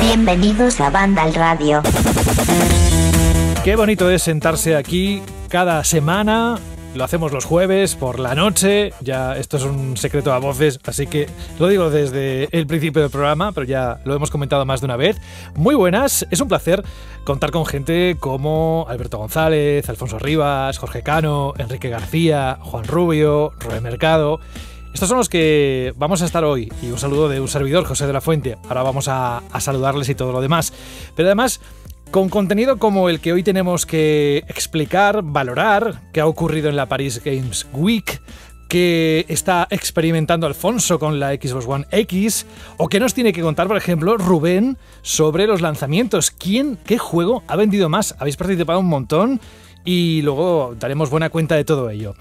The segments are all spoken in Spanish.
Bienvenidos a Banda al Radio. Qué bonito es sentarse aquí cada semana lo hacemos los jueves por la noche. Ya esto es un secreto a voces, así que lo digo desde el principio del programa, pero ya lo hemos comentado más de una vez. Muy buenas, es un placer contar con gente como Alberto González, Alfonso Rivas, Jorge Cano, Enrique García, Juan Rubio, Rubén Mercado. Estos son los que vamos a estar hoy y un saludo de un servidor, José de la Fuente. Ahora vamos a, a saludarles y todo lo demás. Pero además con contenido como el que hoy tenemos que explicar, valorar, que ha ocurrido en la Paris Games Week, que está experimentando Alfonso con la Xbox One X o que nos tiene que contar, por ejemplo, Rubén sobre los lanzamientos. ¿Quién, qué juego ha vendido más? Habéis participado un montón y luego daremos buena cuenta de todo ello.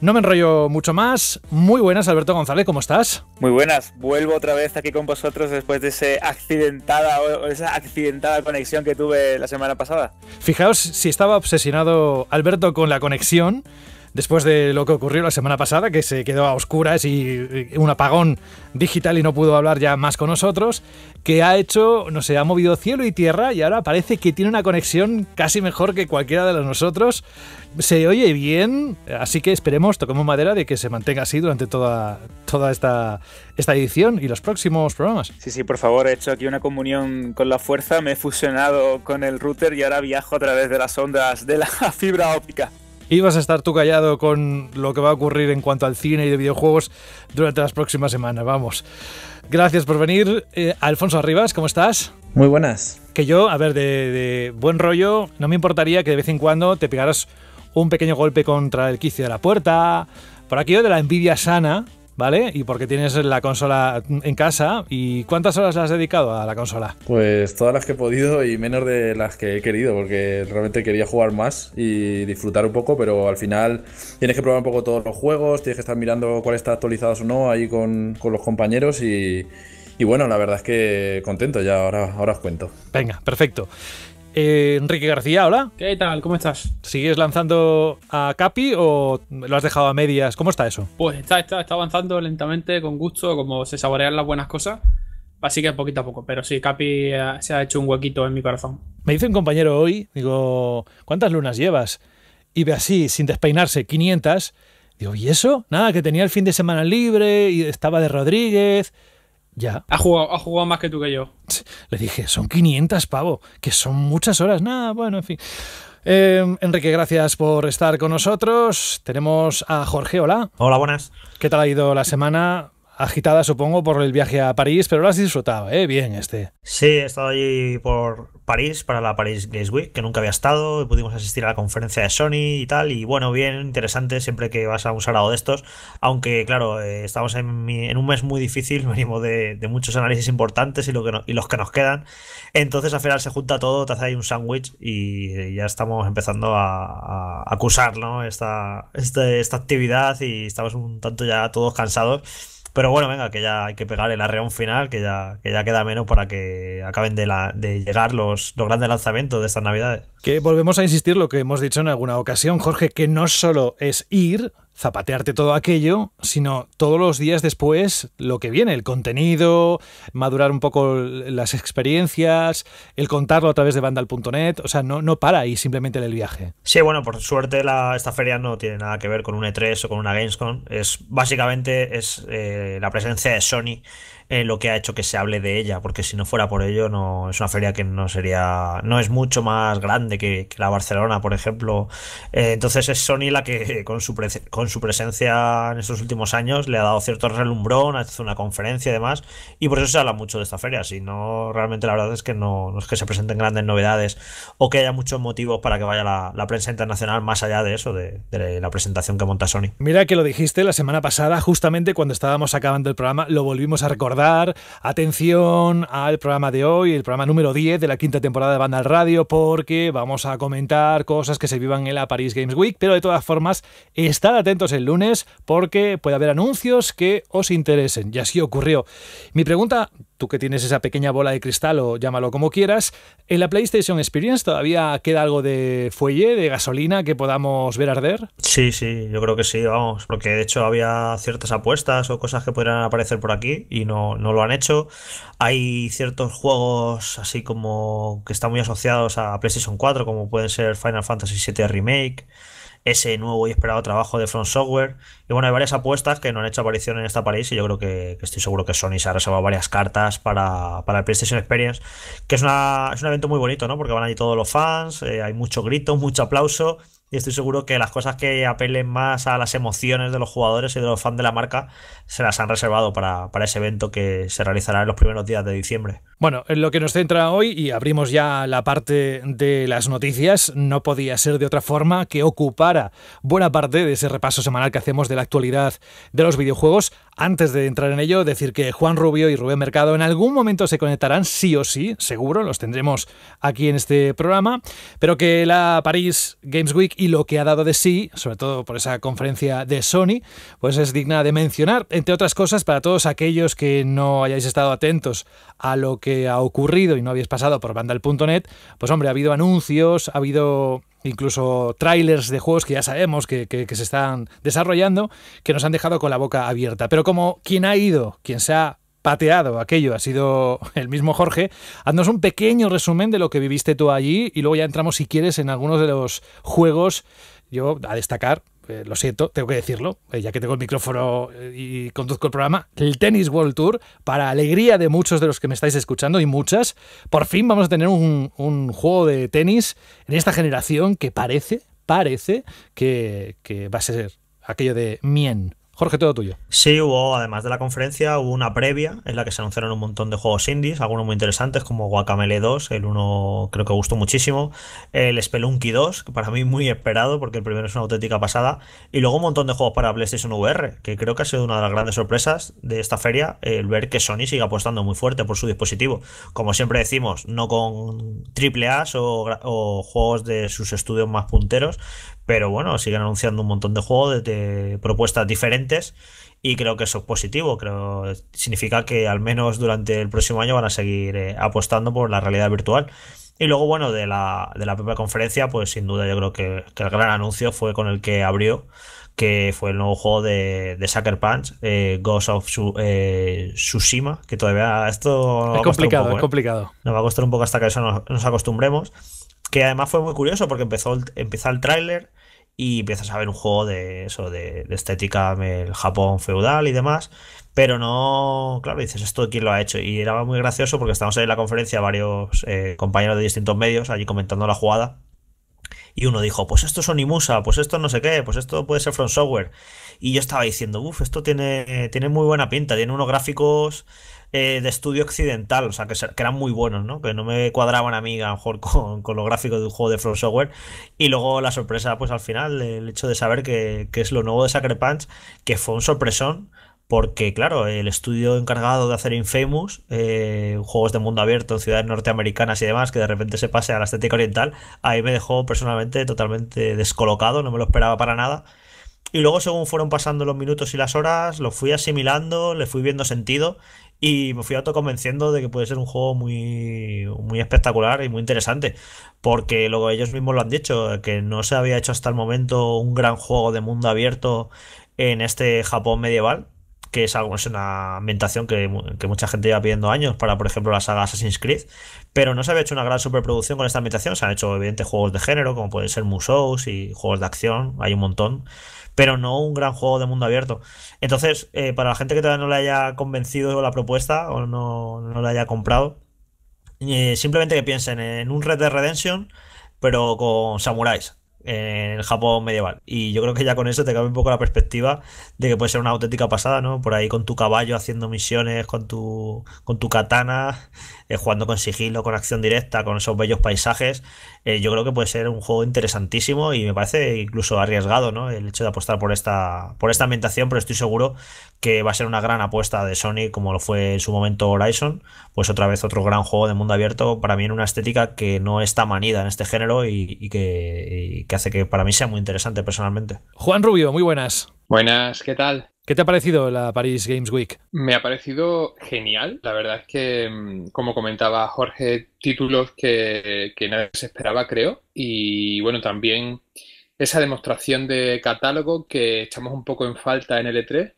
No me enrollo mucho más. Muy buenas, Alberto González, ¿cómo estás? Muy buenas, vuelvo otra vez aquí con vosotros después de ese accidentada esa accidentada conexión que tuve la semana pasada. Fijaos si estaba obsesionado Alberto con la conexión después de lo que ocurrió la semana pasada, que se quedó a oscuras y un apagón digital y no pudo hablar ya más con nosotros, que ha hecho, no sé, ha movido cielo y tierra y ahora parece que tiene una conexión casi mejor que cualquiera de los nosotros. Se oye bien, así que esperemos, toquemos madera de que se mantenga así durante toda, toda esta, esta edición y los próximos programas. Sí, sí, por favor, he hecho aquí una comunión con la fuerza, me he fusionado con el router y ahora viajo a través de las ondas de la fibra óptica vas a estar tú callado con lo que va a ocurrir en cuanto al cine y de videojuegos durante las próximas semanas. Vamos. Gracias por venir. Eh, Alfonso Arribas, ¿cómo estás? Muy buenas. Que yo, a ver, de, buen rollo, no me importaría que de vez en cuando te pegaras un pequeño golpe contra el quicio de la puerta, por aquello de la envidia sana ¿vale? Y porque tienes la consola en casa. ¿Y cuántas horas has dedicado a la consola? Pues todas las que he podido y menos de las que he querido, porque realmente quería jugar más y disfrutar un poco, pero al final tienes que probar un poco todos los juegos, tienes que estar mirando cuál está actualizado o no ahí con, los compañeros y, y bueno, la verdad es que contento, ya ahora, ahora os cuento. Venga, perfecto. Eh, Enrique García, hola. ¿Qué tal? ¿Cómo estás? ¿Sigues lanzando a Capi o lo has dejado a medias? ¿Cómo está eso? Pues está, está, está avanzando lentamente, con gusto, como se saborean las buenas cosas. Así que poquito a poco, pero sí, Capi eh, se ha hecho un huequito en mi corazón. Me dice un compañero hoy, digo, ¿cuántas lunas llevas? Y ve así, sin despeinarse, 500. Digo, ¿y eso? Nada, que tenía el fin de semana libre y estaba de Rodríguez. Ya. Ha jugado, ha jugado más que tú que yo. Le dije, son 500 pavo, que son muchas horas. Nada, bueno, en fin. Em, Enrique, gracias por estar con nosotros. Tenemos a Jorge, hola. Hola, buenas. ¿Qué tal ha ido la semana? agitada, supongo, por el viaje a París, pero lo has disfrutado, ¿eh? Bien, este. Sí, he estado allí por París para la Paris Games Week, que nunca había estado. Pudimos asistir a la conferencia de Sony y tal. Y bueno, bien, interesante siempre que vas a un salado de estos. Aunque, claro, eh, estamos en, un mes muy difícil, venimos de, muchos análisis importantes y, lo que los que nos quedan. Entonces, al final se junta todo, te hace ahí un sándwich y eh, ya estamos empezando a, acusar ¿no? esta, este, esta actividad y estamos un tanto ya todos cansados pero bueno, venga, que ya hay que pegar el arreón final, que ya, queda menos para que acaben de, la, llegar los, los grandes lanzamientos de estas navidades. Que volvemos a insistir lo que hemos dicho en alguna ocasión, Jorge, que no solo es ir, zapatearte todo aquello, sino todos los días después lo que viene, el contenido, madurar un poco las experiencias, el contarlo a través de Vandal.net o sea, no, no para ahí simplemente el viaje. Sí, bueno, por suerte esta feria no tiene nada que ver con un E3 o con una Gamescom, es básicamente es eh, la presencia de Sony eh, lo que ha hecho que se hable de ella, porque si no fuera por ello, no es una feria que no sería, no es mucho más grande que, la Barcelona, por ejemplo. Eh, entonces es Sony la que con su, con su presencia en estos últimos años le ha dado cierto relumbrón, ha hecho una conferencia y demás, y por eso se habla mucho de esta feria. Si no, realmente la verdad es que no, no es que se presenten grandes novedades o que haya muchos motivos para que vaya la, prensa internacional más allá de eso, de, de la presentación que monta Sony. Mira que lo dijiste la semana pasada, justamente cuando estábamos acabando el programa, lo volvimos a recordar dar atención al programa de hoy, el programa número 10 de la quinta temporada de Banda al Radio, porque vamos a comentar cosas que se vivan en la Paris Games Week, pero de todas formas, estad atentos el lunes porque puede haber anuncios que os interesen. Y así ocurrió. Mi pregunta tú que tienes esa pequeña bola de cristal o llámalo como quieras, en la PlayStation Experience todavía queda algo de fuelle, de gasolina que podamos ver arder. Sí, sí, yo creo que sí, vamos, porque de hecho había ciertas apuestas o cosas que podrían aparecer por aquí y no, no lo han hecho. Hay ciertos juegos así como que están muy asociados a PlayStation 4, como pueden ser Final Fantasy VII Remake ese nuevo y esperado trabajo de Front Software. Y bueno, hay varias apuestas que no han hecho aparición en esta París y yo creo que, estoy seguro que Sony se ha reservado varias cartas para, el PlayStation Experience, que es, un evento muy bonito, ¿no? Porque van allí todos los fans, eh, hay mucho grito, mucho aplauso y estoy seguro que las cosas que apelen más a las emociones de los jugadores y de los fans de la marca se las han reservado para, ese evento que se realizará en los primeros días de diciembre. Bueno, en lo que nos centra hoy, y abrimos ya la parte de las noticias, no podía ser de otra forma que ocupara buena parte de ese repaso semanal que hacemos de la actualidad de los videojuegos. Antes de entrar en ello, decir que Juan Rubio y Rubén Mercado en algún momento se conectarán, sí o sí, seguro, los tendremos aquí en este programa, pero que la Paris Games Week y lo que ha dado de sí, sobre todo por esa conferencia de Sony, pues es digna de mencionar entre otras cosas, para todos aquellos que no hayáis estado atentos a lo que ha ocurrido y no habéis pasado por vandal.net, pues hombre, ha habido anuncios, ha habido incluso trailers de juegos que ya sabemos que, se están desarrollando, que nos han dejado con la boca abierta. Pero como quien ha ido, quien se ha pateado aquello ha sido el mismo Jorge. Haznos un pequeño resumen de lo que viviste tú allí y luego ya entramos, si quieres, en algunos de los juegos, yo a destacar, eh, lo siento, tengo que decirlo, eh, ya que tengo el micrófono eh, y conduzco el programa, el tenis World Tour, para alegría de muchos de los que me estáis escuchando y muchas, por fin vamos a tener un, juego de tenis en esta generación que parece, parece que, que va a ser aquello de Mien. Jorge, todo tuyo. Sí, hubo, además de la conferencia, hubo una previa en la que se anunciaron un montón de juegos indies, algunos muy interesantes como Guacamele 2, el uno creo que gustó muchísimo, el Spelunky 2, que para mí muy esperado porque el primero es una auténtica pasada, y luego un montón de juegos para PlayStation VR, que creo que ha sido una de las grandes sorpresas de esta feria, el ver que Sony sigue apostando muy fuerte por su dispositivo. Como siempre decimos, no con triple A's o juegos de sus estudios más punteros, pero bueno, siguen anunciando un montón de juegos, de, propuestas diferentes y creo que eso es positivo. Creo significa que al menos durante el próximo año van a seguir eh, apostando por la realidad virtual. Y luego, bueno, de la, de la propia conferencia, pues sin duda yo creo que, el gran anuncio fue con el que abrió, que fue el nuevo juego de, de Sucker Punch, eh, Ghost of eh, Tsushima, que todavía esto... es complicado, es complicado. Nos va a costar un poco hasta que eso nos, nos acostumbremos que además fue muy curioso porque empezó el, empieza el tráiler y empiezas a ver un juego de eso, de, estética del Japón feudal y demás, pero no, claro, dices, ¿esto quién lo ha hecho? Y era muy gracioso porque estábamos en la conferencia varios eh, compañeros de distintos medios allí comentando la jugada y uno dijo, pues esto es Onimusa, pues esto no sé qué, pues esto puede ser From Software. Y yo estaba diciendo, uff, esto tiene, tiene muy buena pinta, tiene unos gráficos eh, de estudio occidental, o sea, que, que, eran muy buenos, ¿no? Que no me cuadraban a mí a lo mejor con, con los gráficos de un juego de From Software. Y luego la sorpresa, pues al final, el hecho de saber que, es lo nuevo de Sacred Punch, que fue un sorpresón porque claro, el estudio encargado de hacer Infamous, eh, juegos de mundo abierto ciudades norteamericanas y demás, que de repente se pase a la estética oriental, ahí me dejó personalmente totalmente descolocado, no me lo esperaba para nada. Y luego según fueron pasando los minutos y las horas, lo fui asimilando, le fui viendo sentido y me fui autoconvenciendo de que puede ser un juego muy, muy espectacular y muy interesante, porque luego ellos mismos lo han dicho, que no se había hecho hasta el momento un gran juego de mundo abierto en este Japón medieval, que es algo, es una ambientación que, mucha gente lleva pidiendo años para, por ejemplo, la saga Assassin's Creed, pero no se había hecho una gran superproducción con esta ambientación, se han hecho evidentemente juegos de género, como pueden ser museos y juegos de acción, hay un montón pero no un gran juego de mundo abierto. Entonces, eh, para la gente que todavía no le haya convencido la propuesta o no, la haya comprado, eh, simplemente que piensen en un Red Dead Redemption, pero con samuráis en el Japón medieval. Y yo creo que ya con eso te cabe un poco la perspectiva de que puede ser una auténtica pasada, ¿no? Por ahí con tu caballo haciendo misiones, con tu, con tu katana, eh, jugando con sigilo, con acción directa, con esos bellos paisajes, eh, yo creo que puede ser un juego interesantísimo y me parece incluso arriesgado, ¿no? El hecho de apostar por esta, por esta ambientación, pero estoy seguro que va a ser una gran apuesta de Sony, como lo fue en su momento Horizon, pues otra vez otro gran juego de mundo abierto, para mí en una estética que no está manida en este género y, que, y que hace que para mí sea muy interesante personalmente. Juan Rubio, muy buenas. Buenas, ¿qué tal? ¿Qué te ha parecido la Paris Games Week? Me ha parecido genial. La verdad es que, mm, como comentaba Jorge, títulos que, nadie se esperaba, creo. Y bueno, también esa demostración de catálogo que echamos un poco en falta en el E3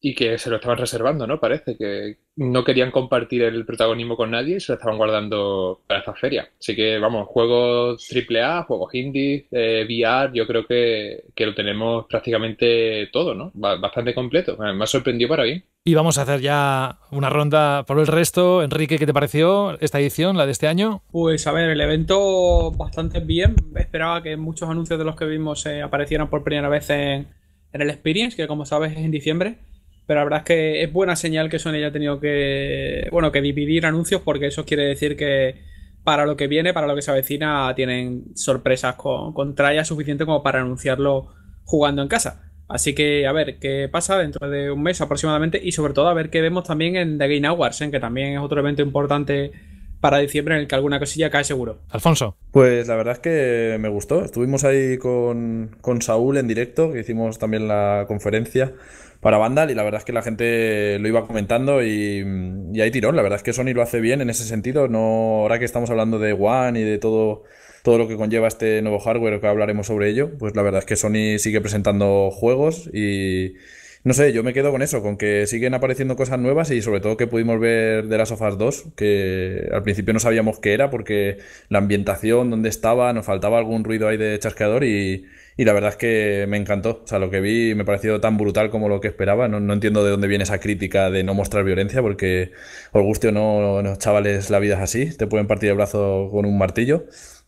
y que se lo estaban reservando, ¿no? Parece que, no querían compartir el protagonismo con nadie y se lo estaban guardando para esta feria. Así que, vamos, juegos AAA, juegos indie, eh, VR, yo creo que, lo tenemos prácticamente todo, ¿no? Bastante completo. Eh, me ha sorprendido para mí. Y vamos a hacer ya una ronda por el resto. Enrique, ¿qué te pareció esta edición, la de este año? Pues a ver, el evento bastante bien. Esperaba que muchos anuncios de los que vimos eh, aparecieran por primera vez en, en el Experience, que como sabes es en diciembre. Pero la verdad es que es buena señal que Sony haya tenido que, bueno, que dividir anuncios porque eso quiere decir que para lo que viene, para lo que se avecina, tienen sorpresas con, con suficiente como para anunciarlo jugando en casa. Así que a ver qué pasa dentro de un mes aproximadamente y sobre todo a ver qué vemos también en The Game Awards, ¿eh? que también es otro evento importante para diciembre en el que alguna cosilla cae seguro. Alfonso. Pues la verdad es que me gustó. Estuvimos ahí con, con Saúl en directo, que hicimos también la conferencia para Vandal y la verdad es que la gente lo iba comentando y, hay tirón. La verdad es que Sony lo hace bien en ese sentido. No, ahora que estamos hablando de One y de todo, todo lo que conlleva este nuevo hardware, que hablaremos sobre ello, pues la verdad es que Sony sigue presentando juegos y no sé, yo me quedo con eso, con que siguen apareciendo cosas nuevas y sobre todo que pudimos ver de las Us 2, que al principio no sabíamos qué era porque la ambientación, donde estaba, nos faltaba algún ruido ahí de chasqueador y y la verdad es que me encantó. O sea, lo que vi me pareció tan brutal como lo que esperaba. No, no entiendo de dónde viene esa crítica de no mostrar violencia, porque, por guste no, chavales, la vida es así. Te pueden partir el brazo con un martillo.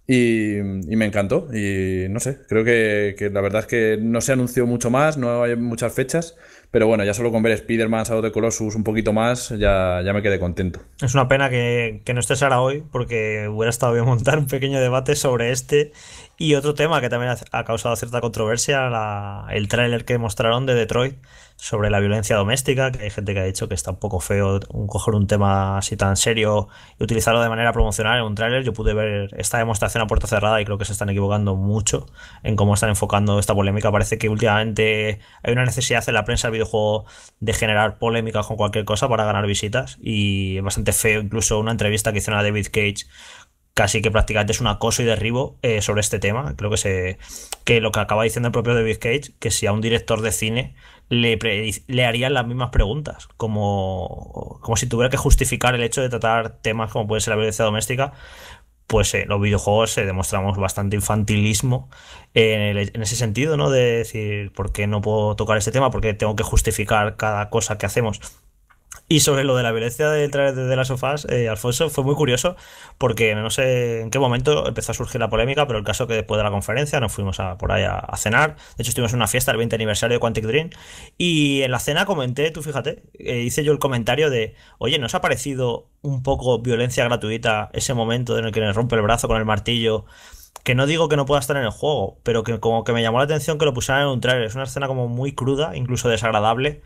Y, y, me encantó. Y no sé, creo que, que, la verdad es que no se anunció mucho más, no hay muchas fechas. Pero bueno, ya solo con ver Spider-Man, Shadow de Colossus un poquito más, ya, ya me quedé contento. Es una pena que, que no estés ahora hoy, porque hubiera estado bien montar un pequeño debate sobre este y otro tema que también ha causado cierta controversia, la, el tráiler que mostraron de Detroit sobre la violencia doméstica, que hay gente que ha dicho que está un poco feo un, coger un tema así tan serio y utilizarlo de manera promocional en un tráiler. Yo pude ver esta demostración a puerta cerrada y creo que se están equivocando mucho en cómo están enfocando esta polémica. Parece que últimamente hay una necesidad en la prensa del videojuego de generar polémicas con cualquier cosa para ganar visitas y es bastante feo incluso una entrevista que hicieron a David Cage casi que prácticamente es un acoso y derribo eh, sobre este tema. Creo que se que lo que acaba diciendo el propio David Cage, que si a un director de cine le, le harían las mismas preguntas, como, como si tuviera que justificar el hecho de tratar temas como puede ser la violencia doméstica, pues en eh, los videojuegos eh, demostramos bastante infantilismo en, en, ese sentido, ¿no? De decir, ¿por qué no puedo tocar este tema? ¿Por qué tengo que justificar cada cosa que hacemos? Y sobre lo de la violencia de, de, las sofás, eh, Alfonso, fue muy curioso porque no sé en qué momento empezó a surgir la polémica, pero el caso que después de la conferencia nos fuimos por ahí a, cenar. De hecho, estuvimos en una fiesta, el 20 aniversario de Quantic Dream. Y en la cena comenté, tú fíjate, eh, hice yo el comentario de, oye, ¿nos ha parecido un poco violencia gratuita ese momento en el que le rompe el brazo con el martillo? que no digo que no pueda estar en el juego, pero que como que me llamó la atención que lo pusieran en un trailer. Es una escena como muy cruda, incluso desagradable,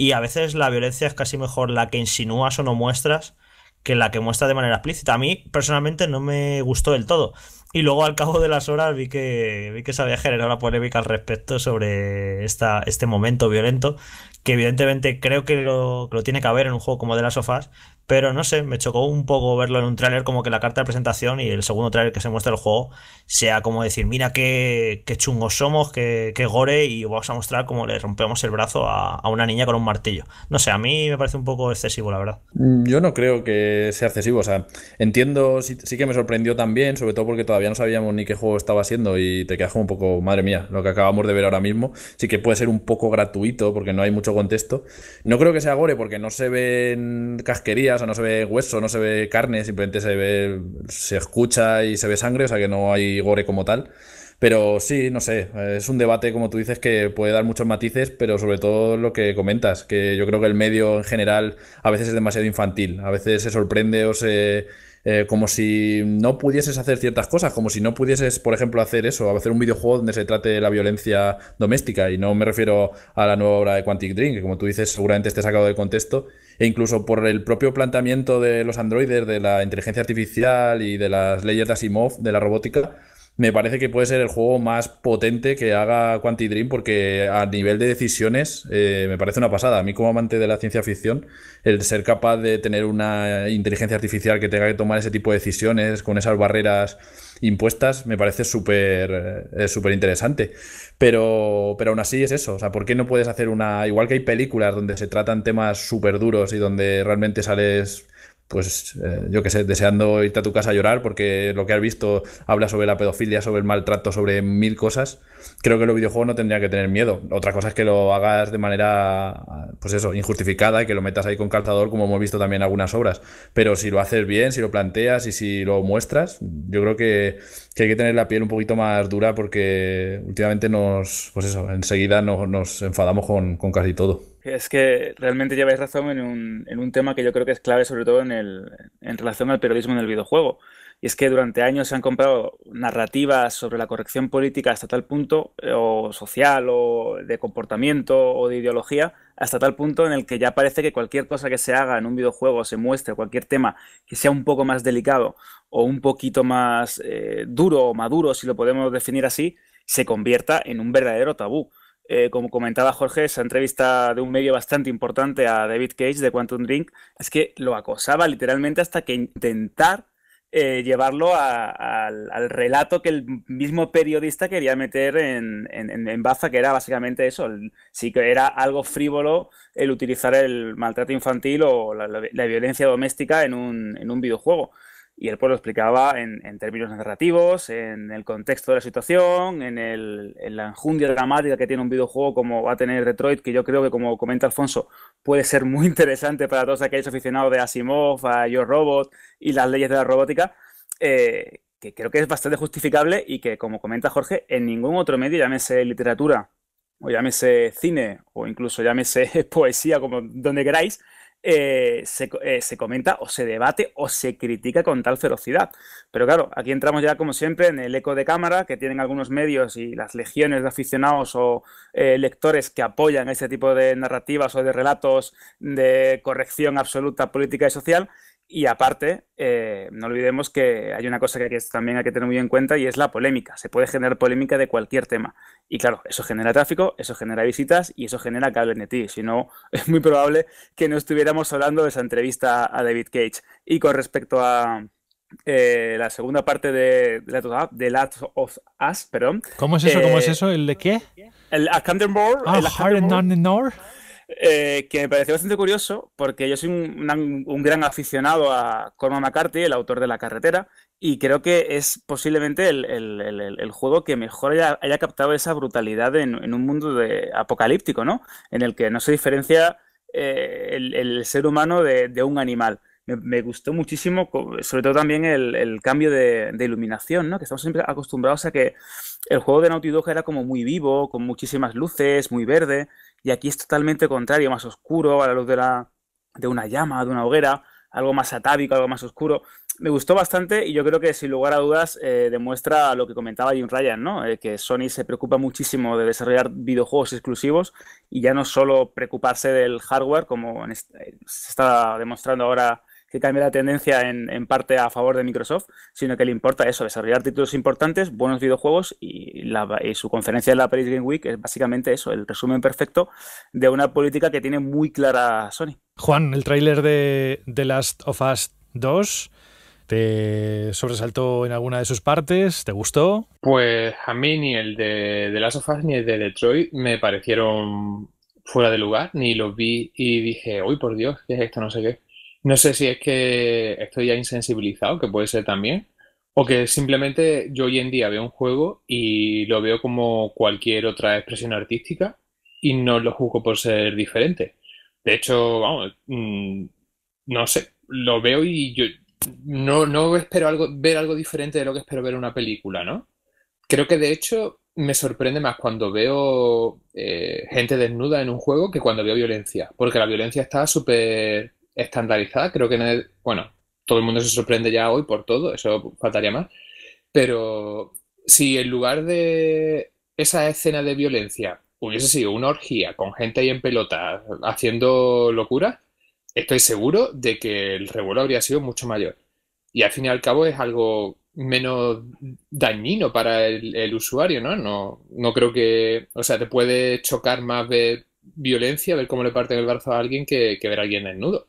y a veces la violencia es casi mejor la que insinúas o no muestras que la que muestra de manera explícita. A mí personalmente no me gustó del todo. Y luego al cabo de las horas vi que, vi que se había generado la polémica al respecto sobre esta, este momento violento, que evidentemente creo que lo, que lo tiene que haber en un juego como de las sofás, pero no sé, me chocó un poco verlo en un tráiler como que la carta de presentación y el segundo tráiler que se muestra el juego sea como decir, mira qué, chungos somos, qué, gore y vamos a mostrar cómo le rompemos el brazo a, una niña con un martillo. No sé, a mí me parece un poco excesivo, la verdad. Mm, yo no creo que sea excesivo, o sea, entiendo, sí, sí que me sorprendió también, sobre todo porque todavía no sabíamos ni qué juego estaba haciendo y te quedas como un poco, madre mía, lo que acabamos de ver ahora mismo. Sí que puede ser un poco gratuito porque no hay mucho contexto. No creo que sea gore porque no se ven casquerías o no se ve hueso, no se ve carne, simplemente se ve, se escucha y se ve sangre, o sea que no hay gore como tal. Pero sí, no sé, es un debate, como tú dices, que puede dar muchos matices, pero sobre todo lo que comentas, que yo creo que el medio en general a veces es demasiado infantil, a veces se sorprende o se... Eh, como si no pudieses hacer ciertas cosas, como si no pudieses, por ejemplo, hacer eso, hacer un videojuego donde se trate la violencia doméstica, y no me refiero a la nueva obra de Quantic Dream, que como tú dices, seguramente esté sacado de contexto, e incluso por el propio planteamiento de los androides, de la inteligencia artificial y de las leyes de Asimov, de la robótica, me parece que puede ser el juego más potente que haga Quantidream Dream porque a nivel de decisiones eh, me parece una pasada. A mí como amante de la ciencia ficción, el ser capaz de tener una inteligencia artificial que tenga que tomar ese tipo de decisiones con esas barreras impuestas me parece súper eh, súper interesante. Pero, pero aún así es eso. O sea, ¿por qué no puedes hacer una... Igual que hay películas donde se tratan temas súper duros y donde realmente sales pues eh, yo que sé, deseando irte a tu casa a llorar porque lo que has visto habla sobre la pedofilia, sobre el maltrato, sobre mil cosas. Creo que los videojuegos no tendrían que tener miedo. Otra cosa es que lo hagas de manera, pues eso, injustificada y que lo metas ahí con calzador, como hemos visto también en algunas obras. Pero si lo haces bien, si lo planteas y si lo muestras, yo creo que, hay que tener la piel un poquito más dura porque últimamente nos, pues eso, enseguida nos, enfadamos con casi todo. Es que realmente lleváis razón en un, en un tema que yo creo que es clave, sobre todo en, el, en relación al periodismo en el videojuego. Y es que durante años se han comprado narrativas sobre la corrección política hasta tal punto, eh, o social, o de comportamiento, o de ideología, hasta tal punto en el que ya parece que cualquier cosa que se haga en un videojuego, se muestre, cualquier tema que sea un poco más delicado o un poquito más eh, duro o maduro, si lo podemos definir así, se convierta en un verdadero tabú. Eh, como comentaba Jorge, esa entrevista de un medio bastante importante a David Cage de Quantum Drink, es que lo acosaba literalmente hasta que intentar eh, llevarlo al, relato que el mismo periodista quería meter en, en, en Baza, que era básicamente eso, si sí que era algo frívolo el utilizar el maltrato infantil o la, violencia doméstica en un videojuego. Y él pues lo explicaba en, términos narrativos, en el contexto de la situación, en, la enjundia dramática que tiene un videojuego como va a tener Detroit, que yo creo que como comenta Alfonso, puede ser muy interesante para todos aquellos aficionados de Asimov, a Yo Robot y las leyes de la robótica, eh, que creo que es bastante justificable y que como comenta Jorge, en ningún otro medio, llámese literatura o llámese cine o incluso llámese poesía, como donde queráis, eh, eh, se, comenta o se debate o se critica con tal ferocidad. Pero claro, aquí entramos ya como siempre en el eco de cámara que tienen algunos medios y las legiones de aficionados o eh, lectores que apoyan este tipo de narrativas o de relatos de corrección absoluta política y social y aparte, eh, no olvidemos que hay una cosa que, también hay que tener muy en cuenta y es la polémica. Se puede generar polémica de cualquier tema. Y claro, eso genera tráfico, eso genera visitas y eso genera cable hablen Si no, es muy probable que no estuviéramos hablando de esa entrevista a David Cage. Y con respecto a eh, la segunda parte de, de, la, Last of Us, perdón. ¿Cómo es eso? ¿Cómo es eh, eso? ¿El de qué? El Accounting Board. Ah, el eh, que me pareció bastante curioso porque yo soy un, gran aficionado a Cormac McCarthy, el autor de La Carretera, y creo que es posiblemente el, juego que mejor haya, captado esa brutalidad en, un mundo apocalíptico, ¿no? En el que no se diferencia eh, el, ser humano de, un animal. Me, gustó muchísimo, sobre todo también el, cambio de, iluminación, ¿no? Que estamos siempre acostumbrados a que el juego de Naughty Dog era como muy vivo, con muchísimas luces, muy verde, y aquí es totalmente contrario, más oscuro, a la luz de, la, de una llama, de una hoguera, algo más atávico, algo más oscuro. Me gustó bastante y yo creo que sin lugar a dudas eh, demuestra lo que comentaba Jim Ryan, ¿no? Eh, que Sony se preocupa muchísimo de desarrollar videojuegos exclusivos y ya no solo preocuparse del hardware, como eh, se está demostrando ahora que cambie la tendencia en, parte a favor de Microsoft, sino que le importa eso, desarrollar títulos importantes, buenos videojuegos y, su conferencia de la Paris Game Week es básicamente eso, el resumen perfecto de una política que tiene muy clara Sony. Juan, el tráiler de The Last of Us 2 ¿Te sobresaltó en alguna de sus partes? ¿Te gustó? Pues a mí ni el de, The Last of Us ni el de Detroit me parecieron fuera de lugar, ni los vi y dije, uy, por Dios, ¿qué es esto? No sé qué. No sé si es que estoy ya insensibilizado, que puede ser también, o que simplemente yo hoy en día veo un juego y lo veo como cualquier otra expresión artística y no lo juzgo por ser diferente. De hecho, vamos, mm, no sé, lo veo y yo no, no espero algo, ver algo diferente de lo que espero ver en una película, ¿no? Creo que de hecho me sorprende más cuando veo eh, gente desnuda en un juego que cuando veo violencia, porque la violencia está súper estandarizada. Creo que, bueno, todo el mundo se sorprende ya hoy por todo, eso faltaría más. Pero si en lugar de esa escena de violencia hubiese sido una orgía con gente ahí en pelota haciendo locura, estoy seguro de que el revuelo habría sido mucho mayor. Y al fin y al cabo es algo menos dañino para el, usuario, ¿no? ¿no? No creo que, o sea, te puede chocar más ver violencia, ver cómo le parten el brazo a alguien que, que ver a alguien desnudo.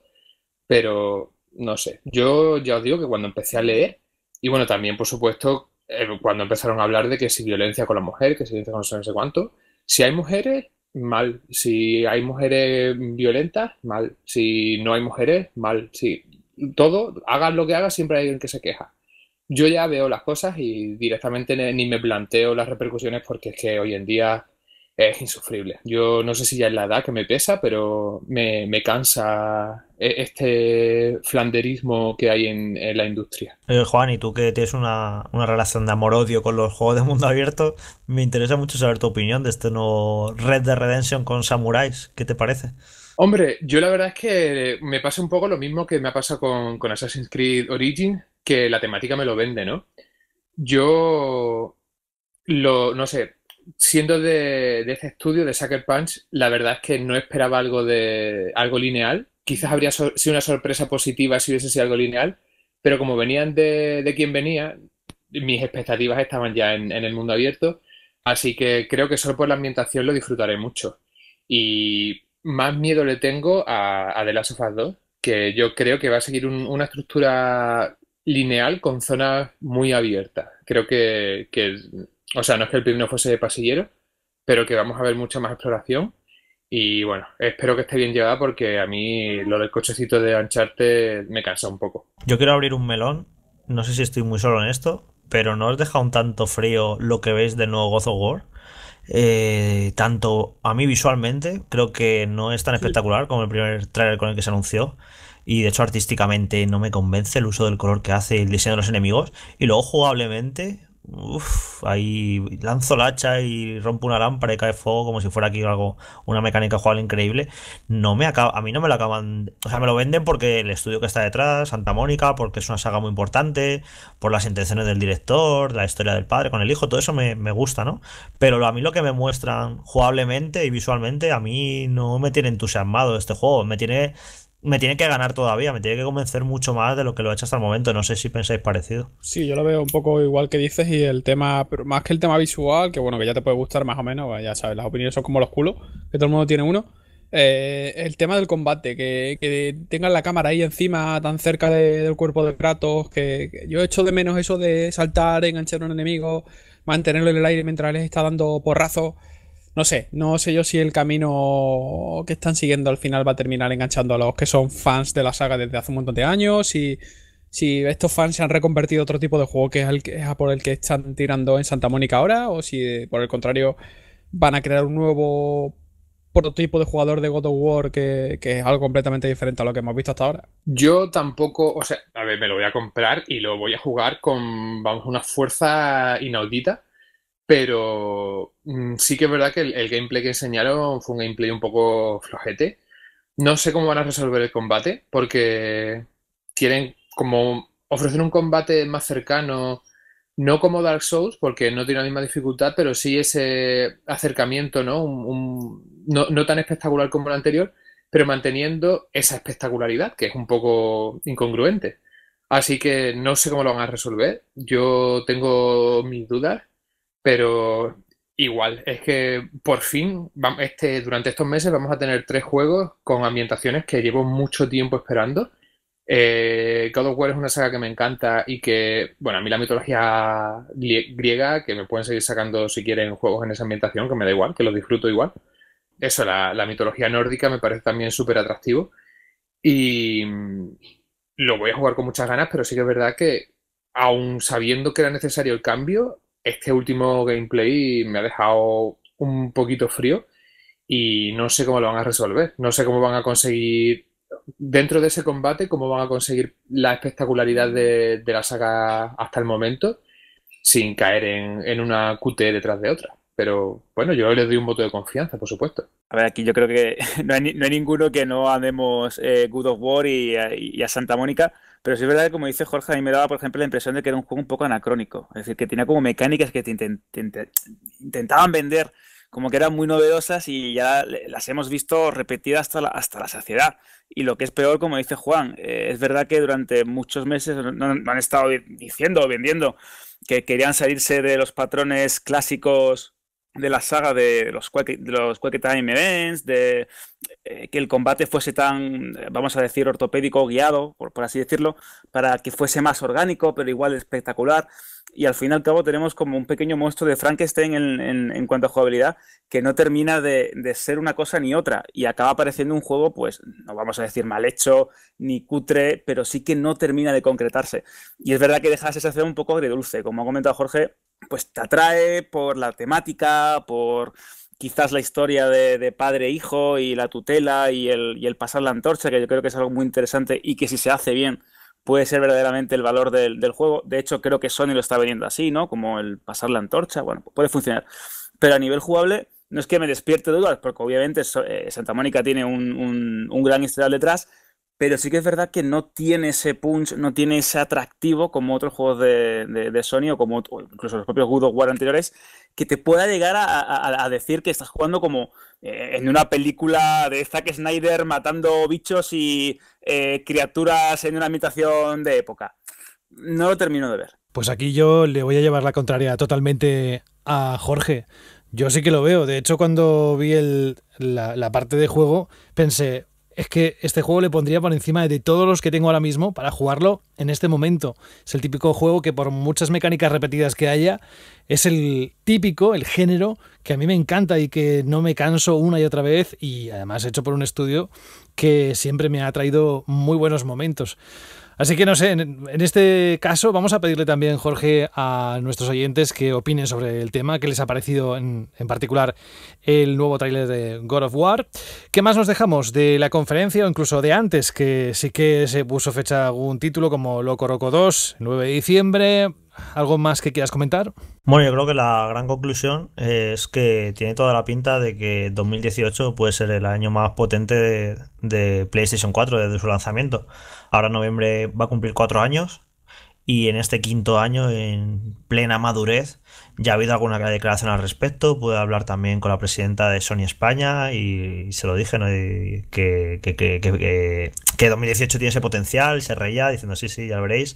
Pero no sé, yo ya os digo que cuando empecé a leer, y bueno, también por supuesto, eh, cuando empezaron a hablar de que si violencia con la mujer, que si violencia con no sé cuánto, si hay mujeres, mal. Si hay mujeres violentas, mal. Si no hay mujeres, mal. Si todo, hagas lo que hagas, siempre hay alguien que se queja. Yo ya veo las cosas y directamente ni me planteo las repercusiones porque es que hoy en día es insufrible. Yo no sé si ya es la edad que me pesa, pero me, cansa e, este flanderismo que hay en, la industria. Eh, Juan, y tú que tienes una, relación de amor-odio con los juegos de mundo abierto, me interesa mucho saber tu opinión de este nuevo Red de Redemption con samuráis. ¿Qué te parece? Hombre, yo la verdad es que me pasa un poco lo mismo que me ha pasado con, con Assassin's Creed Origin, que la temática me lo vende, ¿no? Yo lo, no sé, siendo de, este estudio, de Sucker Punch, la verdad es que no esperaba algo, de, algo lineal. Quizás habría sido una sorpresa positiva si hubiese sido algo lineal, pero como venían de, quien venía, mis expectativas estaban ya en, el mundo abierto. Así que creo que solo por la ambientación lo disfrutaré mucho. Y más miedo le tengo a, a The Last of Us 2, que yo creo que va a seguir una estructura lineal con zonas muy abiertas. Creo que, o sea, no es que el no fuese de pasillero, pero que vamos a ver mucha más exploración. Y bueno, espero que esté bien llevada porque a mí lo del cochecito de ancharte me cansa un poco. Yo quiero abrir un melón, no sé si estoy muy solo en esto, pero ¿no os deja un tanto frío lo que veis de nuevo God of War? tanto a mí visualmente, creo que no es tan espectacular como el primer trailer con el que se anunció. Y de hecho, artísticamente no me convence el uso del color que hace el diseño de los enemigos. Y luego, jugablemente, Uf, ahí lanzo la hacha y rompo una lámpara y cae fuego como si fuera aquí algo, una mecánica jugable increíble. No me acaba, a mí no me lo acaban, o sea, me lo venden porque el estudio que está detrás, Santa Mónica, porque es una saga muy importante, por las intenciones del director, la historia del padre con el hijo, todo eso me, me gusta, ¿no? Pero a mí lo que me muestran jugablemente y visualmente, a mí no me tiene entusiasmado este juego, me tiene me tiene que ganar todavía, me tiene que convencer mucho más de lo que lo he hecho hasta el momento. No sé si pensáis parecido. Sí, yo lo veo un poco igual que dices y el tema, pero más que el tema visual, que bueno, que ya te puede gustar más o menos, pues ya sabes, las opiniones son como los culos, que todo el mundo tiene uno. Eh, el tema del combate, que, que, tengan la cámara ahí encima, tan cerca del cuerpo de Kratos, que, que, yo echo de menos eso de saltar, enganchar a un enemigo, mantenerlo en el aire mientras les está dando porrazos no sé, no sé yo si el camino que están siguiendo al final va a terminar enganchando a los que son fans de la saga desde hace un montón de años, si, estos fans se han reconvertido a otro tipo de juego que es, el, que por el que están tirando en Santa Mónica ahora, o si eh, por el contrario van a crear un nuevo prototipo de jugador de God of War que, que, es algo completamente diferente a lo que hemos visto hasta ahora. Yo tampoco, o sea, a ver, me lo voy a comprar y lo voy a jugar con, vamos, una fuerza inaudita pero mm, sí que es verdad que el, gameplay que enseñaron fue un gameplay un poco flojete. No sé cómo van a resolver el combate, porque quieren como ofrecer un combate más cercano, no como Dark Souls, porque no tiene la misma dificultad, pero sí ese acercamiento, no, no tan espectacular como el anterior, pero manteniendo esa espectacularidad, que es un poco incongruente. Así que no sé cómo lo van a resolver. Yo tengo mis dudas pero igual, es que por fin, este, durante estos meses vamos a tener tres juegos con ambientaciones que llevo mucho tiempo esperando. Eh, God of War es una saga que me encanta y que, bueno, a mí la mitología griega, que me pueden seguir sacando si quieren juegos en esa ambientación, que me da igual, que los disfruto igual. Eso, la, la mitología nórdica me parece también súper atractivo y mm, lo voy a jugar con muchas ganas, pero sí que es verdad que, aun sabiendo que era necesario el cambio, este último gameplay me ha dejado un poquito frío y no sé cómo lo van a resolver. No sé cómo van a conseguir, dentro de ese combate, cómo van a conseguir la espectacularidad de, la saga hasta el momento sin caer en, una QT detrás de otra. Pero bueno, yo les doy un voto de confianza, por supuesto. A ver, aquí yo creo que no hay, ninguno que no amemos eh, Good of War y a Santa Mónica. Pero sí es verdad que, como dice Jorge, a mí me daba, por ejemplo, la impresión de que era un juego un poco anacrónico. Es decir, que tenía como mecánicas que te intentaban vender como que eran muy novedosas y ya las hemos visto repetidas hasta la, hasta la saciedad. Y lo que es peor, como dice Juan, eh, es verdad que durante muchos meses no han estado diciendo o vendiendo que querían salirse de los patrones clásicos de la saga de los de los Time Events, de eh, que el combate fuese tan, eh, vamos a decir, ortopédico, guiado, por, así decirlo, para que fuese más orgánico, pero igual espectacular. Y al fin y al cabo tenemos como un pequeño monstruo de Frankenstein en, cuanto a jugabilidad, que no termina de, ser una cosa ni otra, y acaba apareciendo un juego, pues, no vamos a decir mal hecho, ni cutre, pero sí que no termina de concretarse. Y es verdad que deja la sensación un poco de dulce, como ha comentado Jorge, pues te atrae por la temática, por quizás la historia de, padre e hijo y la tutela y el, pasar la antorcha, que yo creo que es algo muy interesante y que si se hace bien puede ser verdaderamente el valor del, juego. De hecho, creo que Sony lo está vendiendo así, ¿no? Como el pasar la antorcha, bueno, puede funcionar. Pero a nivel jugable, no es que me despierte dudas, porque obviamente eh, Santa Mónica tiene un, un gran historial detrás, pero sí que es verdad que no tiene ese punch, no tiene ese atractivo como otros juegos de, Sony o como incluso los propios Good of War anteriores, que te pueda llegar a, decir que estás jugando como eh, en una película de Zack Snyder matando bichos y eh, criaturas en una habitación de época. No lo termino de ver. Pues aquí yo le voy a llevar la contraria totalmente a Jorge. Yo sí que lo veo. De hecho, cuando vi la parte de juego, pensé, es que este juego le pondría por encima de todos los que tengo ahora mismo para jugarlo en este momento. Es el típico juego que por muchas mecánicas repetidas que haya, es el típico, el género que a mí me encanta y que no me canso una y otra vez y además hecho por un estudio que siempre me ha traído muy buenos momentos. Así que no sé, en, este caso vamos a pedirle también, Jorge, a nuestros oyentes que opinen sobre el tema, que les ha parecido en, en particular el nuevo tráiler de God of War. ¿Qué más nos dejamos de la conferencia o incluso de antes, que sí que se puso fecha algún título como Loco Roco 2, 9 de diciembre? ¿Algo más que quieras comentar? Bueno, yo creo que la gran conclusión es que tiene toda la pinta de que 2018 puede ser el año más potente de, PlayStation 4 desde su lanzamiento. Ahora noviembre va a cumplir cuatro años y en este quinto año, en plena madurez, ya ha habido alguna declaración al respecto. Pude hablar también con la presidenta de Sony España y se lo dije, que, que, 2018 tiene ese potencial, se reía diciendo, sí, sí, ya lo veréis.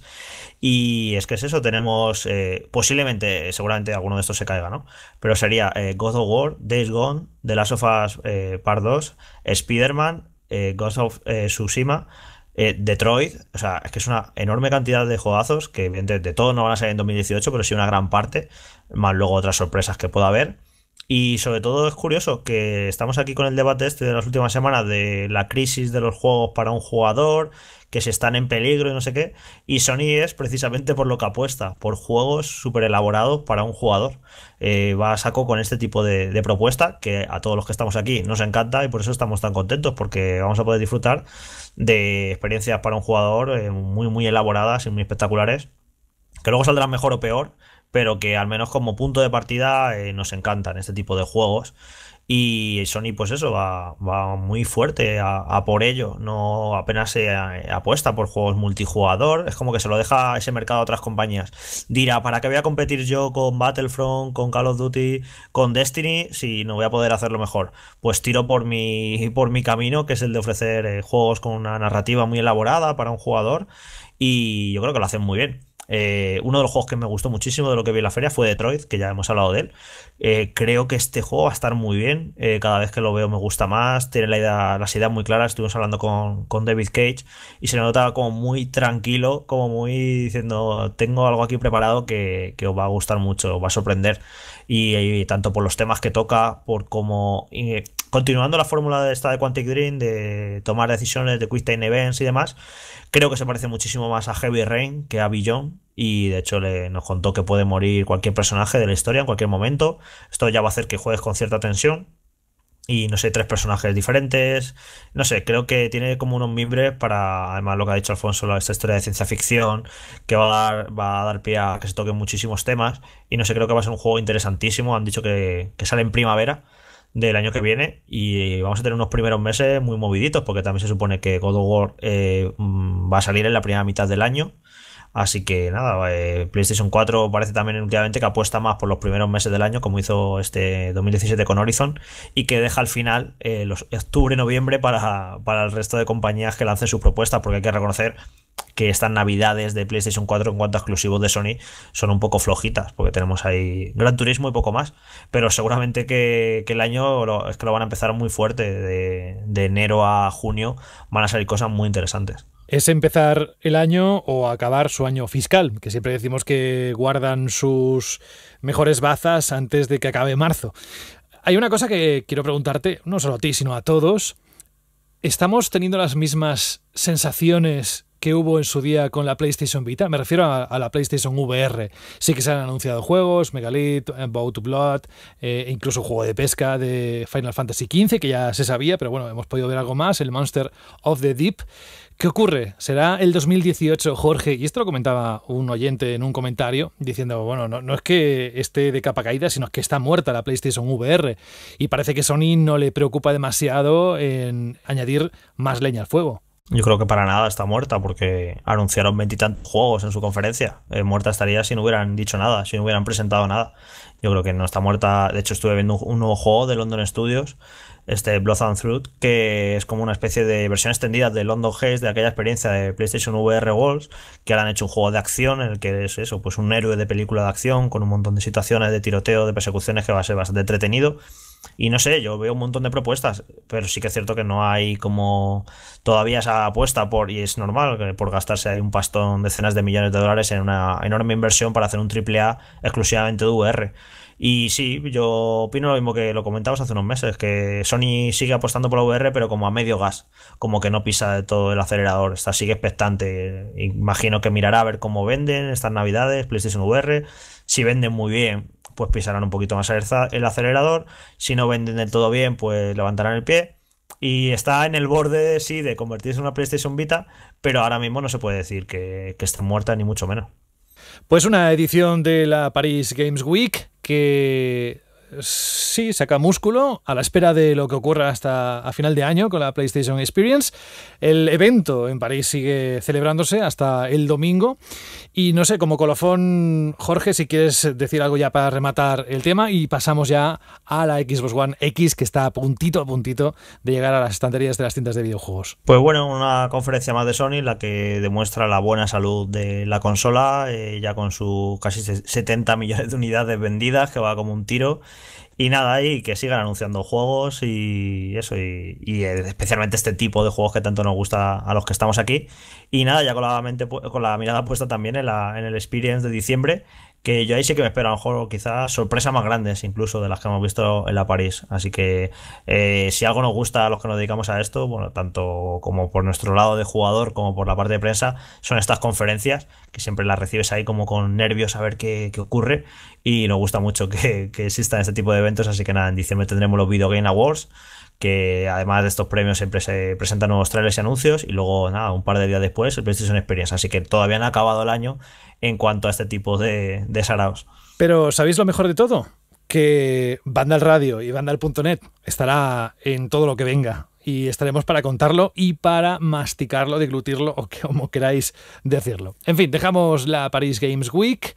Y es que es eso, tenemos eh, posiblemente, seguramente alguno de estos se caiga, ¿no? Pero sería eh, God of War, Days Gone, The Last of Us eh, Part 2, Spider-Man, eh, God of Tsushima. Eh, Detroit, o sea, es que es una enorme cantidad de jodazos, que evidentemente de todos no van a salir en 2018, pero sí una gran parte, más luego otras sorpresas que pueda haber. Y sobre todo es curioso que estamos aquí con el debate este de las últimas semanas de la crisis de los juegos para un jugador, que se están en peligro y no sé qué. Y Sony es precisamente por lo que apuesta, por juegos súper elaborados para un jugador. Eh, va a saco con este tipo de, propuesta que a todos los que estamos aquí nos encanta y por eso estamos tan contentos, porque vamos a poder disfrutar de experiencias para un jugador eh, muy, muy elaboradas y muy espectaculares, que luego saldrán mejor o peor pero que al menos como punto de partida eh, nos encantan este tipo de juegos. Y Sony, pues eso, va, muy fuerte a, por ello. No apenas se eh, apuesta por juegos multijugador. Es como que se lo deja ese mercado a otras compañías. Dirá, ¿para qué voy a competir yo con Battlefront, con Call of Duty, con Destiny? Si no voy a poder hacerlo mejor. Pues tiro por mi, por mi camino, que es el de ofrecer eh, juegos con una narrativa muy elaborada para un jugador. Y yo creo que lo hacen muy bien. Eh, uno de los juegos que me gustó muchísimo de lo que vi en la feria fue Detroit, que ya hemos hablado de él. Eh, creo que este juego va a estar muy bien. Eh, cada vez que lo veo me gusta más. Tiene la idea, las ideas muy claras. Estuvimos hablando con, David Cage y se notaba como muy tranquilo, como muy diciendo, tengo algo aquí preparado que, os va a gustar mucho, os va a sorprender. Y, tanto por los temas que toca, por cómo continuando la fórmula de esta de Quantic Dream, de tomar decisiones, de quick time events y demás, creo que se parece muchísimo más a Heavy Rain que a Beyond. Y de hecho le, nos contó que puede morir cualquier personaje de la historia en cualquier momento. Esto ya va a hacer que juegues con cierta tensión. Y no sé, tres personajes diferentes. No sé, creo que tiene como unos mimbres para, además lo que ha dicho Alfonso, esta historia de ciencia ficción, que va a dar, va a dar pie a que se toquen muchísimos temas. Y no sé, creo que va a ser un juego interesantísimo. Han dicho que, que sale en primavera del año que viene y vamos a tener unos primeros meses muy moviditos porque también se supone que God of War eh, mm, va a salir en la primera mitad del año Así que nada, eh, PlayStation 4 parece también últimamente que apuesta más por los primeros meses del año, como hizo este 2017 con Horizon, y que deja al final eh, los octubre, noviembre para, el resto de compañías que lancen sus propuestas, porque hay que reconocer que estas navidades de PlayStation 4 en cuanto a exclusivos de Sony son un poco flojitas, porque tenemos ahí Gran Turismo y poco más, pero seguramente que, el año lo, es que lo van a empezar muy fuerte, de enero a junio van a salir cosas muy interesantes es empezar el año o acabar su año fiscal, que siempre decimos que guardan sus mejores bazas antes de que acabe marzo. Hay una cosa que quiero preguntarte, no solo a ti, sino a todos. ¿Estamos teniendo las mismas sensaciones que hubo en su día con la PlayStation Vita? Me refiero a, la PlayStation VR. Sí que se han anunciado juegos, Megalith, eh, Bow to Blood, e incluso juego de pesca de Final Fantasy XV, que ya se sabía, pero bueno, hemos podido ver algo más, el Monster of the Deep. ¿Qué ocurre? Será el 2018, Jorge, y esto lo comentaba un oyente en un comentario, diciendo, bueno, no, es que esté de capa caída, sino que está muerta la PlayStation VR. Y parece que Sony no le preocupa demasiado en añadir más leña al fuego. Yo creo que para nada está muerta porque anunciaron veintitantos juegos en su conferencia. Eh, muerta estaría si no hubieran dicho nada, si no hubieran presentado nada. Yo creo que no está muerta. De hecho, estuve viendo un, un nuevo juego de London Studios este Blood and que es como una especie de versión extendida de London Haze, de aquella experiencia de PlayStation VR Worlds, que ahora han hecho un juego de acción en el que es eso, pues un héroe de película de acción con un montón de situaciones de tiroteo, de persecuciones que va a ser bastante entretenido. Y no sé, yo veo un montón de propuestas, pero sí que es cierto que no hay como todavía esa apuesta por, y es normal, por gastarse ahí un pastón, decenas de millones de dólares en una enorme inversión para hacer un AAA exclusivamente de VR. Y sí, yo opino lo mismo que lo comentábamos hace unos meses, que Sony sigue apostando por la VR, pero como a medio gas, como que no pisa todo el acelerador, está sigue expectante. Imagino que mirará a ver cómo venden estas navidades, PlayStation VR, si venden muy bien, pues pisarán un poquito más el acelerador, si no venden del todo bien, pues levantarán el pie. Y está en el borde, sí, de convertirse en una PlayStation Vita, pero ahora mismo no se puede decir que, que está muerta, ni mucho menos. Pues una edición de la Paris Games Week que sí saca músculo a la espera de lo que ocurra hasta a final de año con la PlayStation Experience. El evento en París sigue celebrándose hasta el domingo. Y no sé, como colofón, Jorge, si quieres decir algo ya para rematar el tema y pasamos ya a la Xbox One X que está a puntito a puntito de llegar a las estanterías de las tiendas de videojuegos. Pues bueno, una conferencia más de Sony, la que demuestra la buena salud de la consola, eh, ya con sus casi 70 millones de unidades vendidas, que va como un tiro. Y nada, y que sigan anunciando juegos y eso, y, y, especialmente este tipo de juegos que tanto nos gusta a los que estamos aquí. Y nada, ya con la, mente, con la mirada puesta también en, la, en el Experience de diciembre, que yo ahí sí que me espero a lo mejor quizás sorpresas más grandes incluso de las que hemos visto en la París. Así que eh, si algo nos gusta a los que nos dedicamos a esto, bueno, tanto como por nuestro lado de jugador como por la parte de prensa, son estas conferencias que siempre las recibes ahí como con nervios a ver qué, ocurre y nos gusta mucho que, que existan este tipo de eventos. Así que nada, en diciembre tendremos los Video Game Awards que además de estos premios siempre se presentan nuevos trailers y anuncios y luego nada, un par de días después el PlayStation experiencia así que todavía han ha acabado el año en cuanto a este tipo de, saraos. Pero ¿sabéis lo mejor de todo? Que Vandal Radio y Vandal.net estará en todo lo que venga y estaremos para contarlo y para masticarlo, deglutirlo o como queráis decirlo. En fin, dejamos la Paris Games Week.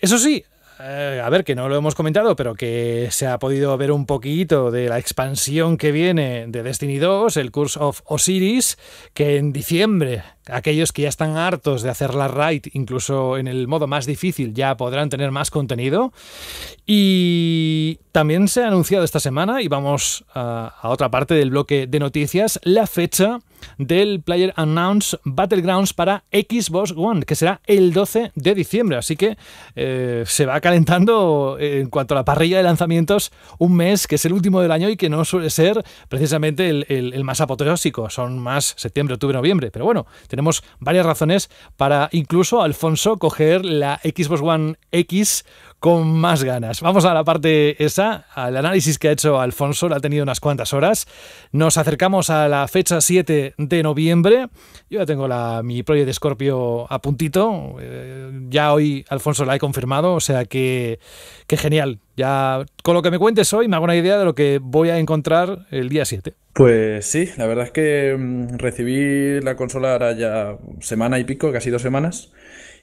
Eso sí, eh, a ver, que no lo hemos comentado, pero que se ha podido ver un poquito de la expansión que viene de Destiny 2, el Curse of Osiris, que en diciembre aquellos que ya están hartos de hacer la raid, incluso en el modo más difícil, ya podrán tener más contenido. Y también se ha anunciado esta semana, y vamos a otra parte del bloque de noticias, la fecha del Player Announce Battlegrounds para Xbox One, que será el 12 de diciembre. Así que eh, se va calentando eh, en cuanto a la parrilla de lanzamientos un mes, que es el último del año y que no suele ser precisamente el, más apoteósico. Son más septiembre, octubre, noviembre. Pero bueno, tenemos varias razones para incluso Alfonso coger la Xbox One X con más ganas. Vamos a la parte esa, al análisis que ha hecho Alfonso, lo ha tenido unas cuantas horas. Nos acercamos a la fecha 7 de noviembre. Yo ya tengo la, mi de Scorpio a puntito. Eh, ya hoy Alfonso la ha confirmado, o sea que, genial. Ya con lo que me cuentes hoy me hago una idea de lo que voy a encontrar el día 7. Pues sí, la verdad es que mm, recibí la consola ahora ya semana y pico, casi dos semanas.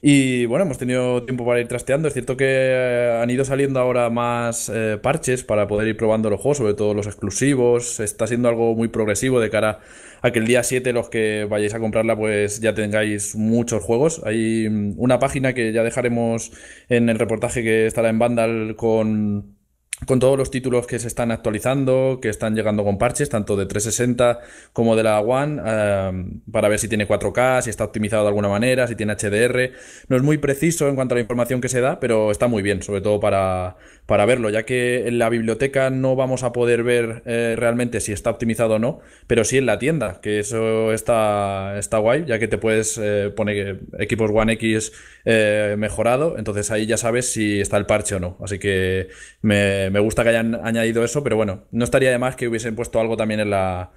Y bueno, hemos tenido tiempo para ir trasteando. Es cierto que eh, han ido saliendo ahora más eh, parches para poder ir probando los juegos, sobre todo los exclusivos. Está siendo algo muy progresivo de cara a que el día 7 los que vayáis a comprarla pues ya tengáis muchos juegos. Hay mm, una página que ya dejaremos en el reportaje que estará en Vandal con con todos los títulos que se están actualizando, que están llegando con parches, tanto de 360 como de la One, eh, para ver si tiene 4K, si está optimizado de alguna manera, si tiene HDR. No es muy preciso en cuanto a la información que se da, pero está muy bien, sobre todo para, para verlo, ya que en la biblioteca no vamos a poder ver eh, realmente si está optimizado o no, pero sí en la tienda, que eso está, está guay, ya que te puedes eh, poner equipos One X mejorado, entonces ahí ya sabes si está el parche o no. Así que me me, gusta que hayan añadido eso, pero bueno, no estaría de más que hubiesen puesto algo también en la,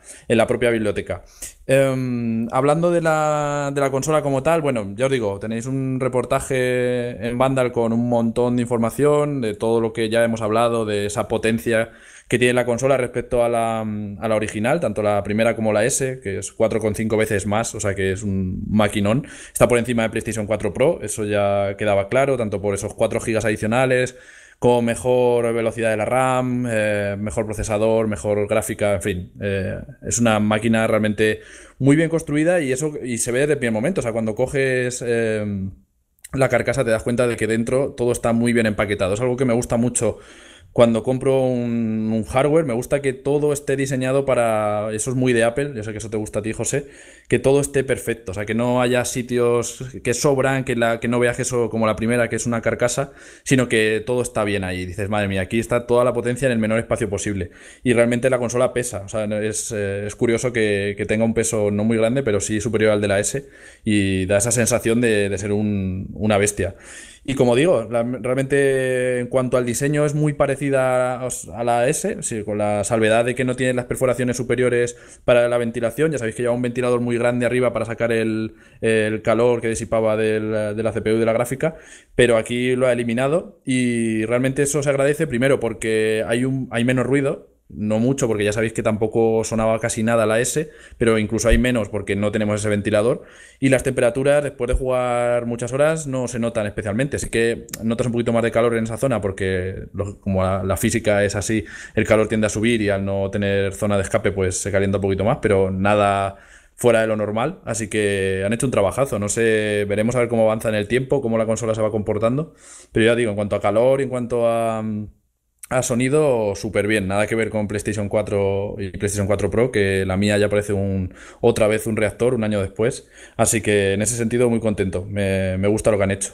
propia biblioteca. Em, hablando de la, de la consola como tal, bueno, ya os digo, tenéis un reportaje en Vandal con un montón de información de todo lo que ya hemos hablado, de esa potencia que tiene la consola respecto a la, a la, original, tanto la primera como la S, que es 4,5 veces más, o sea que es un maquinón. Está por encima de PlayStation 4 Pro, eso ya quedaba claro, tanto por esos 4 GB adicionales, con mejor velocidad de la RAM, eh, mejor procesador, mejor gráfica, en fin. Eh, es una máquina realmente muy bien construida y eso y se ve desde pie primer momento. O sea, cuando coges eh, la carcasa te das cuenta de que dentro todo está muy bien empaquetado. Es algo que me gusta mucho cuando compro un, hardware, me gusta que todo esté diseñado para. Eso es muy de Apple, yo sé que eso te gusta a ti, José. Que todo esté perfecto, o sea, que no haya sitios que sobran, que, la, que no veas eso como la primera, que es una carcasa, sino que todo está bien ahí. Dices, madre mía, aquí está toda la potencia en el menor espacio posible. Y realmente la consola pesa, o sea, es, eh, es curioso que, tenga un peso no muy grande, pero sí superior al de la S, y da esa sensación de, de ser un, una bestia. Y como digo, realmente en cuanto al diseño es muy parecida a, la S, con la salvedad de que no tiene las perforaciones superiores para la ventilación. Ya sabéis que lleva un ventilador muy grande arriba para sacar el, calor que disipaba de la CPU y de la gráfica, pero aquí lo ha eliminado y realmente eso se agradece primero porque hay, un, hay menos ruido no mucho, porque ya sabéis que tampoco sonaba casi nada la S, pero incluso hay menos porque no tenemos ese ventilador. Y las temperaturas, después de jugar muchas horas, no se notan especialmente. Así que notas un poquito más de calor en esa zona, porque como la, física es así, el calor tiende a subir y al no tener zona de escape, pues se calienta un poquito más, pero nada fuera de lo normal, así que han hecho un trabajazo, no sé, veremos a ver cómo avanza en el tiempo, cómo la consola se va comportando, pero ya digo, en cuanto a calor, en cuanto a, mm, ha sonido súper bien, nada que ver con PlayStation 4 y PlayStation 4 Pro, que la mía ya parece un, otra vez un reactor un año después. Así que en ese sentido muy contento, me, me gusta lo que han hecho.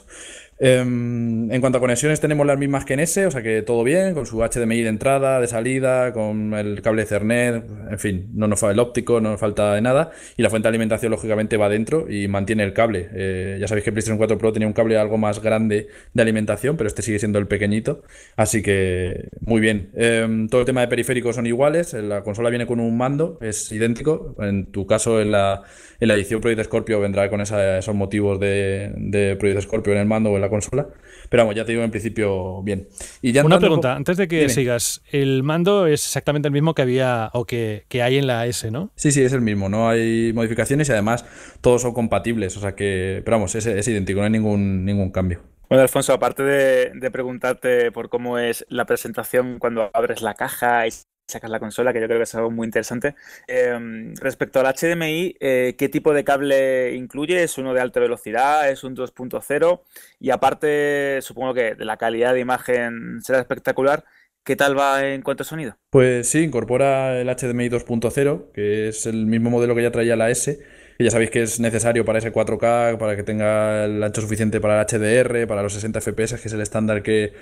Em, en cuanto a conexiones, tenemos las mismas que en ese, o sea que todo bien, con su HDMI de entrada, de salida, con el cable Ethernet, en fin, no nos falta el óptico, no nos falta de nada. Y la fuente de alimentación, lógicamente, va dentro y mantiene el cable. Eh, ya sabéis que el PlayStation 4 Pro tenía un cable algo más grande de alimentación, pero este sigue siendo el pequeñito, así que muy bien. Em, todo el tema de periféricos son iguales, la consola viene con un mando, es idéntico. En tu caso, en la, edición Project Scorpio vendrá con esos motivos de, de Project Scorpio en el mando o en la consola. Pero vamos, ya te digo en principio bien. Y ya Una pregunta, antes de que sigas, el mando es exactamente el mismo que había o que, que, hay en la S, ¿no? Sí, sí, es el mismo, no hay modificaciones y además todos son compatibles, o sea que, pero vamos, es, es idéntico, no hay ningún, ningún cambio. Bueno, Alfonso, aparte de, de, preguntarte por cómo es la presentación cuando abres la caja y sacas la consola, que yo creo que es algo muy interesante. Em, respecto al HDMI, eh, ¿qué tipo de cable incluye? ¿Es uno de alta velocidad? ¿Es un 2.0? Y aparte, supongo que la calidad de imagen será espectacular. ¿Qué tal va en cuanto a sonido? Pues sí, incorpora el HDMI 2.0, que es el mismo modelo que ya traía la S que ya sabéis que es necesario para ese 4K, para que tenga el ancho suficiente para el HDR, para los 60 FPS, que es el estándar que,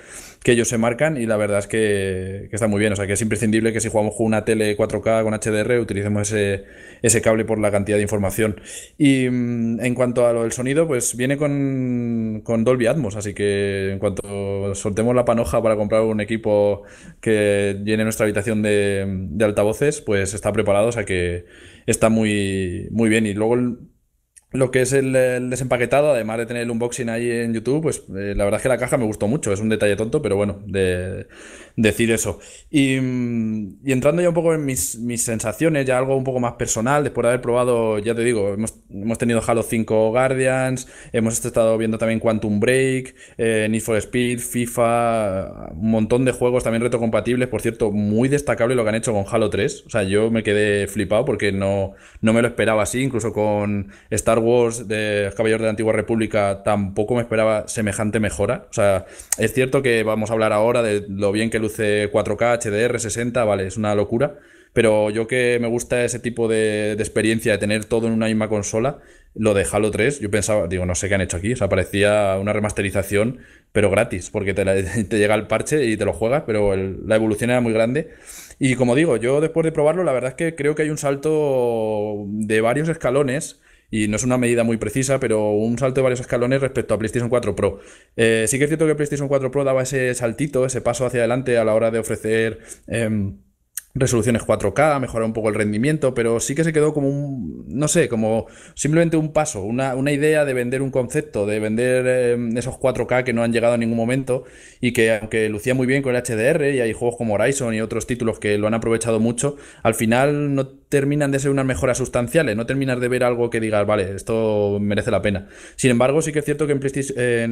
ellos se marcan, y la verdad es que, está muy bien, o sea que es imprescindible que si jugamos con una tele 4K con HDR utilicemos ese, cable por la cantidad de información. Y mm, en cuanto a lo del sonido, pues viene con, Dolby Atmos, así que en cuanto soltemos la panoja para comprar un equipo que llene nuestra habitación de, de altavoces, pues está preparado, o sea que está muy, muy bien. Y luego lo que es el, desempaquetado, además de tener el unboxing ahí en YouTube, pues eh, la verdad es que la caja me gustó mucho. Es un detalle tonto, pero bueno, de, decir eso. Mm, y, entrando ya un poco en mis, sensaciones, ya algo un poco más personal, después de haber probado, ya te digo, hemos, hemos tenido Halo 5 Guardians, hemos estado viendo también Quantum Break, eh, Need for Speed, FIFA, un montón de juegos también retrocompatibles, por cierto, muy destacable lo que han hecho con Halo 3. O sea, yo me quedé flipado porque no, no me lo esperaba así, incluso con Star Wars de Caballero de la Antigua República tampoco me esperaba semejante mejora. O sea, es cierto que vamos a hablar ahora de lo bien que 4K, HDR, 60, vale, es una locura. Pero yo que me gusta ese tipo de, experiencia de tener todo en una misma consola, lo de Halo 3, yo pensaba, digo, no sé qué han hecho aquí. O sea, parecía una remasterización, pero gratis, porque te, llega el parche y te lo juegas, pero la evolución era muy grande. Y como digo, yo después de probarlo, la verdad es que creo que hay un salto de varios escalones y no es una medida muy precisa, pero un salto de varios escalones respecto a PlayStation 4 Pro. Eh, sí que es cierto que PlayStation 4 Pro daba ese saltito, ese paso hacia adelante a la hora de ofrecer... Em, resoluciones 4K, mejorar un poco el rendimiento, pero sí que se quedó como un, no sé, como simplemente un paso, una, idea de vender un concepto, de vender eh, esos 4K que no han llegado a ningún momento y que aunque lucía muy bien con el HDR y hay juegos como Horizon y otros títulos que lo han aprovechado mucho, al final no terminan de ser unas mejoras sustanciales, no terminas de ver algo que digas, vale, esto merece la pena. Sin embargo, sí que es cierto que en,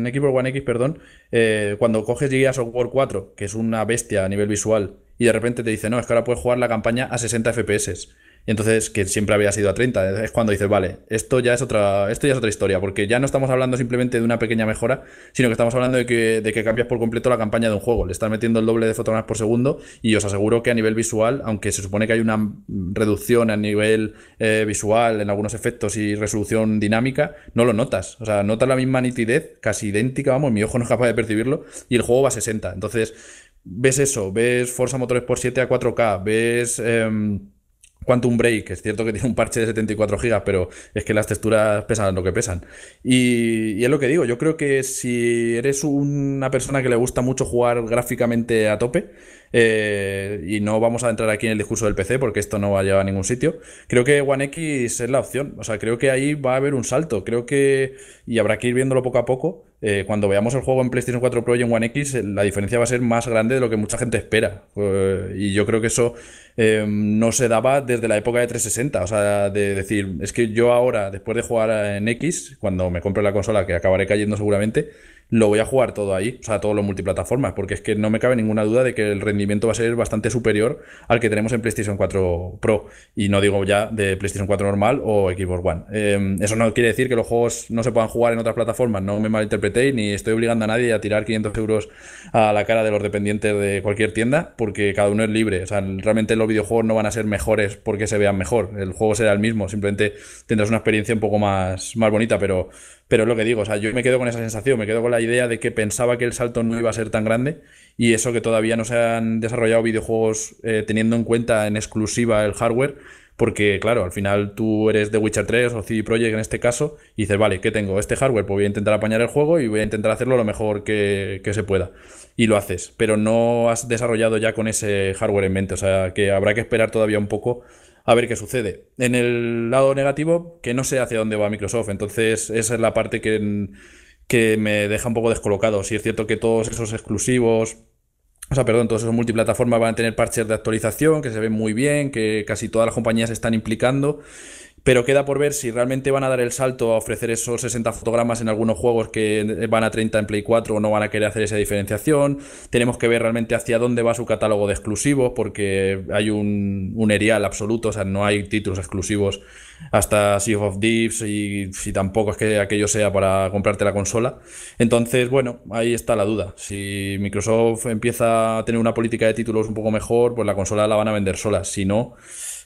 eh, Xbox One X, perdón, eh, cuando coges Gears of War 4, que es una bestia a nivel visual, y de repente te dice, no, es que ahora puedes jugar la campaña a 60 FPS. Y entonces, que siempre había sido a 30, es cuando dices, vale, esto ya es otra, esto es otra historia, porque ya no estamos hablando simplemente de una pequeña mejora, sino que estamos hablando de que, cambias por completo la campaña de un juego. Le estás metiendo el doble de fotogramas por segundo, y os aseguro que a nivel visual, aunque se supone que hay una reducción a nivel eh, visual en algunos efectos y resolución dinámica, no lo notas. O sea, notas la misma nitidez, casi idéntica, vamos, mi ojo no es capaz de percibirlo, y el juego va a 60. Entonces, ves eso, ves Forza Motorsport 7 a 4K, ves em, Quantum Break, es cierto que tiene un parche de 74 GB, pero es que las texturas pesan lo que pesan. Y, es lo que digo, yo creo que si eres una persona que le gusta mucho jugar gráficamente a tope, eh, y no vamos a entrar aquí en el discurso del PC porque esto no va a llevar a ningún sitio. Creo que One X es la opción, o sea, creo que ahí va a haber un salto, creo que, y habrá que ir viéndolo poco a poco, eh, cuando veamos el juego en PlayStation 4 Pro y en One X, eh, la diferencia va a ser más grande de lo que mucha gente espera. Eh, y yo creo que eso no se daba desde la época de 360. O sea, de decir, es que yo ahora, después de jugar en X, cuando me compre la consola, que acabaré cayendo seguramente, lo voy a jugar todo ahí, o sea, todos los multiplataformas, porque es que no me cabe ninguna duda de que el rendimiento va a ser bastante superior al que tenemos en PlayStation 4 Pro, y no digo ya de PlayStation 4 normal o Xbox One. Em, eso no quiere decir que los juegos no se puedan jugar en otras plataformas, no me malinterpretéis, ni estoy obligando a nadie a tirar 500 euros a la cara de los dependientes de cualquier tienda, porque cada uno es libre, o sea, realmente los videojuegos no van a ser mejores porque se vean mejor, el juego será el mismo, simplemente tendrás una experiencia un poco más, más bonita, pero pero es lo que digo, o sea, yo me quedo con esa sensación, me quedo con la idea de que pensaba que el salto no iba a ser tan grande y eso que todavía no se han desarrollado videojuegos eh, teniendo en cuenta en exclusiva el hardware, porque claro, al final tú eres de Witcher 3 o CD Projekt en este caso y dices, vale, ¿qué tengo? Este hardware, pues voy a intentar apañar el juego y voy a intentar hacerlo lo mejor que, que se pueda. Y lo haces, pero no has desarrollado ya con ese hardware en mente, o sea, que habrá que esperar todavía un poco a ver qué sucede. En el lado negativo, que no sé hacia dónde va Microsoft, entonces esa es la parte que, que me deja un poco descolocado. Si es cierto que todos esos exclusivos, o sea, perdón, todos esos multiplataformas van a tener parches de actualización que se ven muy bien, que casi todas las compañías están implicando pero queda por ver si realmente van a dar el salto a ofrecer esos 60 fotogramas en algunos juegos que van a 30 en Play 4 o no van a querer hacer esa diferenciación. Tenemos que ver realmente hacia dónde va su catálogo de exclusivos, porque hay un, un erial absoluto, o sea, no hay títulos exclusivos hasta Sea of Deeps y, si tampoco es que aquello sea para comprarte la consola. Entonces, bueno, ahí está la duda. Si Microsoft empieza a tener una política de títulos un poco mejor, pues la consola la van a vender sola. Si no,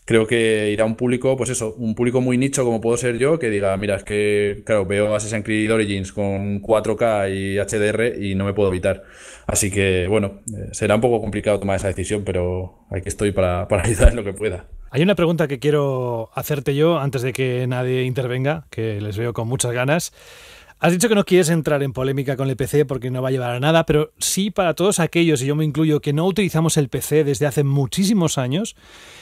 creo que irá un público, pues eso, un público muy nicho como puedo ser yo, que diga, mira, es que, claro, veo Assassin's Creed Origins con 4K y HDR y no me puedo evitar. Así que, bueno, eh, será un poco complicado tomar esa decisión, pero aquí estoy para, para ayudar en lo que pueda. Hay una pregunta que quiero hacerte yo antes de que nadie intervenga, que les veo con muchas ganas. Has dicho que no quieres entrar en polémica con el PC porque no va a llevar a nada, pero sí para todos aquellos, y yo me incluyo, que no utilizamos el PC desde hace muchísimos años,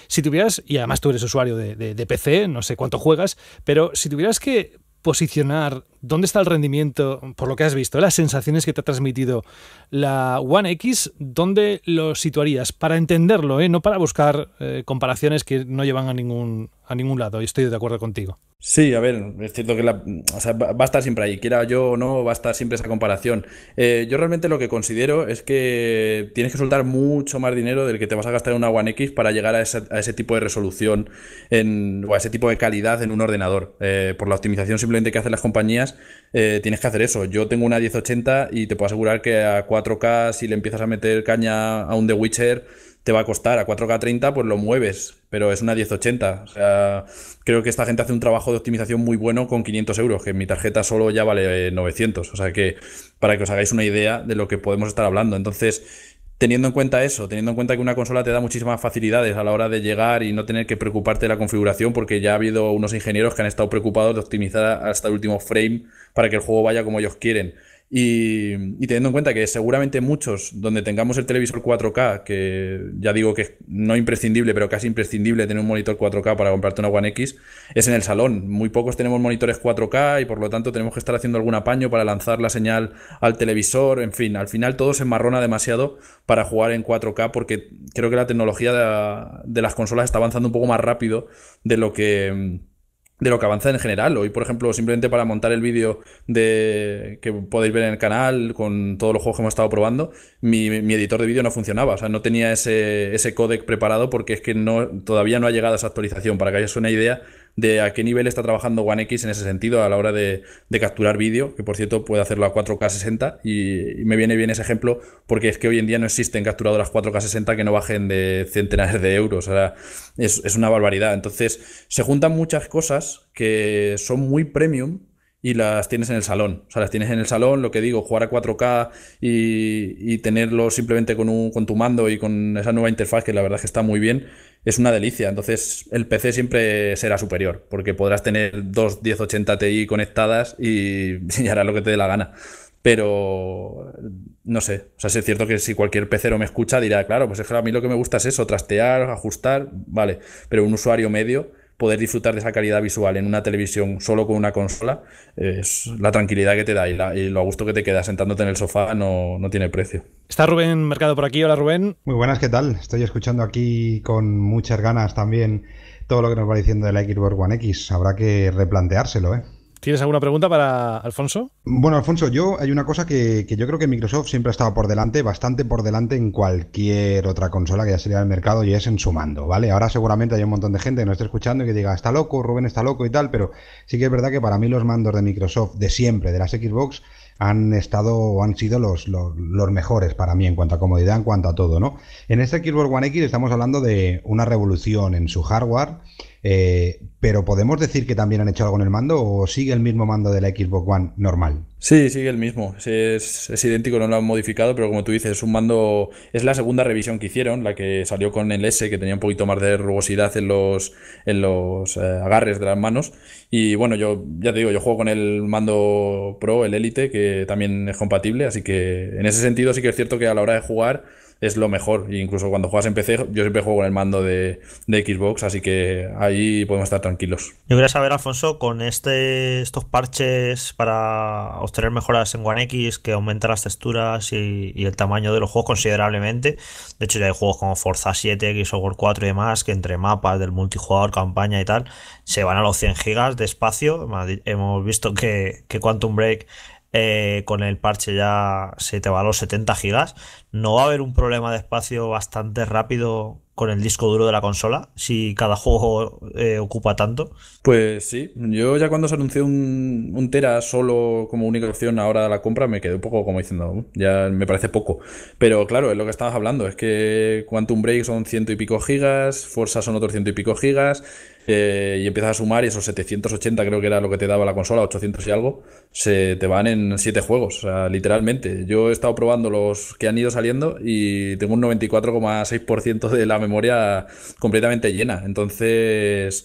si tuvieras, y además tú eres usuario de, PC, no sé cuánto juegas, pero si tuvieras que posicionar dónde está el rendimiento, por lo que has visto, las sensaciones que te ha transmitido la One X, ¿dónde lo situarías? Para entenderlo, ¿eh? no para buscar eh, comparaciones que no llevan a ningún, a ningún lado, y estoy de acuerdo contigo. Sí, a ver, es cierto que la, va a estar siempre ahí, quiera yo o no, va a estar siempre esa comparación. Eh, yo realmente lo que considero es que tienes que soltar mucho más dinero del que te vas a gastar en una One X para llegar a, ese tipo de resolución en, o a ese tipo de calidad en un ordenador. Eh, por la optimización simplemente que hacen las compañías, eh, tienes que hacer eso. Yo tengo una 1080 y te puedo asegurar que a 4K, si le empiezas a meter caña a un The Witcher, te va a costar. A 4K 30 pues lo mueves, pero es una 1080. O creo que esta gente hace un trabajo de optimización muy bueno con 500 euros, que en mi tarjeta solo ya vale 900. Eh, o sea que para que os hagáis una idea de lo que podemos estar hablando. Entonces, teniendo en cuenta eso, teniendo en cuenta que una consola te da muchísimas facilidades a la hora de llegar y no tener que preocuparte de la configuración, porque ya ha habido unos ingenieros que han estado preocupados de optimizar hasta el último frame para que el juego vaya como ellos quieren. Y, teniendo en cuenta que seguramente muchos donde tengamos el televisor 4K, que ya digo que es no imprescindible, pero casi imprescindible tener un monitor 4K para comprarte una One X, es en el salón. Muy pocos tenemos monitores 4K y por lo tanto tenemos que estar haciendo algún apaño para lanzar la señal al televisor. En fin, al final todo se marrona demasiado para jugar en 4K porque creo que la tecnología de las consolas está avanzando un poco más rápido de lo que de lo que avanza en general. Hoy, por ejemplo, simplemente para montar el vídeo de que podéis ver en el canal con todos los juegos que hemos estado probando, mi, editor de vídeo no funcionaba. O sea, no tenía ese, ese codec preparado porque es que no, todavía no ha llegado a esa actualización. Para que hayas una idea, de a qué nivel está trabajando One X en ese sentido a la hora de, capturar vídeo, que por cierto puede hacerlo a 4K 60 y, me viene bien ese ejemplo porque es que hoy en día no existen capturadoras 4K 60 que no bajen de centenares de euros, o es, es una barbaridad. Entonces se juntan muchas cosas que son muy premium y las tienes en el salón. O sea, las tienes en el salón, lo que digo, jugar a 4K y, tenerlo simplemente con, un, tu mando y con esa nueva interfaz que la verdad es que está muy bien, es una delicia. Entonces el PC siempre será superior porque podrás tener dos 1080 Ti conectadas y, hará lo que te dé la gana pero no sé, o sea, es cierto que si cualquier pecero me escucha dirá, claro, pues es que a mí lo que me gusta es eso, trastear, ajustar, vale, pero un usuario medio poder disfrutar de esa calidad visual en una televisión solo con una consola, es la tranquilidad que te da y, la, y lo a gusto que te queda sentándote en el sofá no, no, tiene precio. Está Rubén Mercado por aquí, hola Rubén. Muy buenas, ¿qué tal? Estoy escuchando aquí con muchas ganas también todo lo que nos va diciendo de la Xbox One X. Habrá que replanteárselo, ¿eh? ¿Tienes alguna pregunta para Alfonso? Bueno, Alfonso, yo hay una cosa que, yo creo que Microsoft siempre ha estado por delante, bastante por delante en cualquier otra consola que ya sería al mercado y es en su mando, ¿vale? Ahora seguramente hay un montón de gente que nos esté escuchando y que diga, está loco, Rubén está loco y tal, pero sí que es verdad que para mí los mandos de Microsoft de siempre, de las Xbox, han estado o han sido los, los, los, mejores para mí en cuanto a comodidad, en cuanto a todo, ¿no? En este Xbox One X estamos hablando de una revolución en su hardware eh, pero podemos decir que también han hecho algo en el mando o sigue el mismo mando de la Xbox One normal. Sí, sigue el mismo. Es, idéntico, no lo han modificado, pero como tú dices, es un mando. Es la segunda revisión que hicieron, la que salió con el S, que tenía un poquito más de rugosidad en los, en los eh, agarres de las manos. Y bueno, yo ya te digo, yo juego con el mando Pro, el Elite, que también es compatible, así que en ese sentido sí que es cierto que a la hora de jugar es lo mejor. E incluso cuando juegas en PC, yo siempre juego con el mando de, Xbox, así que ahí podemos estar tranquilos. Yo quería saber, Alfonso, con este, estos parches para obtener mejoras en One X que aumentan las texturas y, el tamaño de los juegos considerablemente. De hecho, ya hay juegos como Forza 7, Xbox 4 y demás, que entre mapas del multijugador, campaña y tal, se van a los 100 gigas de espacio. Hemos visto que, que Quantum Break eh, con el parche ya se te va a los 70 gigas. No va a haber un problema de espacio bastante rápido con el disco duro de la consola, si cada juego eh, ocupa tanto. Pues sí, yo ya cuando se anunció un, Tera solo como única opción ahora de la compra, me quedé un poco como diciendo, uh, ya me parece poco. Pero claro, es lo que estabas hablando, es que Quantum Break son ciento y pico gigas, Forza son otros ciento y pico gigas, eh, y empiezas a sumar y esos 780 creo que era lo que te daba la consola, 800 y algo, se te van en 7 juegos, literalmente. Yo he estado probando los que han ido saliendo y tengo un 94,6% de la memoria completamente llena. Entonces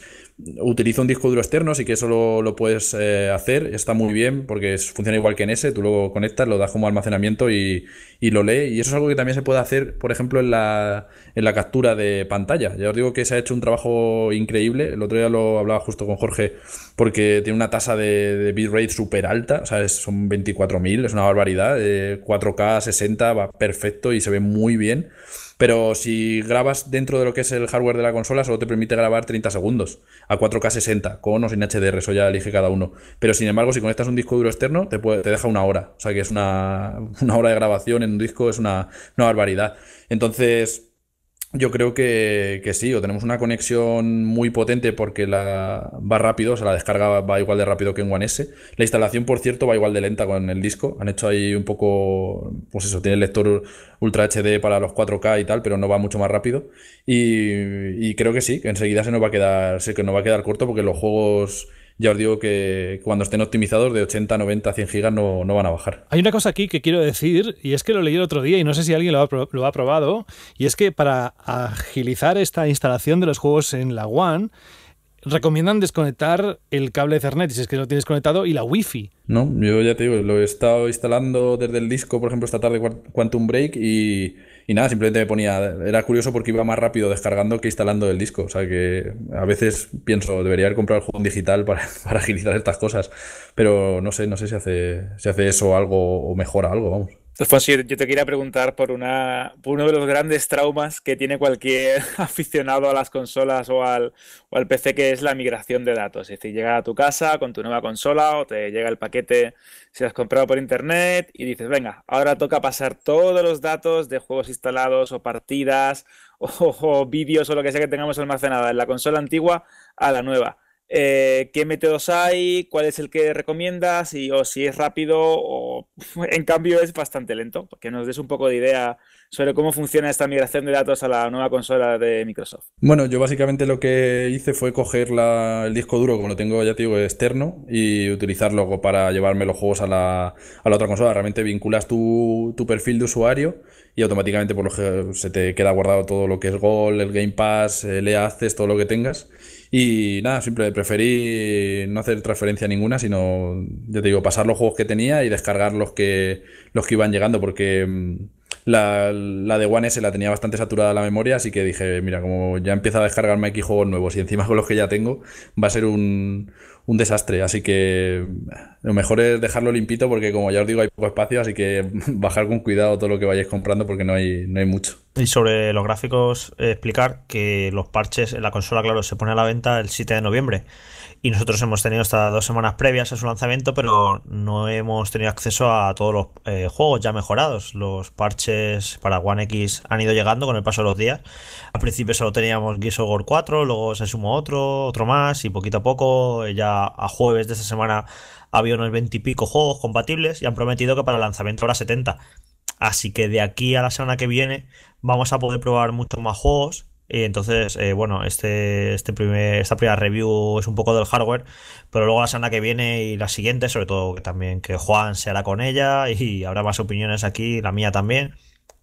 utiliza un disco duro externo, sí que eso lo, puedes eh, hacer, está muy bien porque funciona igual que en ese, tú luego conectas, lo das como almacenamiento y, lo lee. Y eso es algo que también se puede hacer, por ejemplo, en la, captura de pantalla. Ya os digo que se ha hecho un trabajo increíble, el otro día lo hablaba justo con Jorge, porque tiene una tasa de, bitrate súper alta, o sea, son 24.000, es una barbaridad, 4K, eh, 60, va perfecto y se ve muy bien. Pero si grabas dentro de lo que es el hardware de la consola, solo te permite grabar 30 segundos a 4K 60, con o sin HDR, eso ya elige cada uno. Pero sin embargo, si conectas un disco duro externo, te, te deja una hora. O sea que es una, una hora de grabación en un disco, es una, una barbaridad. Entonces, yo creo que, sí, o tenemos una conexión muy potente porque la, va rápido, o sea, la descarga va igual de rápido que en One S. La instalación, por cierto, va igual de lenta con el disco. Han hecho ahí un poco, pues eso, tiene el lector Ultra HD para los 4K y tal, pero no va mucho más rápido. Y, creo que sí, que enseguida se nos va a quedar, sé que va a quedar corto porque los juegos ya os digo que cuando estén optimizados de 80, 90, 100 gigas no, van a bajar. Hay una cosa aquí que quiero decir, y es que lo leí el otro día y no sé si alguien lo ha, lo ha probado, y es que para agilizar esta instalación de los juegos en la One, recomiendan desconectar el cable Ethernet si es que lo tienes conectado y la Wi-Fi. No, yo ya te digo, lo he estado instalando desde el disco, por ejemplo, esta tarde Quantum Break y y nada, simplemente me ponía, era curioso porque iba más rápido descargando que instalando el disco. O sea que a veces pienso, debería haber comprado el juego en digital para, para agilizar estas cosas. Pero no sé, no sé si hace, si hace eso algo o mejora algo, vamos. Alfonso, yo te quería preguntar por, uno de los grandes traumas que tiene cualquier aficionado a las consolas o al, PC, que es la migración de datos. Es decir, llega a tu casa con tu nueva consola o te llega el paquete si has comprado por internet y dices, venga, ahora toca pasar todos los datos de juegos instalados o partidas o, o vídeos o lo que sea que tengamos almacenada en la consola antigua a la nueva. Eh, qué métodos hay, cuál es el que recomiendas, y, o si es rápido o en cambio es bastante lento, que nos des un poco de idea sobre cómo funciona esta migración de datos a la nueva consola de Microsoft. Bueno, yo básicamente lo que hice fue coger el disco duro, como lo tengo ya externo, y utilizarlo para llevarme los juegos a la, otra consola. Realmente vinculas tu, perfil de usuario y automáticamente por lo se te queda guardado todo lo que es GOL, el Game Pass, el eh, EA todo lo que tengas y nada, siempre preferí no hacer transferencia ninguna, sino, ya te digo, pasar los juegos que tenía y descargar los que, los que iban llegando, porque mm, la, de One S la tenía bastante saturada la memoria, así que dije, mira, como ya empieza a descargarme aquí juegos nuevos y encima con los que ya tengo, va a ser un, un desastre. Así que lo mejor es dejarlo limpito porque como ya os digo, hay poco espacio, así que bajar con cuidado todo lo que vayáis comprando porque no hay, no hay mucho. Y sobre los gráficos, eh, explicar que los parches en la consola, claro, se pone a la venta el 7 de noviembre y nosotros hemos tenido hasta dos semanas previas a su lanzamiento, pero no hemos tenido acceso a todos los eh, juegos ya mejorados. Los parches para One X han ido llegando con el paso de los días. Al principio solo teníamos Gears of 4, luego se sumó otro, otro más, y poquito a poco, eh, ya a jueves de esta semana había unos 20 y pico juegos compatibles y han prometido que para el lanzamiento habrá 70. Así que de aquí a la semana que viene vamos a poder probar muchos más juegos y entonces, eh, bueno, este, este primer, esta primera review es un poco del hardware, pero luego la semana que viene y la siguiente, sobre todo también que Juan se hará con ella y habrá más opiniones aquí, la mía también